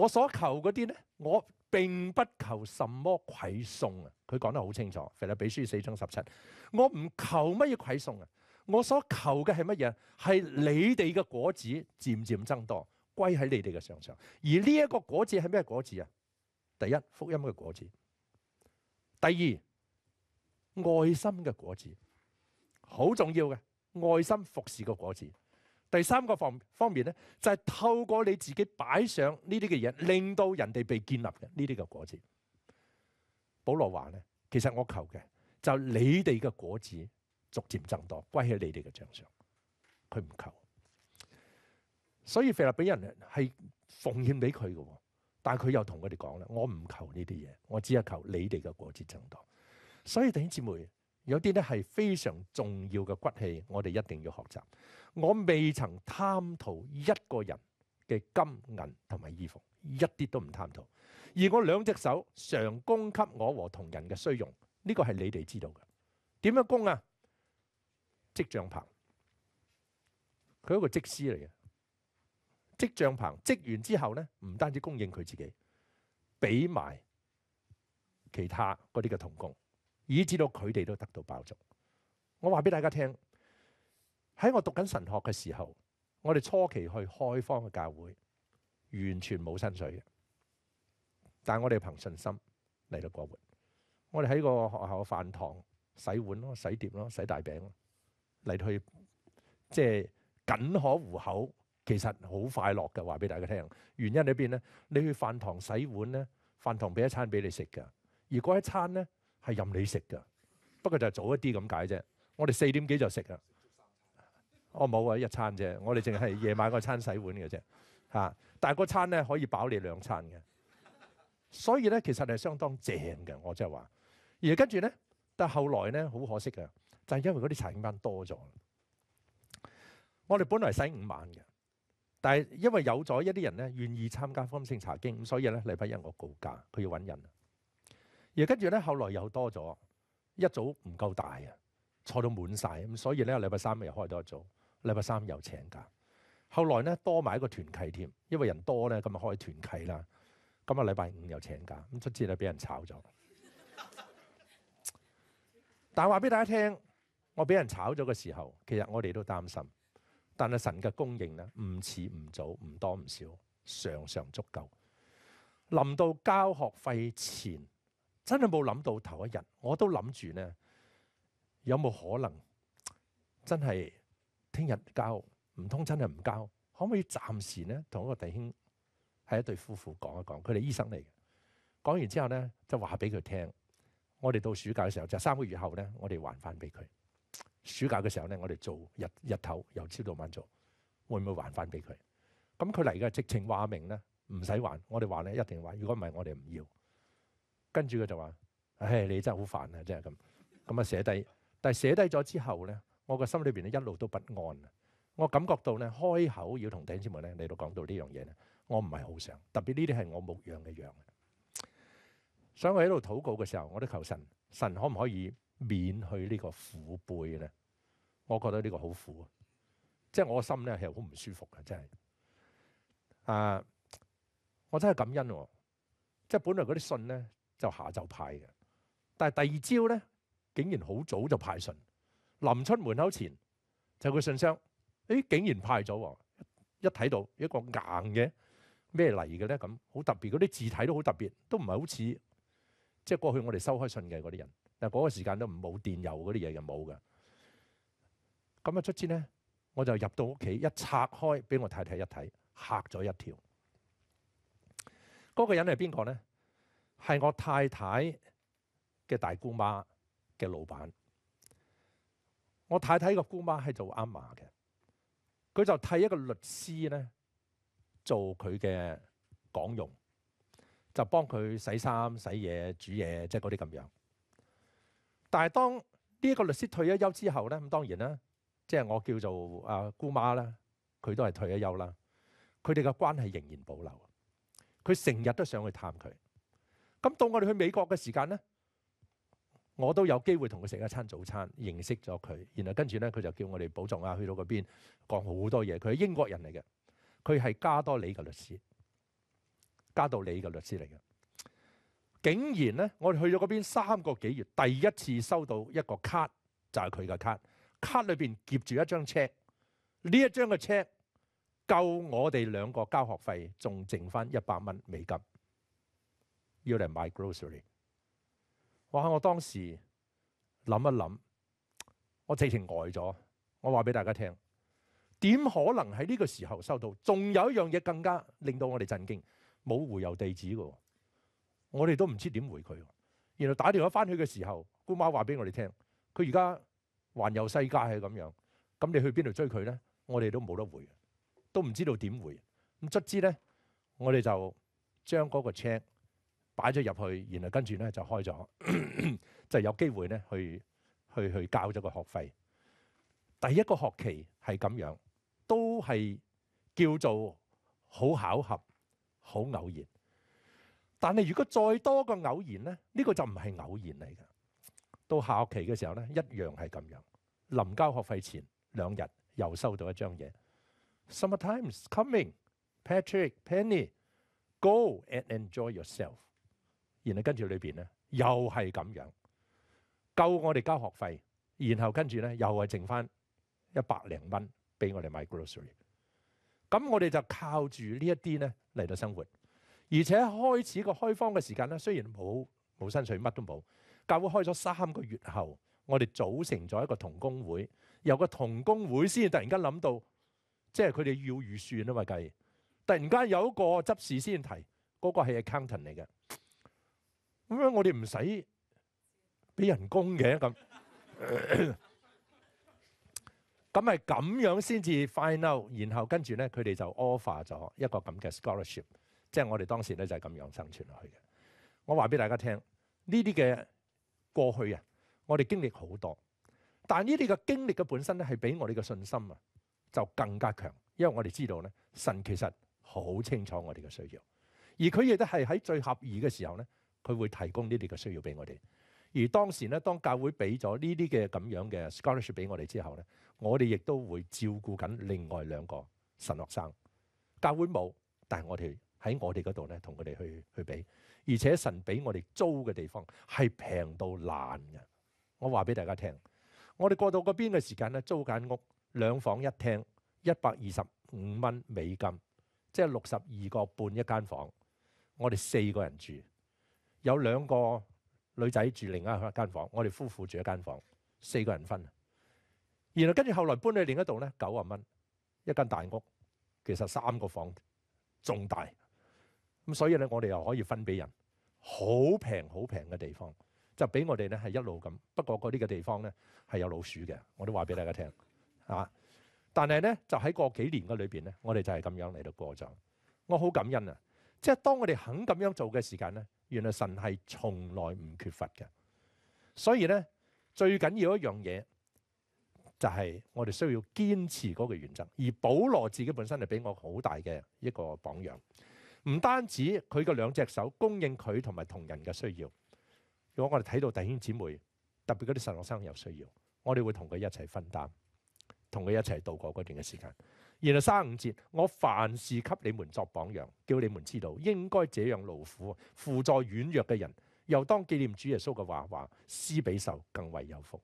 我所求嗰啲呢？我并不求什么馈送啊！佢讲得好清楚，《腓立比书》四章十七。我唔求乜嘢馈送啊！我所求嘅系乜嘢？系你哋嘅果子渐渐增多，归喺你哋嘅上上。而呢一个果子系咩果子啊？第一福音嘅果子，第二。爱心嘅果子好重要嘅，爱心服侍嘅果子。第三个方方面咧，就系透过你自己摆上呢啲嘅嘢，令到人哋被建立嘅呢啲嘅果子。保罗话咧，其实我求嘅就你哋嘅果子逐渐增多，归喺你哋嘅账上。佢唔求，所以菲立比人系奉献俾佢嘅，但系佢又同佢哋讲咧，我唔求呢啲嘢，我只系求你哋嘅果子增多。所以弟兄姊妹，有啲咧係非常重要嘅骨氣，我哋一定要學習。我未曾貪圖一個人嘅金銀同埋衣服，一啲都唔貪圖。而我兩隻手常供給我和同人嘅需用，呢個係你哋知道嘅。點樣供啊？積帳棚，佢一個積師嚟嘅。積帳棚積完之後咧，唔單止供應佢自己，俾埋其他嗰啲嘅同工。以至到佢哋都得到爆足。我话俾大家听，喺我读紧神学嘅时候，我哋初期去开方嘅教会，完全冇薪水嘅。但系我哋凭信心嚟到过活。我哋喺个学校嘅饭堂洗碗咯、洗碟咯、洗大饼咯，嚟去即系仅可糊口，其实好快乐嘅。话俾大家听，原因里边咧？你去饭堂洗碗咧，饭堂俾一餐俾你食噶，而嗰一餐咧。係任你食噶，不過就早一啲咁解啫。我哋四點幾就食啦。我冇啊，一餐啫。我哋淨係夜晚嗰餐洗碗嘅啫。吓。但系個餐咧可以飽你兩餐嘅，所以咧其實係相當正嘅。我即係話，而跟住咧，但係後來咧好可惜嘅，就係因為嗰啲茶興班多咗。我哋本來洗五晚嘅，但係因為有咗一啲人咧願意參加風盛茶經，咁所以咧禮拜一我告假，佢要揾人。而跟住咧，後來又多咗一組唔夠大啊，坐到滿晒。咁，所以咧禮拜三又開多一組，禮拜三又請假。後來咧多埋一個團契添，因為人多咧，咁咪開團契啦。咁啊，禮拜五又請假咁，出之就俾人炒咗。但話俾大家聽，我俾人炒咗嘅時候，其實我哋都擔心，但係神嘅供應咧唔遲唔早，唔多唔少，常常足夠。臨到交學費前。真系冇谂到头一日，我都谂住咧，有冇可能真系听日交？唔通真系唔交？可唔可以暂时咧同一个弟兄系一对夫妇讲一讲？佢哋医生嚟嘅，讲完之后咧就话俾佢听，我哋到暑假嘅时候就三个月后咧，我哋还翻俾佢。暑假嘅时候咧，我哋做日日头，由朝到晚做，会唔会还翻俾佢？咁佢嚟嘅直情话明咧，唔使还。我哋话咧一定还，如果唔系我哋唔要。跟住佢就话：唉，你真系好烦啊！真系咁，咁啊写低，但系写低咗之后咧，我个心里边咧一路都不安啊！我感觉到咧，开口要同弟兄姊妹咧嚟到讲到呢样嘢咧，我唔系好想，特别呢啲系我牧养嘅羊。所以我喺度祷告嘅时候，我都求神，神可唔可以免去呢个苦背咧？我觉得呢个好苦，即系我心咧系好唔舒服嘅，真系。啊，我真系感恩，即系本来嗰啲信咧。就下昼派嘅，但系第二朝咧，竟然好早就派信。临出门口前就个信箱，诶，竟然派咗。一睇到一个硬嘅咩嚟嘅咧，咁好特别，嗰啲字体都好特别，都唔系好似即系过去我哋收开信嘅嗰啲人。但系嗰个时间都冇电邮嗰啲嘢又冇嘅。咁啊，出之咧，我就入到屋企一拆开，俾我太太一睇，吓咗一跳。嗰个人系边个咧？係我太太嘅大姑媽嘅老闆，我太太个姑媽係做阿嫲嘅，佢就替一個律師咧做佢嘅講佣，就幫佢洗衫洗嘢煮嘢，即係嗰啲咁樣。但係當呢一個律師退咗休之後咧，咁當然啦，即係我叫做阿姑媽啦，佢都係退咗休啦，佢哋嘅關係仍然保留。佢成日都上去探佢。咁到我哋去美國嘅時間咧，我都有機會同佢食一餐早餐，認識咗佢。然後跟住咧，佢就叫我哋保重啊，去到嗰邊講好多嘢。佢係英國人嚟嘅，佢係加多里嘅律師，加多里嘅律師嚟嘅。竟然咧，我哋去咗嗰邊三個幾月，第一次收到一個卡，就係佢嘅卡。卡裏边夾住一張車，呢一張嘅車夠我哋兩個交學費，仲剩翻一百蚊美金。要嚟买 grocery，哇！我當時諗一諗，我直情呆咗。我話俾大家聽，點可能喺呢個時候收到？仲有一樣嘢更加令到我哋震驚，冇回郵地址噶，我哋都唔知點回佢。原來打電話翻去嘅時候，姑媽話俾我哋聽，佢而家環遊世界係咁樣。咁你去邊度追佢咧？我哋都冇得回，都唔知道點回咁。卒之咧，我哋就將嗰個 check。擺咗入去，然後跟住咧就開咗，就 <clears throat> 有機會咧去去去交咗個學費。第一個學期係咁樣，都係叫做好巧合、好偶然。但係如果再多個偶然咧，呢個就唔係偶然嚟嘅。到下學期嘅時候咧，一樣係咁樣。臨交學費前兩日又收到一張嘢。Summer times coming, Patrick, Penny, go and enjoy yourself. 然後跟住裏邊咧，又係咁樣夠我哋交學費。然後跟住咧，又係剩翻一百零蚊俾我哋買 grocery。咁我哋就靠住呢一啲咧嚟到生活。而且開始個開方嘅時間咧，雖然冇冇薪水，乜都冇。教會開咗三個月後，我哋組成咗一個同工會。由個同工會先突然間諗到，即係佢哋要預算啊嘛計。突然間有一個執事先提嗰個係 accountant 嚟嘅。咁样我哋唔使俾人工嘅咁，<coughs> 咁系咁样先至 f i n d out，然后跟住咧，佢哋就 off e r 咗一个咁嘅 scholarship，即系我哋当时咧就系咁样生存落去嘅。我话俾大家听呢啲嘅过去啊，我哋经历好多，但系呢啲嘅经历嘅本身咧系俾我哋嘅信心啊，就更加强，因为我哋知道咧神其实好清楚我哋嘅需要，而佢亦都系喺最合宜嘅时候咧。佢會提供呢啲嘅需要俾我哋，而當時咧，當教會俾咗呢啲嘅咁樣嘅 scholarship 俾我哋之後咧，我哋亦都會照顧緊另外兩個神學生。教會冇，但係我哋喺我哋嗰度咧，同佢哋去去俾。而且神俾我哋租嘅地方係平到爛嘅。我話俾大家聽，我哋過到嗰邊嘅時間咧，租間屋兩房一廳，一百二十五蚊美金，即係六十二個半一間房，我哋四個人住。有兩個女仔住另一間房，我哋夫婦住一間房，四個人分。然後跟住後來搬去另一度咧，九啊蚊一間大屋，其實三個房仲大。咁所以咧，我哋又可以分俾人，好平好平嘅地方，就俾我哋咧係一路咁。不過嗰啲嘅地方咧係有老鼠嘅，我都話俾大家聽啊。但系咧就喺過幾年嘅裏邊咧，我哋就係咁樣嚟到過咗。我好感恩啊！即係當我哋肯咁樣做嘅時間咧。原来神系从来唔缺乏嘅，所以咧最紧要一样嘢就系我哋需要坚持嗰个原则。而保罗自己本身系俾我好大嘅一个榜样，唔单止佢嘅两只手供应佢同埋同人嘅需要。如果我哋睇到弟兄姊妹，特别嗰啲神学生有需要，我哋会同佢一齐分担，同佢一齐度过嗰段嘅时间。然後三五節，我凡事給你們作榜樣，叫你們知道應該這樣勞苦，辅助軟弱嘅人，又當纪念主耶穌嘅話話：施比受更為有福。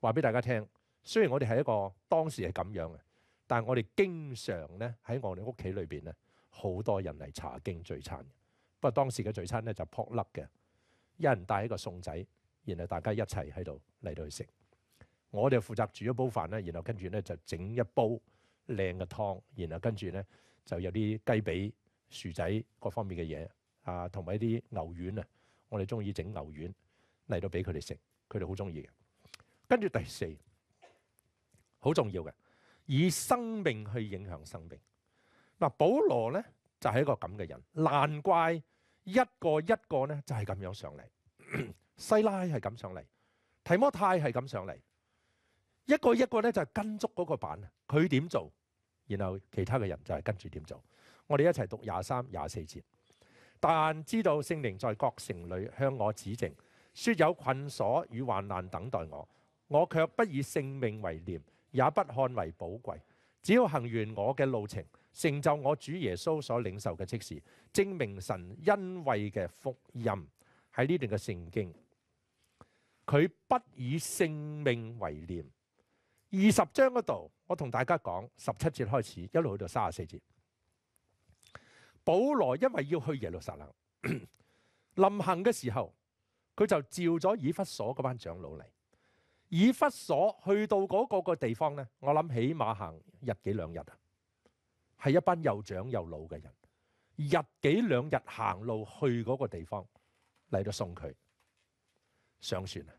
話俾大家聽，雖然我哋係一個當時係咁樣嘅，但我哋經常咧喺我哋屋企裏边咧，好多人嚟查經聚餐。不過當時嘅聚餐咧就扑粒嘅，一人帶一個餸仔，然後大家一齊喺度嚟到去食。我哋負責煮一煲飯咧，然後跟住咧就整一煲。靚嘅湯，然後跟住咧就有啲雞髀、薯仔各方面嘅嘢，啊，同埋啲牛丸啊，我哋中意整牛丸嚟到俾佢哋食，佢哋好中意嘅。跟住第四，好重要嘅，以生命去影響生命。嗱，保羅咧就係一個咁嘅人，難怪一個一個咧就係咁樣上嚟。<clears throat> 西拉係咁上嚟，提摩太係咁上嚟。一個一個咧就係跟足嗰個版，佢點做，然後其他嘅人就係跟住點做。我哋一齊讀廿三、廿四節。但知道聖靈在各城里向我指證，说有困鎖與患難等待我，我卻不以性命為念，也不看為寶貴，只要行完我嘅路程，成就我主耶穌所領受嘅職事，證明神恩惠嘅福音喺呢段嘅聖經。佢不以性命為念。二十章嗰度，我同大家讲十七节开始，一路去到三十四节。保罗因为要去耶路撒冷，临 <clears throat> 行嘅时候，佢就召咗以弗所嗰班长老嚟。以弗所去到嗰个个地方咧，我谂起码行日几两日啊，系一班又长又老嘅人，日几两日行路去嗰个地方嚟到送佢上船啊。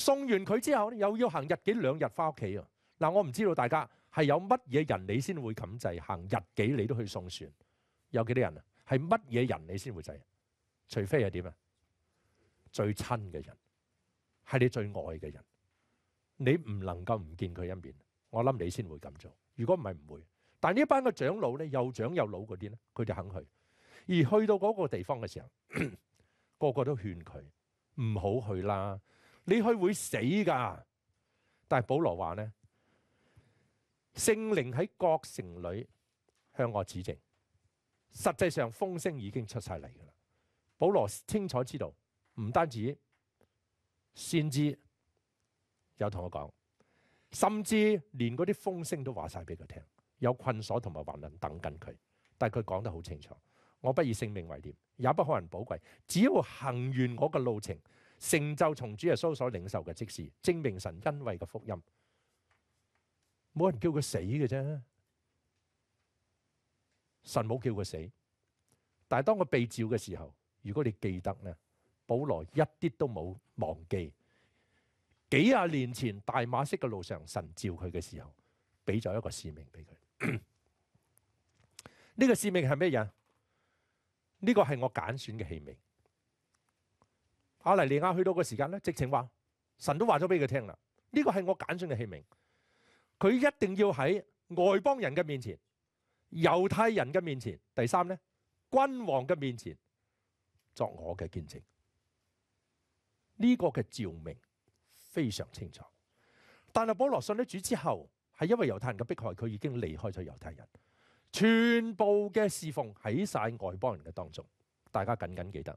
送完佢之後咧，又要行日幾兩日翻屋企啊！嗱，我唔知道大家係有乜嘢人，你先會咁滯行日幾，你都去送船？有幾多人啊？係乜嘢人你先會滯？除非係點啊？最親嘅人，係你最愛嘅人，你唔能夠唔見佢一面，我諗你先會咁做。如果唔係唔會。但呢班嘅長老咧，又長又老嗰啲咧，佢就肯去。而去到嗰個地方嘅時候，<coughs> 個個都勸佢唔好去啦。你去會死㗎，但係保羅話咧，聖靈喺各城裏向我指證，實際上風聲已經出晒嚟㗎啦。保羅清楚知道，唔單止，先知有同我講，甚至連嗰啲風聲都話晒俾佢聽，有困锁同埋患難等緊佢。但係佢講得好清楚，我不以性命為念，也不可能寶貴，只要行完我嘅路程。成就從主耶收所領受嘅職事，證明神恩惠嘅福音。冇人叫佢死嘅啫，神冇叫佢死。但系當佢被召嘅時候，如果你記得咧，保羅一啲都冇忘記。幾廿年前大馬式嘅路上，神召佢嘅時候，俾咗一個使命俾佢。呢個使命係咩人？呢個係我揀選嘅器皿。尼利亚去到个时间咧，直情话神都话咗俾佢听啦。呢个系我拣选嘅器皿，佢一定要喺外邦人嘅面前、犹太人嘅面前、第三咧君王嘅面前作我嘅见证。呢个嘅照明非常清楚。但系保罗信咗主之后，系因为犹太人嘅迫害，佢已经离开咗犹太人，全部嘅侍奉喺晒外邦人嘅当中。大家紧紧记得。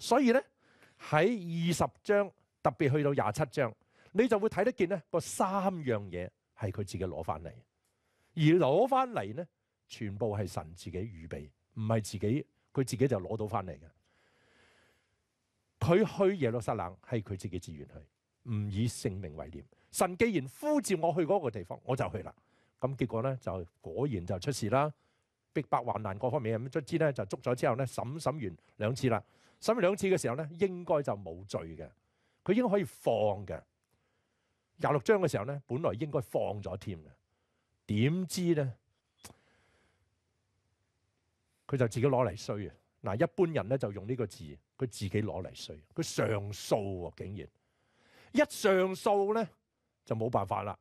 所以咧喺二十章，特別去到廿七章，你就會睇得見咧個三樣嘢係佢自己攞翻嚟，而攞翻嚟咧全部係神自己預備，唔係自己佢自己就攞到翻嚟嘅。佢去耶路撒冷係佢自己自愿去，唔以性命為念。神既然呼召我去嗰個地方，我就去啦。咁結果咧就果然就出事啦，逼迫患难各方面咁，卒之咧就捉咗之後咧審審完兩次啦。審兩次嘅時候咧，應該就冇罪嘅，佢應可以放嘅。廿六章嘅時候咧，本來應該放咗添嘅，點知咧佢就自己攞嚟衰啊！嗱，一般人咧就用呢個字，佢自己攞嚟衰，佢上訴喎，竟然一上訴咧就冇辦法啦，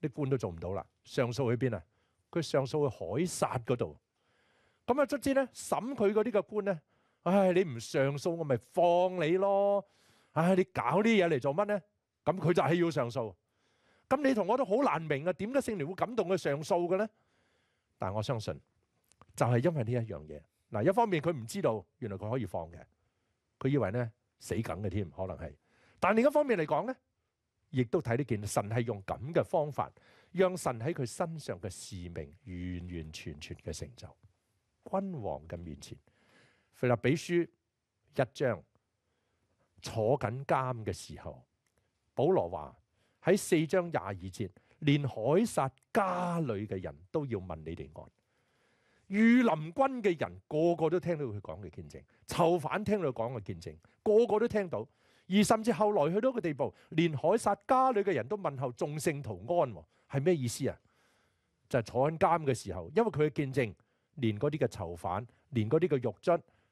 啲官都做唔到啦。上訴去邊啊？佢上訴去海殺嗰度，咁啊卒之咧審佢嗰啲嘅官咧。唉，你唔上訴，我咪放你咯。唉，你搞啲嘢嚟做乜呢？咁佢就系要上訴。咁你同我都好难明啊，点解圣灵会感动佢上訴嘅咧？但系我相信，就系因为呢一样嘢。嗱，一方面佢唔知道，原来佢可以放嘅，佢以为咧死梗嘅添，可能系。但另一方面嚟讲咧，亦都睇呢件神系用咁嘅方法，让神喺佢身上嘅使命完完全全嘅成就。君王嘅面前。菲立比書一張，坐緊監嘅時候，保羅話喺四章廿二節，連海殺家裏嘅人都要問你哋安。御林軍嘅人個個都聽到佢講嘅見證，囚犯聽到佢講嘅見證，個個都聽到。而甚至後來去到一個地步，連海殺家裏嘅人都問候眾聖徒安，係咩意思啊？就係坐緊監嘅時候，因為佢嘅見證，連嗰啲嘅囚犯，連嗰啲嘅狱卒。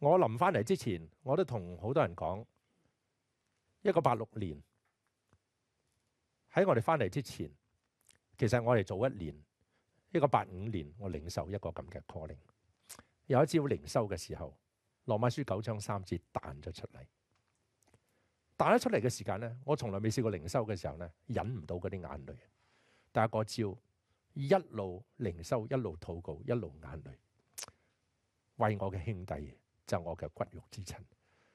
我臨翻嚟之前，我都同好多人講，一個八六年喺我哋翻嚟之前，其實我哋早一年，一個八五年我领受一個咁嘅 calling，有一招灵修嘅時候，羅馬書九章三节彈咗出嚟，彈咗出嚟嘅時間咧，我從來未試過灵修嘅時候咧忍唔到嗰啲眼淚，但系嗰招一路灵修一路祷告一路眼淚，為我嘅兄弟。就我嘅骨肉之亲，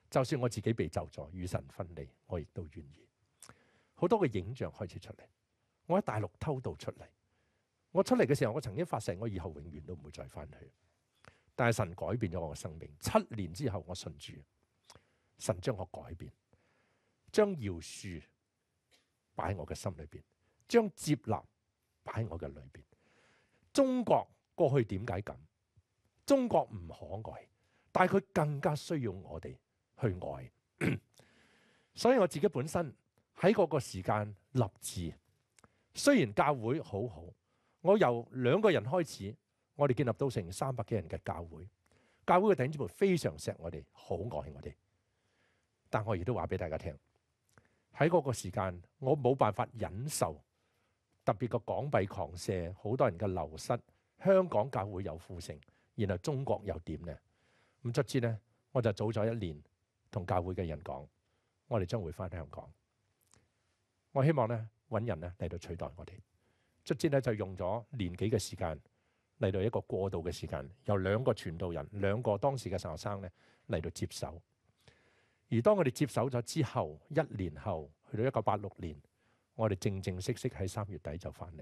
就算我自己被咒咗，与神分离，我亦都愿意。好多嘅影像开始出嚟，我喺大陆偷渡出嚟，我出嚟嘅时候，我曾经发誓，我以后永远都唔会再翻去。但系神改变咗我嘅生命，七年之后我信主，神将我改变，将饶恕摆喺我嘅心里边，将接纳摆喺我嘅里边。中国过去点解咁？中国唔可爱。但系佢更加需要我哋去爱，<clears throat> 所以我自己本身喺嗰个时间立志。虽然教会好好，我由两个人开始，我哋建立到成三百几人嘅教会。教会嘅弟兄姊妹非常锡我哋，好爱我哋。但我亦都话俾大家听，喺嗰个时间我冇办法忍受，特别个港币狂泻，好多人嘅流失。香港教会有富盛，然后中国又点呢？咁卒之咧，我就早咗一年同教会嘅人讲，我哋将会翻香港。我希望咧揾人咧嚟到取代我哋。卒之咧就用咗年几嘅时间嚟到一个过渡嘅时间，由两个传道人、两个当时嘅神学生咧嚟到接手。而当我哋接手咗之后，一年后去到一九八六年，我哋正正式式喺三月底就翻嚟。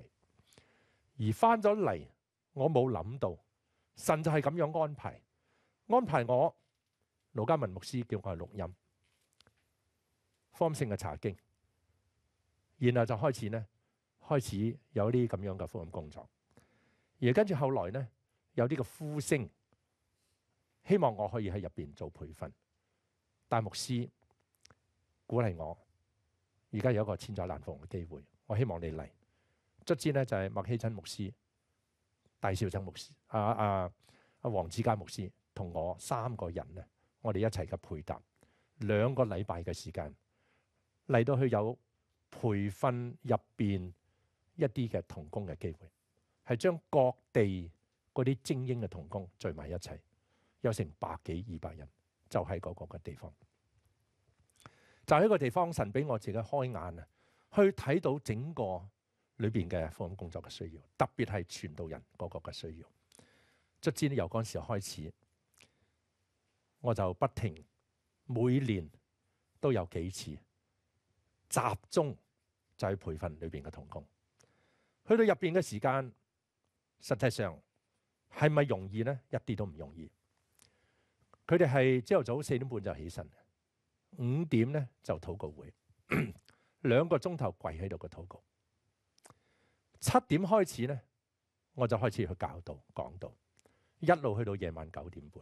而翻咗嚟，我冇谂到神就系咁样安排。安排我卢嘉文牧师叫我去录音，方性嘅茶经，然后就开始咧开始有啲咁样嘅福音工作，而跟住后来咧有啲嘅呼声，希望我可以喺入边做培训，大牧师鼓励我，而家有一个千载难逢嘅机会，我希望你嚟。卒之咧就系麦希珍牧师、大少珍牧师、阿啊阿黄志佳牧师。同我三個人咧，我哋一齊嘅配搭兩個禮拜嘅時間嚟到去有培訓入邊一啲嘅童工嘅機會，係將各地嗰啲精英嘅童工聚埋一齊，有成百幾二百人就喺嗰個嘅地方。就喺個地方，神俾我自己開眼啊，去睇到整個裏邊嘅福音工作嘅需要，特別係傳道人嗰個嘅需要。卒之咧，由嗰陣時開始。我就不停，每年都有幾次集中就去培訓裏边嘅童工。去到入边嘅時間，實際上係咪容易呢？一啲都唔容易。佢哋係朝頭早四點半就起身，五點咧就祷告會，<clears throat> 兩個鐘頭跪喺度嘅祷告。七點開始咧，我就開始去教导講道，一路去到夜晚九點半。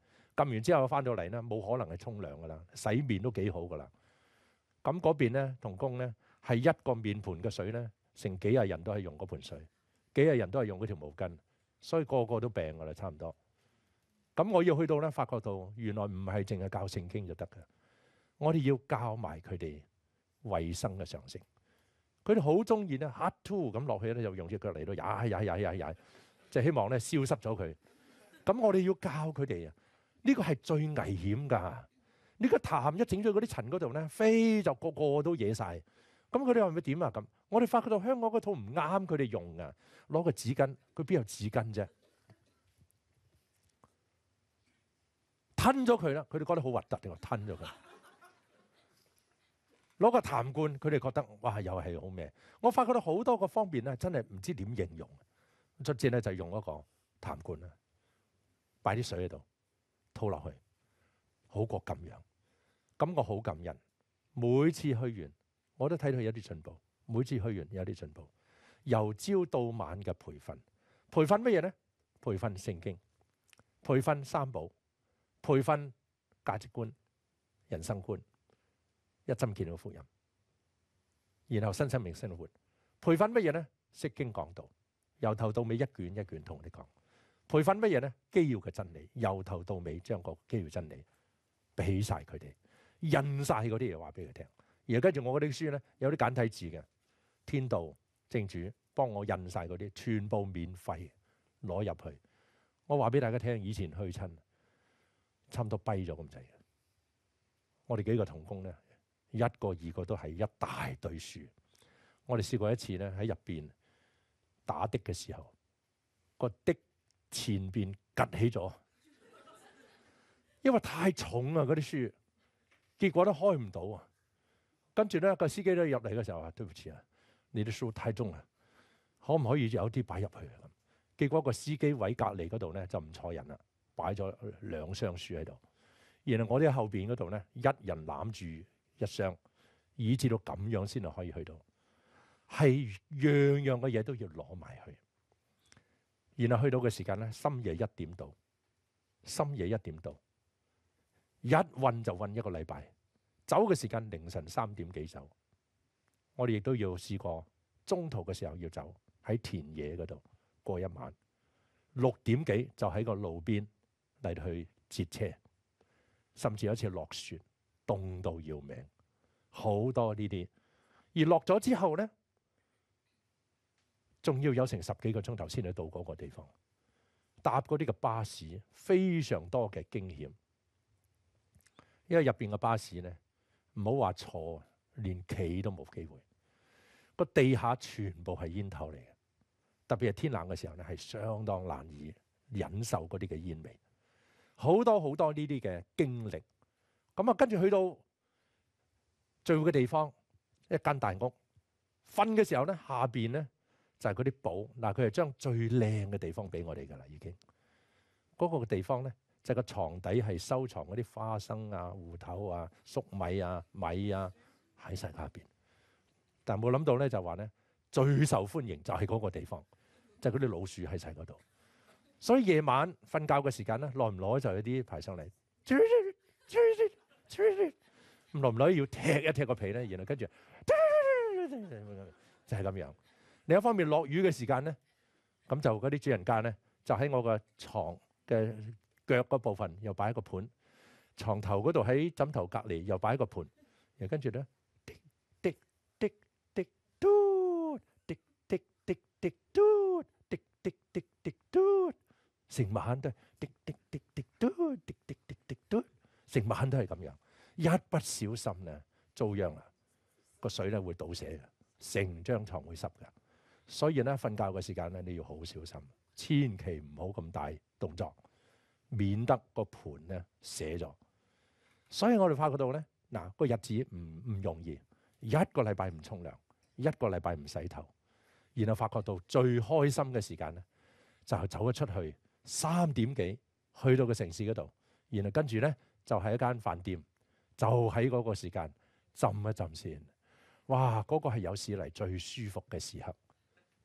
撳完之後翻到嚟咧，冇可能係沖涼噶啦，洗面都幾好噶啦。咁嗰邊咧，同工咧係一個面盆嘅水咧，成幾廿人都係用嗰盆水，幾廿人都係用嗰條毛巾，所以個個都病噶啦，差唔多。咁我要去到咧，發覺到原來唔係淨係教聖經就得嘅，我哋要教埋佢哋衞生嘅常識。佢哋好中意咧，嚇 o 咁落去咧，就用只腳嚟到踩踩踩踩踩，即希望咧消失咗佢。咁我哋要教佢哋啊～呢個係最危險㗎！呢個痰一整咗嗰啲塵嗰度咧，飛就個個都惹晒。咁佢哋話会點啊？咁我哋發覺到香港嗰套唔啱佢哋用啊！攞個紙巾，佢邊有紙巾啫？吞咗佢啦！佢哋覺得好核突，话吞咗佢。攞個痰罐，佢哋覺得哇，又係好咩？我發覺到好多個方面咧，真係唔知點形容。卒之咧就用一個痰罐啦，擺啲水喺度。吐落去，好过咁样。感觉好感人。每次去完我都睇到有啲进步。每次去完有啲进步。由朝到晚嘅培训，培训乜嘢咧？培训圣经，培训三宝，培训价值观、人生观，一针见到福音。然后新生命、生活。培训乜嘢咧？圣经讲道，由头到尾一卷一卷同你讲。培訓乜嘢咧？基要嘅真理，由頭到尾將個基要真理俾晒佢哋，印晒嗰啲嘢話俾佢聽。然後跟住我嗰啲書咧，有啲簡體字嘅，天道正主幫我印晒嗰啲，全部免費攞入去。我話俾大家聽，以前去親差唔多跛咗咁滯嘅。我哋幾個同工咧，一個二個都係一大堆書。我哋試過一次咧，喺入边打的嘅時候，个的。前邊趌起咗，因為太重啊！嗰啲書，結果都開唔到啊。跟住咧，個司機咧入嚟嘅時候啊，對唔住啊，你啲書太重啦，可唔可以有啲擺入去啊？咁結果個司機位隔離嗰度咧就唔坐人啦，擺咗兩箱書喺度。然后我哋後邊嗰度咧，一人攬住一箱，以至到咁樣先可以去到。係樣樣嘅嘢都要攞埋去。然后去到嘅时间咧，深夜一点到，深夜一点到，一运就运一个礼拜。走嘅时间凌晨三点几走，我哋亦都要试过中途嘅时候要走喺田野嗰度过一晚，六点几就喺个路边嚟去截车，甚至有一次落雪，冻到要命，好多呢啲。而落咗之后咧。仲要有成十幾個鐘頭先去到嗰個地方，搭嗰啲嘅巴士非常多嘅驚險，因為入边嘅巴士咧，唔好話坐，連企都冇機會。個地下全部係煙頭嚟嘅，特別係天冷嘅時候咧，係相當難以忍受嗰啲嘅煙味。好多好多呢啲嘅經歷，咁啊跟住去到最会嘅地方，一間大屋瞓嘅時候咧，下边咧。就係嗰啲寶，嗱佢係將最靚嘅地方俾我哋噶啦，已經嗰個地方咧，就個床底係收藏嗰啲花生啊、芋頭啊、粟米啊、米啊喺晒下邊。但冇諗到咧，就話咧最受歡迎就係嗰個地方，就係嗰啲老鼠喺晒嗰度。所以夜晚瞓覺嘅時間咧，耐唔耐就有啲排上嚟，耐唔耐要踢一踢個被咧，然後跟住就係咁樣。另一方面，落雨嘅时间咧，咁就嗰啲主人家咧，就喺我個床嘅脚嗰部分又摆一个盘，床头嗰度喺枕头隔篱又摆一个盘，然跟住咧滴滴滴滴嘟，滴滴滴滴嘟，滴滴滴滴嘟，成晚都滴滴滴滴嘟，滴滴滴滴嘟，成晚都系咁样，一不小心咧遭殃啦，个水咧会倒泻嘅，成张床会湿㗎。所以咧，瞓覺嘅時間咧，你要好小心，千祈唔好咁大動作，免得個盤咧寫咗。所以我哋發覺到咧，嗱個日子唔唔容易，一個禮拜唔沖涼，一個禮拜唔洗頭，然後發覺到最開心嘅時間咧就走咗出去，三點幾去到個城市嗰度，然後跟住咧就喺一間飯店，就喺嗰個時間浸一浸先。哇！嗰個係有史嚟最舒服嘅時刻。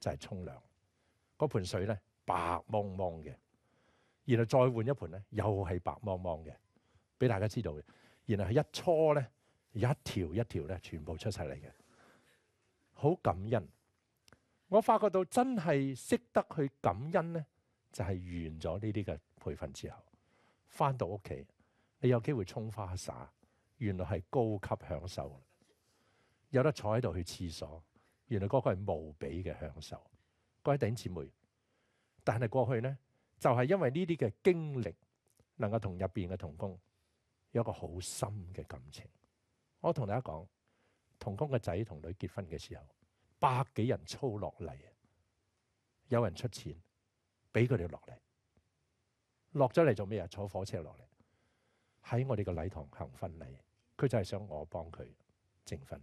就係沖涼，嗰盆水咧白茫茫嘅，然後再換一盆咧又係白茫茫嘅，俾大家知道。嘅。然後係一搓咧，一條一條咧全部出晒嚟嘅，好感恩。我發覺到真係識得去感恩咧，就係完咗呢啲嘅培訓之後，翻到屋企你有機會沖花灑，原來係高級享受有得坐喺度去廁所。原来嗰个系无比嘅享受，各位弟兄姊妹。但系过去咧，就系因为呢啲嘅经历，能够同入边嘅童工有一个好深嘅感情。我同大家讲，童工嘅仔同女结婚嘅时候，百几人操落嚟啊！有人出钱，俾佢哋落嚟。落咗嚟做咩啊？坐火车落嚟，喺我哋嘅礼堂行婚礼。佢就系想我帮佢证婚。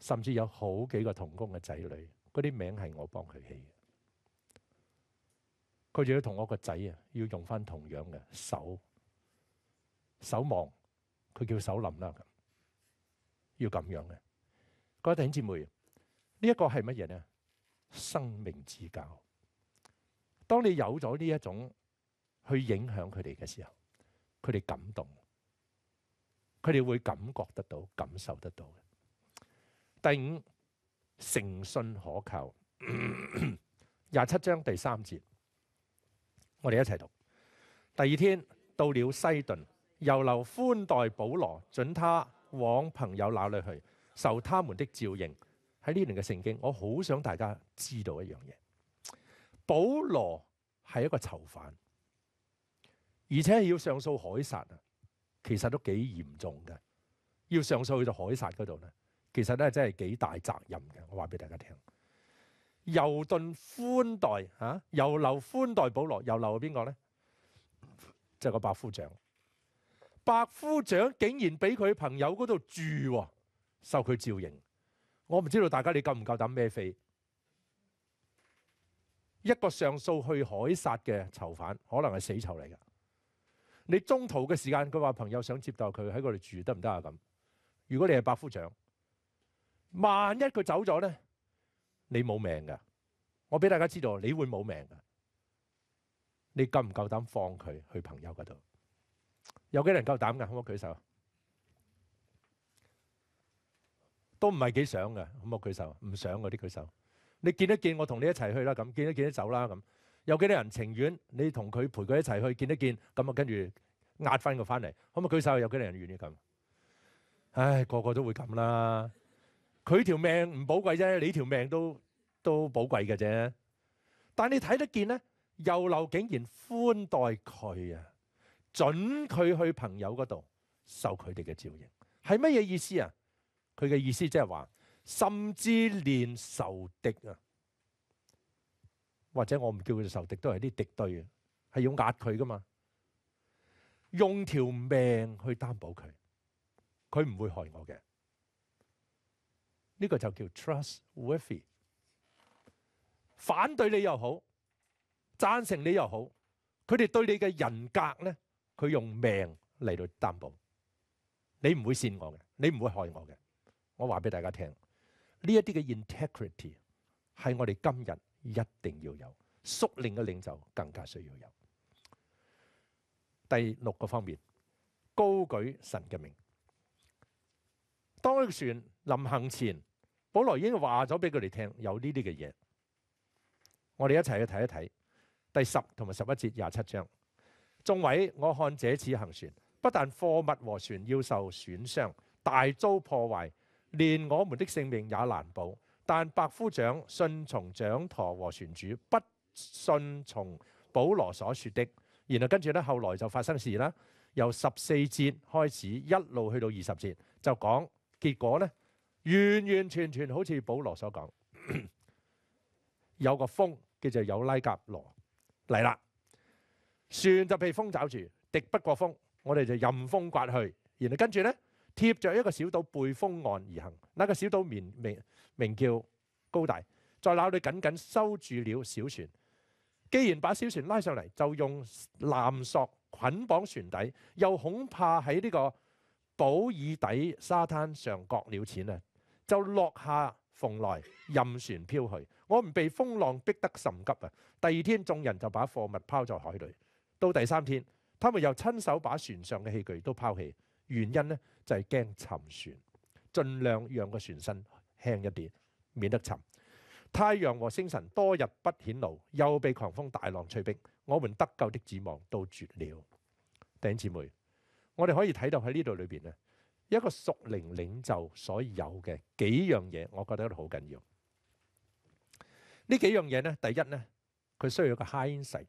甚至有好几个童工嘅仔女，嗰啲名系我帮佢起嘅。佢仲要同我个仔啊，要用翻同样嘅手守望，佢叫守林啦。要咁样嘅，各位弟兄姊妹，呢一个系乜嘢咧？生命之教。当你有咗呢一种去影响佢哋嘅时候，佢哋感动，佢哋会感觉得到、感受得到嘅。第五，诚信可靠。<coughs> 廿七章第三节，我哋一齐读。第二天到了西顿，又留宽待保罗，准他往朋友那里去，受他们的照应。喺呢段嘅圣经，我好想大家知道一样嘢：保罗系一个囚犯，而且要上诉海撒啊，其实都几严重嘅，要上诉去到海撒嗰度咧。其實咧真係幾大責任嘅，我話俾大家聽。遊頓寬待嚇，遊留寬待保羅，遊留係邊個咧？即係個百夫長。百夫長竟然俾佢朋友嗰度住，受佢照應。我唔知道大家你夠唔夠膽孭飛？一個上訴去海撒嘅囚犯，可能係死囚嚟噶。你中途嘅時間，佢話朋友想接待佢喺嗰度住得唔得啊？咁，如果你係百夫長。萬一佢走咗咧，你冇命噶！我俾大家知道，你會冇命噶。你夠唔夠膽放佢去朋友嗰度？有幾多人夠膽噶？可唔可舉手？都唔係幾想噶，可唔可舉手？唔想嗰啲舉手。你見一見，我同你一齊去啦。咁見一見得走啦。咁有幾多人情願你同佢陪佢一齊去見一見？咁啊，跟住壓翻佢翻嚟。可唔可舉手？有幾多人願意咁？唉，個個都會咁啦。佢條命唔寶貴啫，你條命都都寶貴嘅啫。但你睇得見咧，右流竟然宽待佢啊，準佢去朋友嗰度受佢哋嘅照應，係乜嘢意思啊？佢嘅意思即係話，甚至連仇敵啊，或者我唔叫佢仇敵，都係啲敵對，係要壓佢噶嘛，用條命去擔保佢，佢唔會害我嘅。呢个就叫 trustworthy。反对你又好，赞成你又好，佢哋对你嘅人格咧，佢用命嚟到担保，你唔会骗我嘅，你唔会害我嘅。我话俾大家听，呢一啲嘅 integrity 系我哋今日一定要有，缩领嘅领袖更加需要有。第六个方面，高举神嘅名，当船临行前。保罗已经话咗俾佢哋听，有呢啲嘅嘢，我哋一齐去睇一睇第十同埋十一节廿七章。众位，我看这次行船不但货物和船要受损伤，大遭破坏，连我们的性命也难保。但白夫长信从掌舵和船主，不信从保罗所说的。然后跟住咧，后来就发生事啦。由十四节开始，一路去到二十节，就讲结果呢。完完全全好似保罗所讲，<clears throat> 有个风，叫做有拉甲罗嚟啦，船就被风罩住，敌不过风，我哋就任风刮去。然后跟住咧，贴着一个小岛背风岸而行，那个小岛名名名叫高大，在那里紧紧收住了小船。既然把小船拉上嚟，就用缆索捆绑船底，又恐怕喺呢个保尔底沙滩上割了钱啊！就落下蓬莱，任船漂去，我唔被风浪逼得甚急啊！第二天众人就把货物抛在海里，到第三天，他们又亲手把船上嘅器具都抛弃。原因呢就系惊沉船，尽量让个船身轻一点，免得沉。太阳和星辰多日不显露，又被狂风大浪吹逼，我们得救的指望都绝了。弟兄姊妹，我哋可以睇到喺呢度里边咧。一个属灵领袖所有嘅几样嘢，我觉得好紧要。呢几样嘢咧，第一咧，佢需要一个 high insight，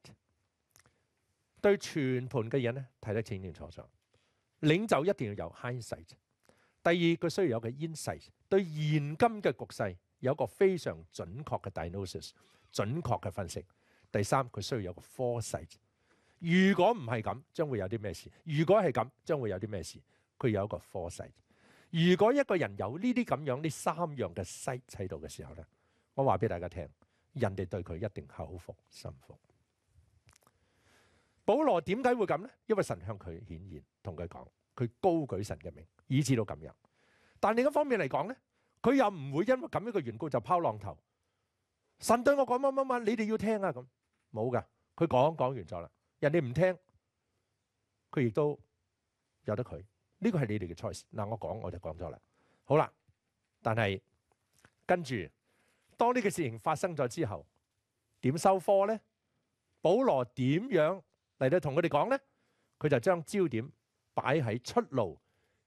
对全盘嘅嘢咧睇得清清楚楚。领袖一定要有 high insight。第二，佢需要有个 insight，对现今嘅局势有个非常准确嘅 diagnosis，准确嘅分析。第三，佢需要有个 fore sight。如果唔系咁，将会有啲咩事？如果系咁，将会有啲咩事？佢有一個科勢。如果一個人有呢啲咁樣呢三樣嘅西喺度嘅時候咧，我話俾大家聽，人哋對佢一定口服心服。保羅點解會咁咧？因為神向佢顯現，同佢講，佢高舉神嘅名，以至到咁樣。但另一方面嚟講咧，佢又唔會因為咁樣嘅緣故就拋浪頭。神對我講乜乜乜，你哋要聽啊咁。冇噶，佢講講完咗啦，人哋唔聽，佢亦都有得佢。呢個係你哋嘅 choice。嗱，我講我就講咗啦。好啦，但係跟住當呢個事情發生咗之後，點收科咧？保羅點樣嚟到同佢哋講咧？佢就將焦點擺喺出路，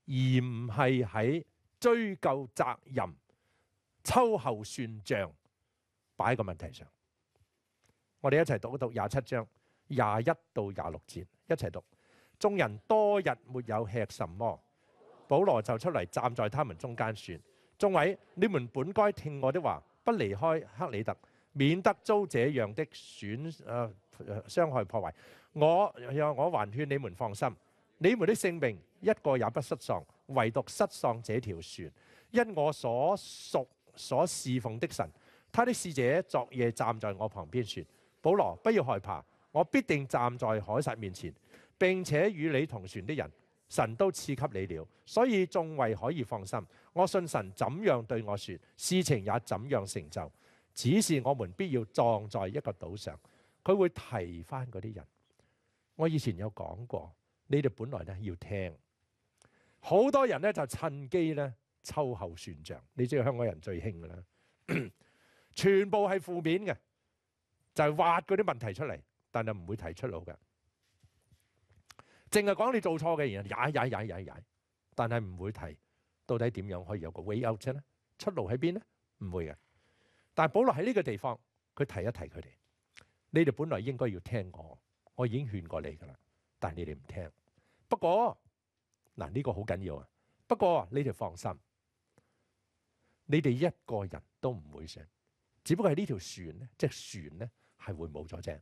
而唔係喺追究責任、秋後算账，擺喺個問題上。我哋一齊讀一讀廿七章廿一到廿六節，一齊讀。众人多日沒有吃什麼，保羅就出嚟站在他們中間説：，眾位，你們本該聽我的話，不離開克里特，免得遭這樣的損誒傷害破壞。我我還勸你們放心，你們的性命一個也不失喪，唯獨失喪這條船。因我所屬所侍奉的神，他的使者昨夜站在我旁邊説：，保羅，不要害怕，我必定站在海撒面前。并且與你同船的人，神都赐給你了，所以众位可以放心。我信神怎樣對我说，事情也怎樣成就。只是我們必要撞在一個島上，佢會提翻嗰啲人。我以前有講過，你哋本來咧要聽，好多人咧就趁機咧秋後算账。你知香港人最興㗎啦，全部係負面嘅，就挖嗰啲問題出嚟，但係唔會提出路嘅。净系讲你做错嘅，然踩踩踩踩踩，但系唔会提到底点样可以有个 way out 啫？呢出路喺边呢？唔会嘅。但系保罗喺呢个地方，佢提一提佢哋：，你哋本来应该要听我，我已经劝过你噶啦，但系你哋唔听。不过嗱呢个好紧要啊！不过你哋放心，你哋一个人都唔会醒。只不过系呢条船呢，即系船呢系会冇咗啫。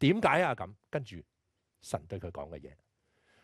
点解啊咁？跟住神对佢讲嘅嘢。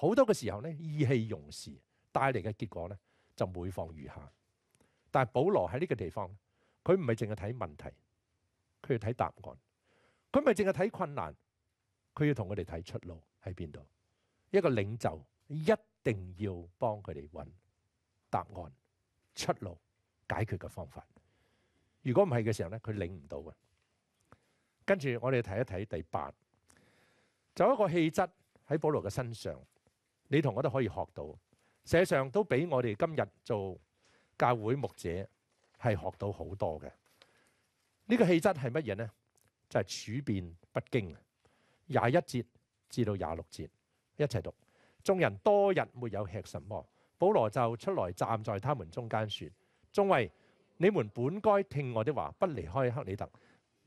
好多嘅时候咧，意氣用事帶嚟嘅結果咧，就每况愈下。但系保羅喺呢個地方，佢唔係淨係睇問題，佢要睇答案。佢唔係淨係睇困難，佢要同我哋睇出路喺邊度。一個領袖一定要幫佢哋揾答案、出路、解決嘅方法。如果唔係嘅時候咧，佢領唔到嘅。跟住我哋睇一睇第八，就一個氣質喺保羅嘅身上。你同我都可以學到，實際上都比我哋今日做教會牧者係學到好多嘅。呢個氣質係乜嘢呢？就係處變不驚廿一節至到廿六節一齊讀。眾人多日沒有吃什麼，保羅就出來站在他們中間说：眾位，你們本該聽我的話，不離開克里特，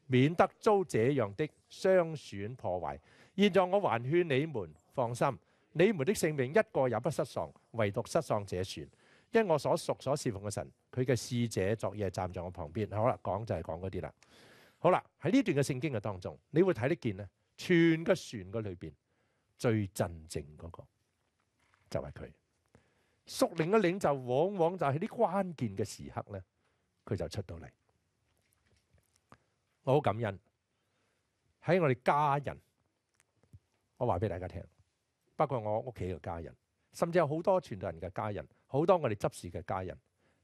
免得遭這樣的傷損破壞。現在我還勸你們放心。你们的性命一个也不失丧，唯独失丧者船，因我所属所侍奉嘅神，佢嘅使者昨夜站在我旁边。好啦，讲就系讲嗰啲啦。好啦，喺呢段嘅圣经嘅当中，你会睇得见咧，全个船嘅里边最真正嗰个就系佢。率灵嘅领袖往往就喺啲关键嘅时刻咧，佢就出到嚟。我好感恩喺我哋家人，我话俾大家听。包括我屋企嘅家人，甚至有好多传道人嘅家人，好多我哋执事嘅家人，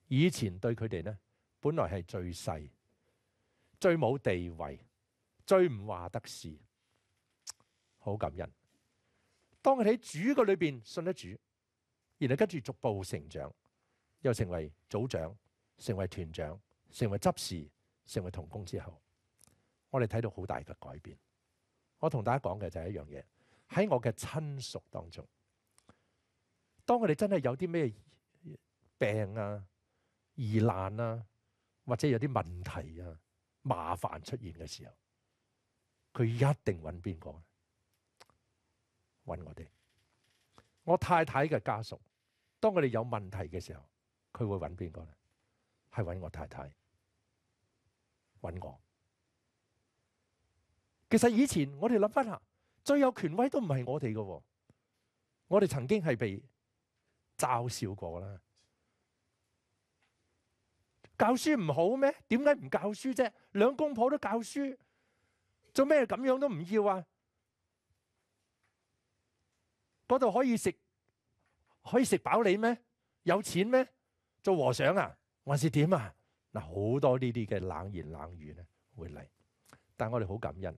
以前对佢哋呢，本来系最细、最冇地位、最唔话得事，好感恩。当佢喺主嘅里边信得主，然后跟住逐步成长，又成为组长、成为团长、成为执事、成为童工之后，我哋睇到好大嘅改变。我同大家讲嘅就系一样嘢。喺我嘅亲属当中，当佢哋真系有啲咩病啊、疑难啊，或者有啲问题啊、麻烦出现嘅时候，佢一定揾边个？揾我哋。我太太嘅家属，当佢哋有问题嘅时候，佢会揾边个咧？系揾我太太。揾我。其实以前我哋谂翻下。最有权威都唔系我哋嘅，我哋曾经系被嘲笑过啦。教书唔好咩？点解唔教书啫？两公婆都教书，做咩咁样都唔要啊？嗰度可以食可以食饱你咩？有钱咩？做和尚啊，还是点啊？嗱，好多呢啲嘅冷言冷语咧会嚟，但系我哋好感恩。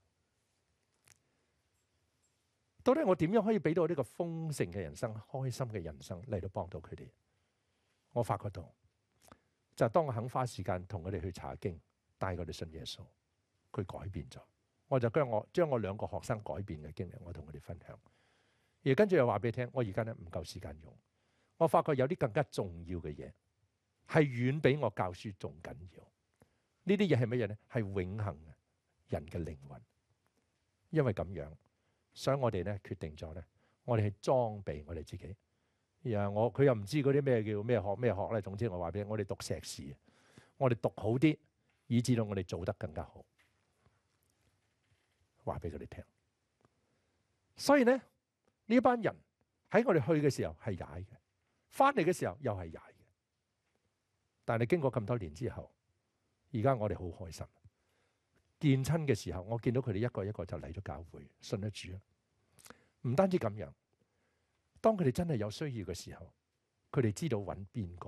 到底我点样可以俾到呢个丰盛嘅人生、开心嘅人生嚟到帮到佢哋？我发觉到就系当我肯花时间同佢哋去查经，带佢哋信耶稣，佢改变咗。我就将我将我两个学生改变嘅经历，我同佢哋分享。而跟住又话俾你听，我而家咧唔够时间用。我发觉有啲更加重要嘅嘢系远比我教书仲紧要。呢啲嘢系乜嘢咧？系永恒嘅人嘅灵魂，因为咁样。所以我哋咧決定咗咧，我哋係裝備我哋自己。然后我佢又唔知嗰啲咩叫咩學咩學咧。總之我話俾你，我哋讀碩士，我哋讀好啲，以至到我哋做得更加好。話俾佢哋聽。所以咧呢班人喺我哋去嘅時候係曳嘅，翻嚟嘅時候又係曳嘅。但係經過咁多年之後，而家我哋好開心。见亲嘅时候，我见到佢哋一个一个就嚟咗教会，信得主啊！唔单止咁样，当佢哋真系有需要嘅时候，佢哋知道揾边个。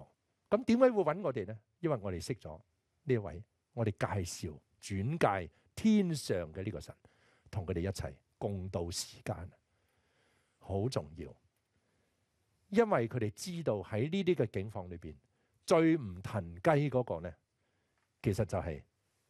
咁点解会揾我哋呢？因为我哋识咗呢位，我哋介绍转介天上嘅呢个神，同佢哋一齐共度时间，好重要。因为佢哋知道喺呢啲嘅境况里边，最唔腾鸡嗰个呢，其实就系。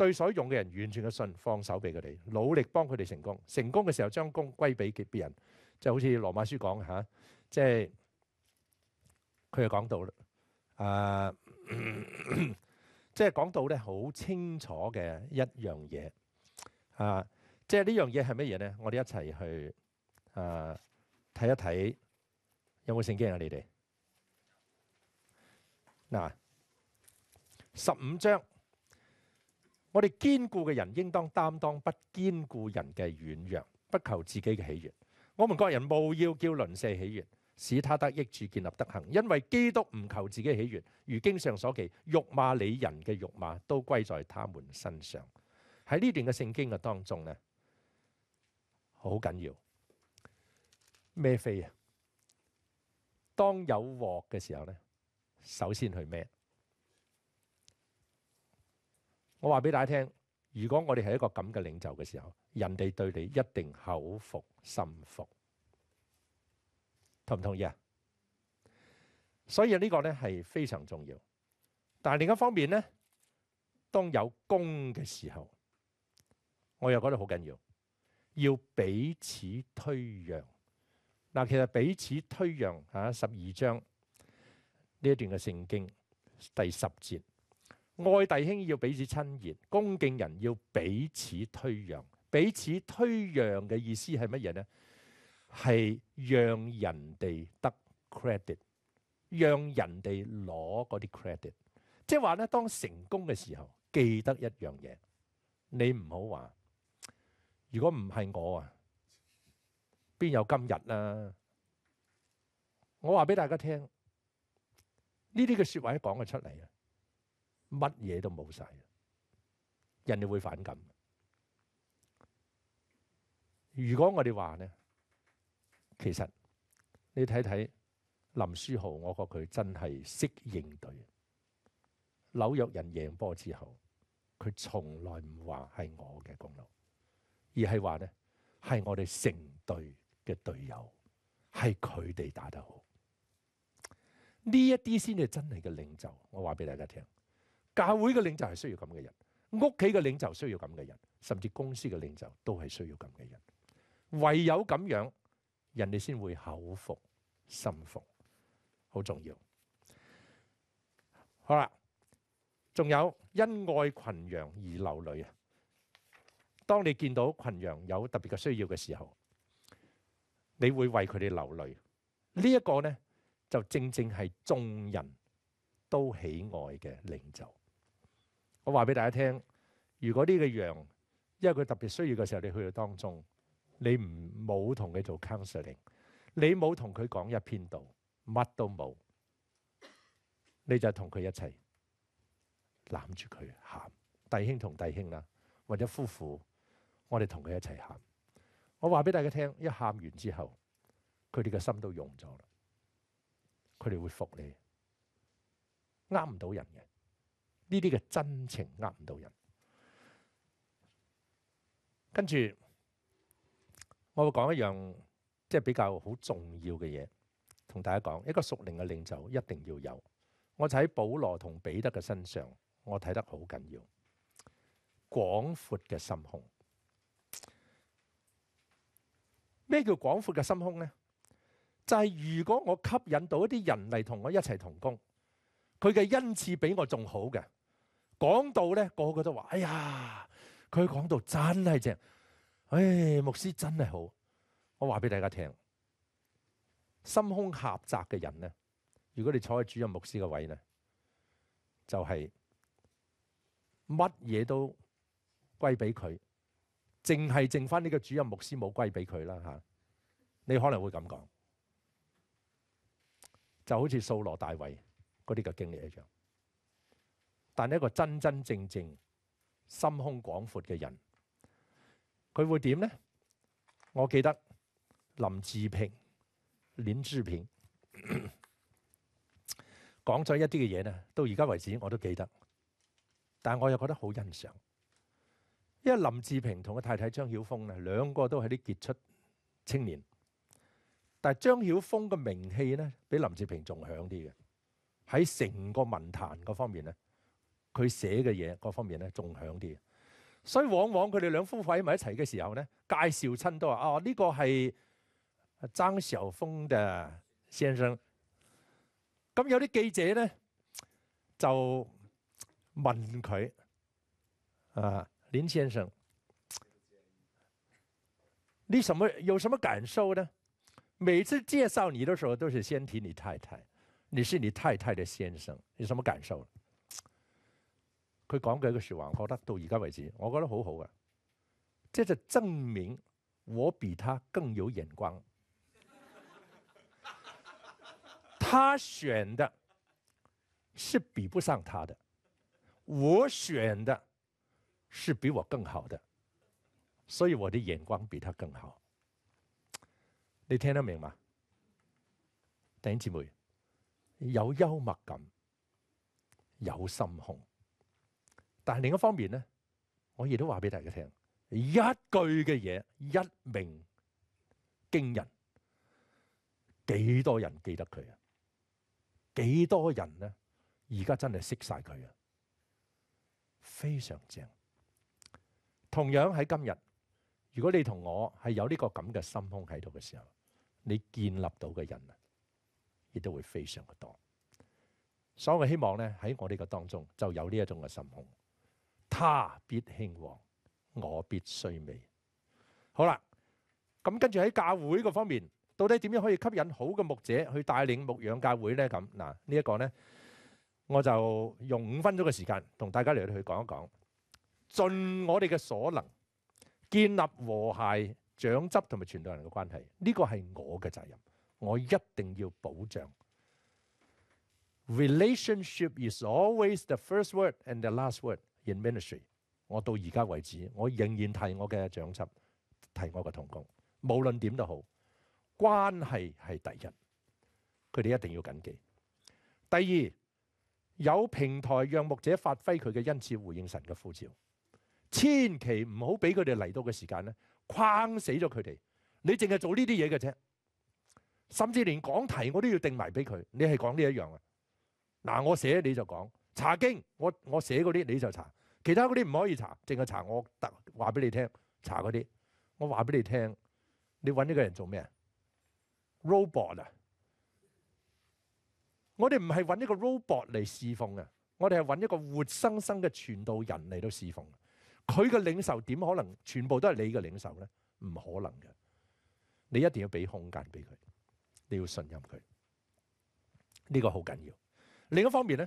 对所用嘅人完全嘅信，放手俾佢哋，努力帮佢哋成功。成功嘅时候将功归俾别人，就好似罗马书讲吓，即系佢又讲到啦，啊，<clears throat> 即系讲到咧好清楚嘅一样嘢啊，即系呢样嘢系乜嘢咧？我哋一齐去啊睇一睇有冇圣经啊？你哋嗱十五章。我哋坚固嘅人应当担当不坚固人嘅软弱，不求自己嘅喜悦。我们各人务要叫邻舍喜悦，使他得益处建立德行。因为基督唔求自己嘅喜悦，如经上所记：，辱骂你人嘅辱骂都归在他们身上。喺呢段嘅圣经嘅当中呢，好紧要咩飞啊？当有祸嘅时候呢，首先去咩？我话俾大家听，如果我哋系一个咁嘅领袖嘅时候，人哋对你一定口服心服，同唔同意啊？所以呢个呢系非常重要。但系另一方面呢，当有功嘅时候，我又觉得好紧要，要彼此推让。嗱，其实彼此推让吓，十二章呢一段嘅圣经第十节。爱弟兄要彼此親热，恭敬人要彼此推讓。彼此推讓嘅意思係乜嘢咧？係讓人哋得 credit，讓人哋攞嗰啲 credit。即係話咧，當成功嘅時候，記得一樣嘢，你唔好話，如果唔係我啊，邊有今日啊？我話俾大家聽，呢啲嘅説話講咗出嚟啊！乜嘢都冇晒，人哋会反感。如果我哋话呢，其实你睇睇林书豪，我觉佢真系识应对。纽约人赢波之后，佢从来唔话系我嘅功劳，而系话呢系我哋成队嘅队友，系佢哋打得好。呢一啲先系真系嘅领袖，我话俾大家听。教会嘅领袖系需要咁嘅人，屋企嘅领袖需要咁嘅人，甚至公司嘅领袖都系需要咁嘅人。唯有咁样，人哋先会口服心服，好重要。好啦，仲有因爱群羊而流泪啊！当你见到群羊有特别嘅需要嘅时候，你会为佢哋流泪。呢一个呢，就正正系众人都喜爱嘅领袖。我話俾大家聽，如果呢個羊因為佢特別需要嘅時候，你去到當中，你唔冇同佢做 counselling，你冇同佢講一篇道，乜都冇，你就同佢一齊攬住佢喊，弟兄同弟兄啦，或者夫婦，我哋同佢一齊喊。我話俾大家聽，一喊完之後，佢哋嘅心都融咗啦，佢哋會服你，啱唔到人嘅。呢啲嘅真情呃唔到人，跟住我会讲一样即系比较好重要嘅嘢同大家讲，一个属灵嘅领袖一定要有，我就喺保罗同彼得嘅身上，我睇得好紧要，广阔嘅心胸。咩叫广阔嘅心胸咧？就系如果我吸引到一啲人嚟同我一齐同工，佢嘅恩赐比我仲好嘅。讲到咧，个个都话：，哎呀，佢讲到真系正，唉，牧师真系好。我话俾大家听，心胸狭窄嘅人咧，如果你坐喺主任牧师嘅位咧，就系乜嘢都归俾佢，净系剩翻呢个主任牧师冇归俾佢啦吓。你可能会咁讲，就好似扫罗大卫嗰啲嘅经历一样。但系一个真真正正心胸广阔嘅人，佢会点呢？我记得林志平、林志平 <coughs> 讲咗一啲嘅嘢呢，到而家为止我都记得，但系我又觉得好欣赏，因为林志平同个太太张晓峰呢，两个都系啲杰出青年，但系张晓峰嘅名气呢，比林志平仲响啲嘅喺成个文坛嗰方面呢。佢寫嘅嘢各方面咧，仲響啲，所以往往佢哋兩夫婦喺埋一齊嘅時候咧，介紹親都話：啊，呢個係張小峰嘅先生。咁有啲記者咧就問佢：啊，林先生，你什么有什麼感受呢？每次介紹你嘅時候，都是先提你太太，你是你太太嘅先生，有什麼感受？佢講嘅一個説話，我得到而家為止，我覺得好好嘅，即係證明我比他更有眼光。他選的是比不上他的，我選的是比我更好的，所以我的眼光比他更好。你聽得明嗎？頂姐妹有幽默感，有心胸。但系另一方面咧，我亦都话俾大家听，一句嘅嘢一鸣惊人，几多人记得佢啊？几多人咧？而家真系识晒佢啊！非常正。同样喺今日，如果你同我系有呢个咁嘅心胸喺度嘅时候，你建立到嘅人啊，亦都会非常嘅多。所以我希望咧喺我呢个当中就有呢一种嘅心胸。他必兴旺，我必衰微。好啦，咁跟住喺教会嗰方面，到底點樣可以吸引好嘅牧者去帶領牧养教會呢？咁嗱，呢一個呢，我就用五分鐘嘅時間同大家嚟去講一講。盡我哋嘅所能，建立和諧、長執同埋傳道人嘅關係，呢個係我嘅責任，我一定要保障。Relationship is always the first word and the last word. in ministry，我到而家為止，我仍然提我嘅長執，提我嘅同工，無論點都好，關係係第一，佢哋一定要緊記。第二，有平台讓牧者發揮佢嘅恩賜，回應神嘅呼召。千祈唔好俾佢哋嚟到嘅時間咧，框死咗佢哋。你淨係做呢啲嘢嘅啫，甚至連講題我都要定埋俾佢，你係講呢一樣啊。嗱，我寫你就講。查经，我我写嗰啲你就查，其他嗰啲唔可以查，净系查我特话俾你听。查嗰啲，我话俾你听，你揾呢个人做咩啊？robot 啊！我哋唔系揾一个 robot 嚟侍奉嘅，我哋系揾一个活生生嘅传道人嚟到侍奉。佢嘅领袖点可能全部都系你嘅领袖咧？唔可能嘅。你一定要俾空间俾佢，你要信任佢，呢个好紧要。另一方面咧。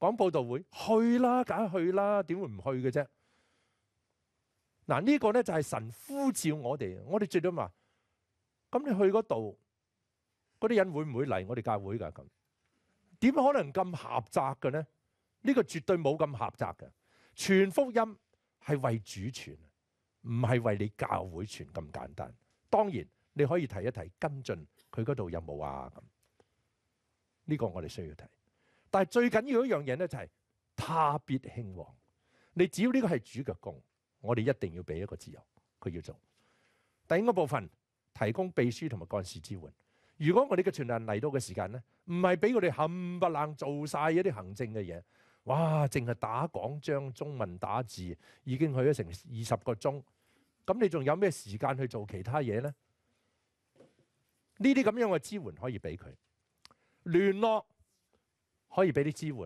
讲报道会去啦，梗去啦，点会唔去嘅啫？嗱，呢个咧就系神呼召我哋，我哋绝对话，咁你去嗰度，嗰啲人会唔会嚟我哋教会噶？咁点可能咁狭窄嘅咧？呢个绝对冇咁狭窄嘅，全福音系为主传，唔系为你教会传咁简单。当然你可以提一提跟进佢嗰度有冇啊？咁呢个我哋需要提。但系最緊要一樣嘢咧，就係他必兴旺。你只要呢個係主腳功，我哋一定要俾一個自由，佢要做。第二个部分提供秘書同埋幹事支援。如果我哋嘅傳人嚟到嘅時間咧，唔係俾佢哋冚唪唥做晒一啲行政嘅嘢，哇！淨係打廣張中文打字，已經去咗成二十個鐘，咁你仲有咩時間去做其他嘢咧？呢啲咁樣嘅支援可以俾佢聯絡。可以俾啲支援，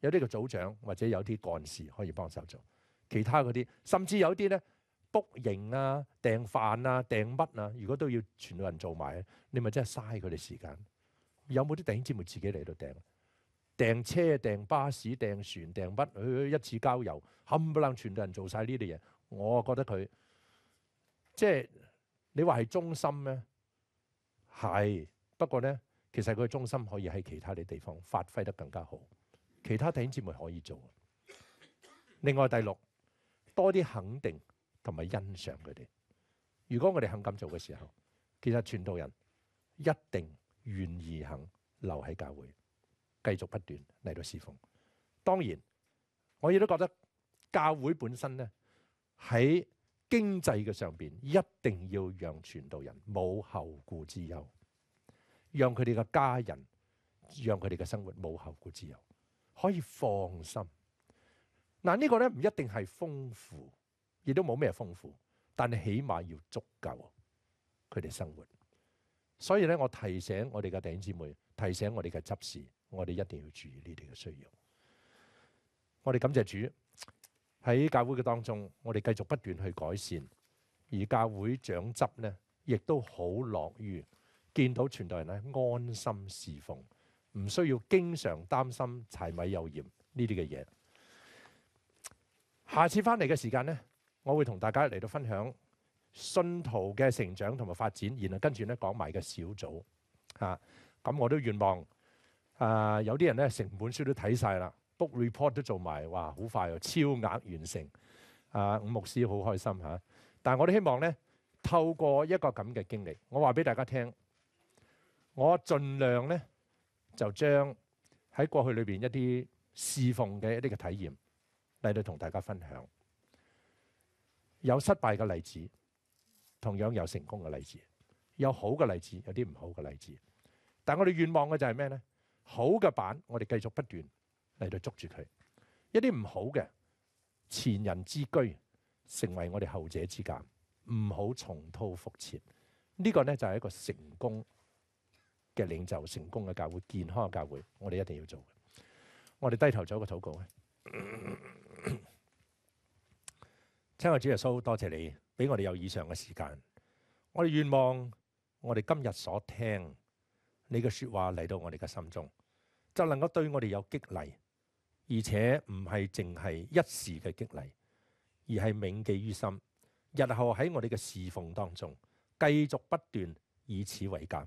有呢個組長或者有啲幹事可以幫手做。其他嗰啲，甚至有啲咧 book 營啊、订飯啊、订乜啊，如果都要全隊人做埋，你咪真係嘥佢哋時間。有冇啲頂节目自己嚟到订？订車、订巴士、订船、订乜？去一次郊遊，冚唪唥全隊人做晒呢啲嘢，我覺得佢即係你話係忠心咩？係，不過咧。其實佢嘅中心可以喺其他嘅地方發揮得更加好，其他弟兄姊妹可以做。另外第六，多啲肯定同埋欣賞佢哋。如果我哋肯咁做嘅時候，其實全道人一定願意肯留喺教會，繼續不斷嚟到侍奉。當然，我亦都覺得教會本身咧喺經濟嘅上边，一定要讓全道人冇後顧之憂。让佢哋嘅家人，让佢哋嘅生活冇后顾之忧，可以放心。嗱呢个咧唔一定系丰富，亦都冇咩丰富，但系起码要足够佢哋生活。所以咧，我提醒我哋嘅弟兄姊妹，提醒我哋嘅执事，我哋一定要注意呢啲嘅需要。我哋感谢主喺教会嘅当中，我哋继续不断去改善，而教会长执呢，亦都好乐于。見到全代人咧安心侍奉，唔需要經常擔心柴米油鹽呢啲嘅嘢。下次翻嚟嘅時間咧，我會同大家嚟到分享信徒嘅成長同埋發展，然後跟住咧講埋嘅小組吓。咁我都願望啊有啲人咧成本書都睇晒啦，book report 都做埋，哇好快啊超額完成啊！牧師好開心嚇。但系我哋希望咧透過一個咁嘅經歷，我話俾大家聽。我尽量咧就將喺過去裏边一啲侍奉嘅一啲嘅體驗嚟到同大家分享，有失敗嘅例子，同樣有成功嘅例子，有好嘅例子，有啲唔好嘅例子。但我哋願望嘅就係咩咧？好嘅版，我哋繼續不斷嚟到捉住佢；一啲唔好嘅前人之居，成為我哋後者之鉴，唔好重蹈覆轍。呢個咧就係一個成功。嘅领袖成功嘅教会、健康嘅教会，我哋一定要做。我哋低头做一个祷告啊！亲我主耶稣多谢你，俾我哋有以上嘅时间。我哋愿望，我哋今日所听你嘅说话嚟到我哋嘅心中，就能够对我哋有激励，而且唔系净系一时嘅激励，而系铭记于心，日后喺我哋嘅侍奉当中，继续不断以此为鉴。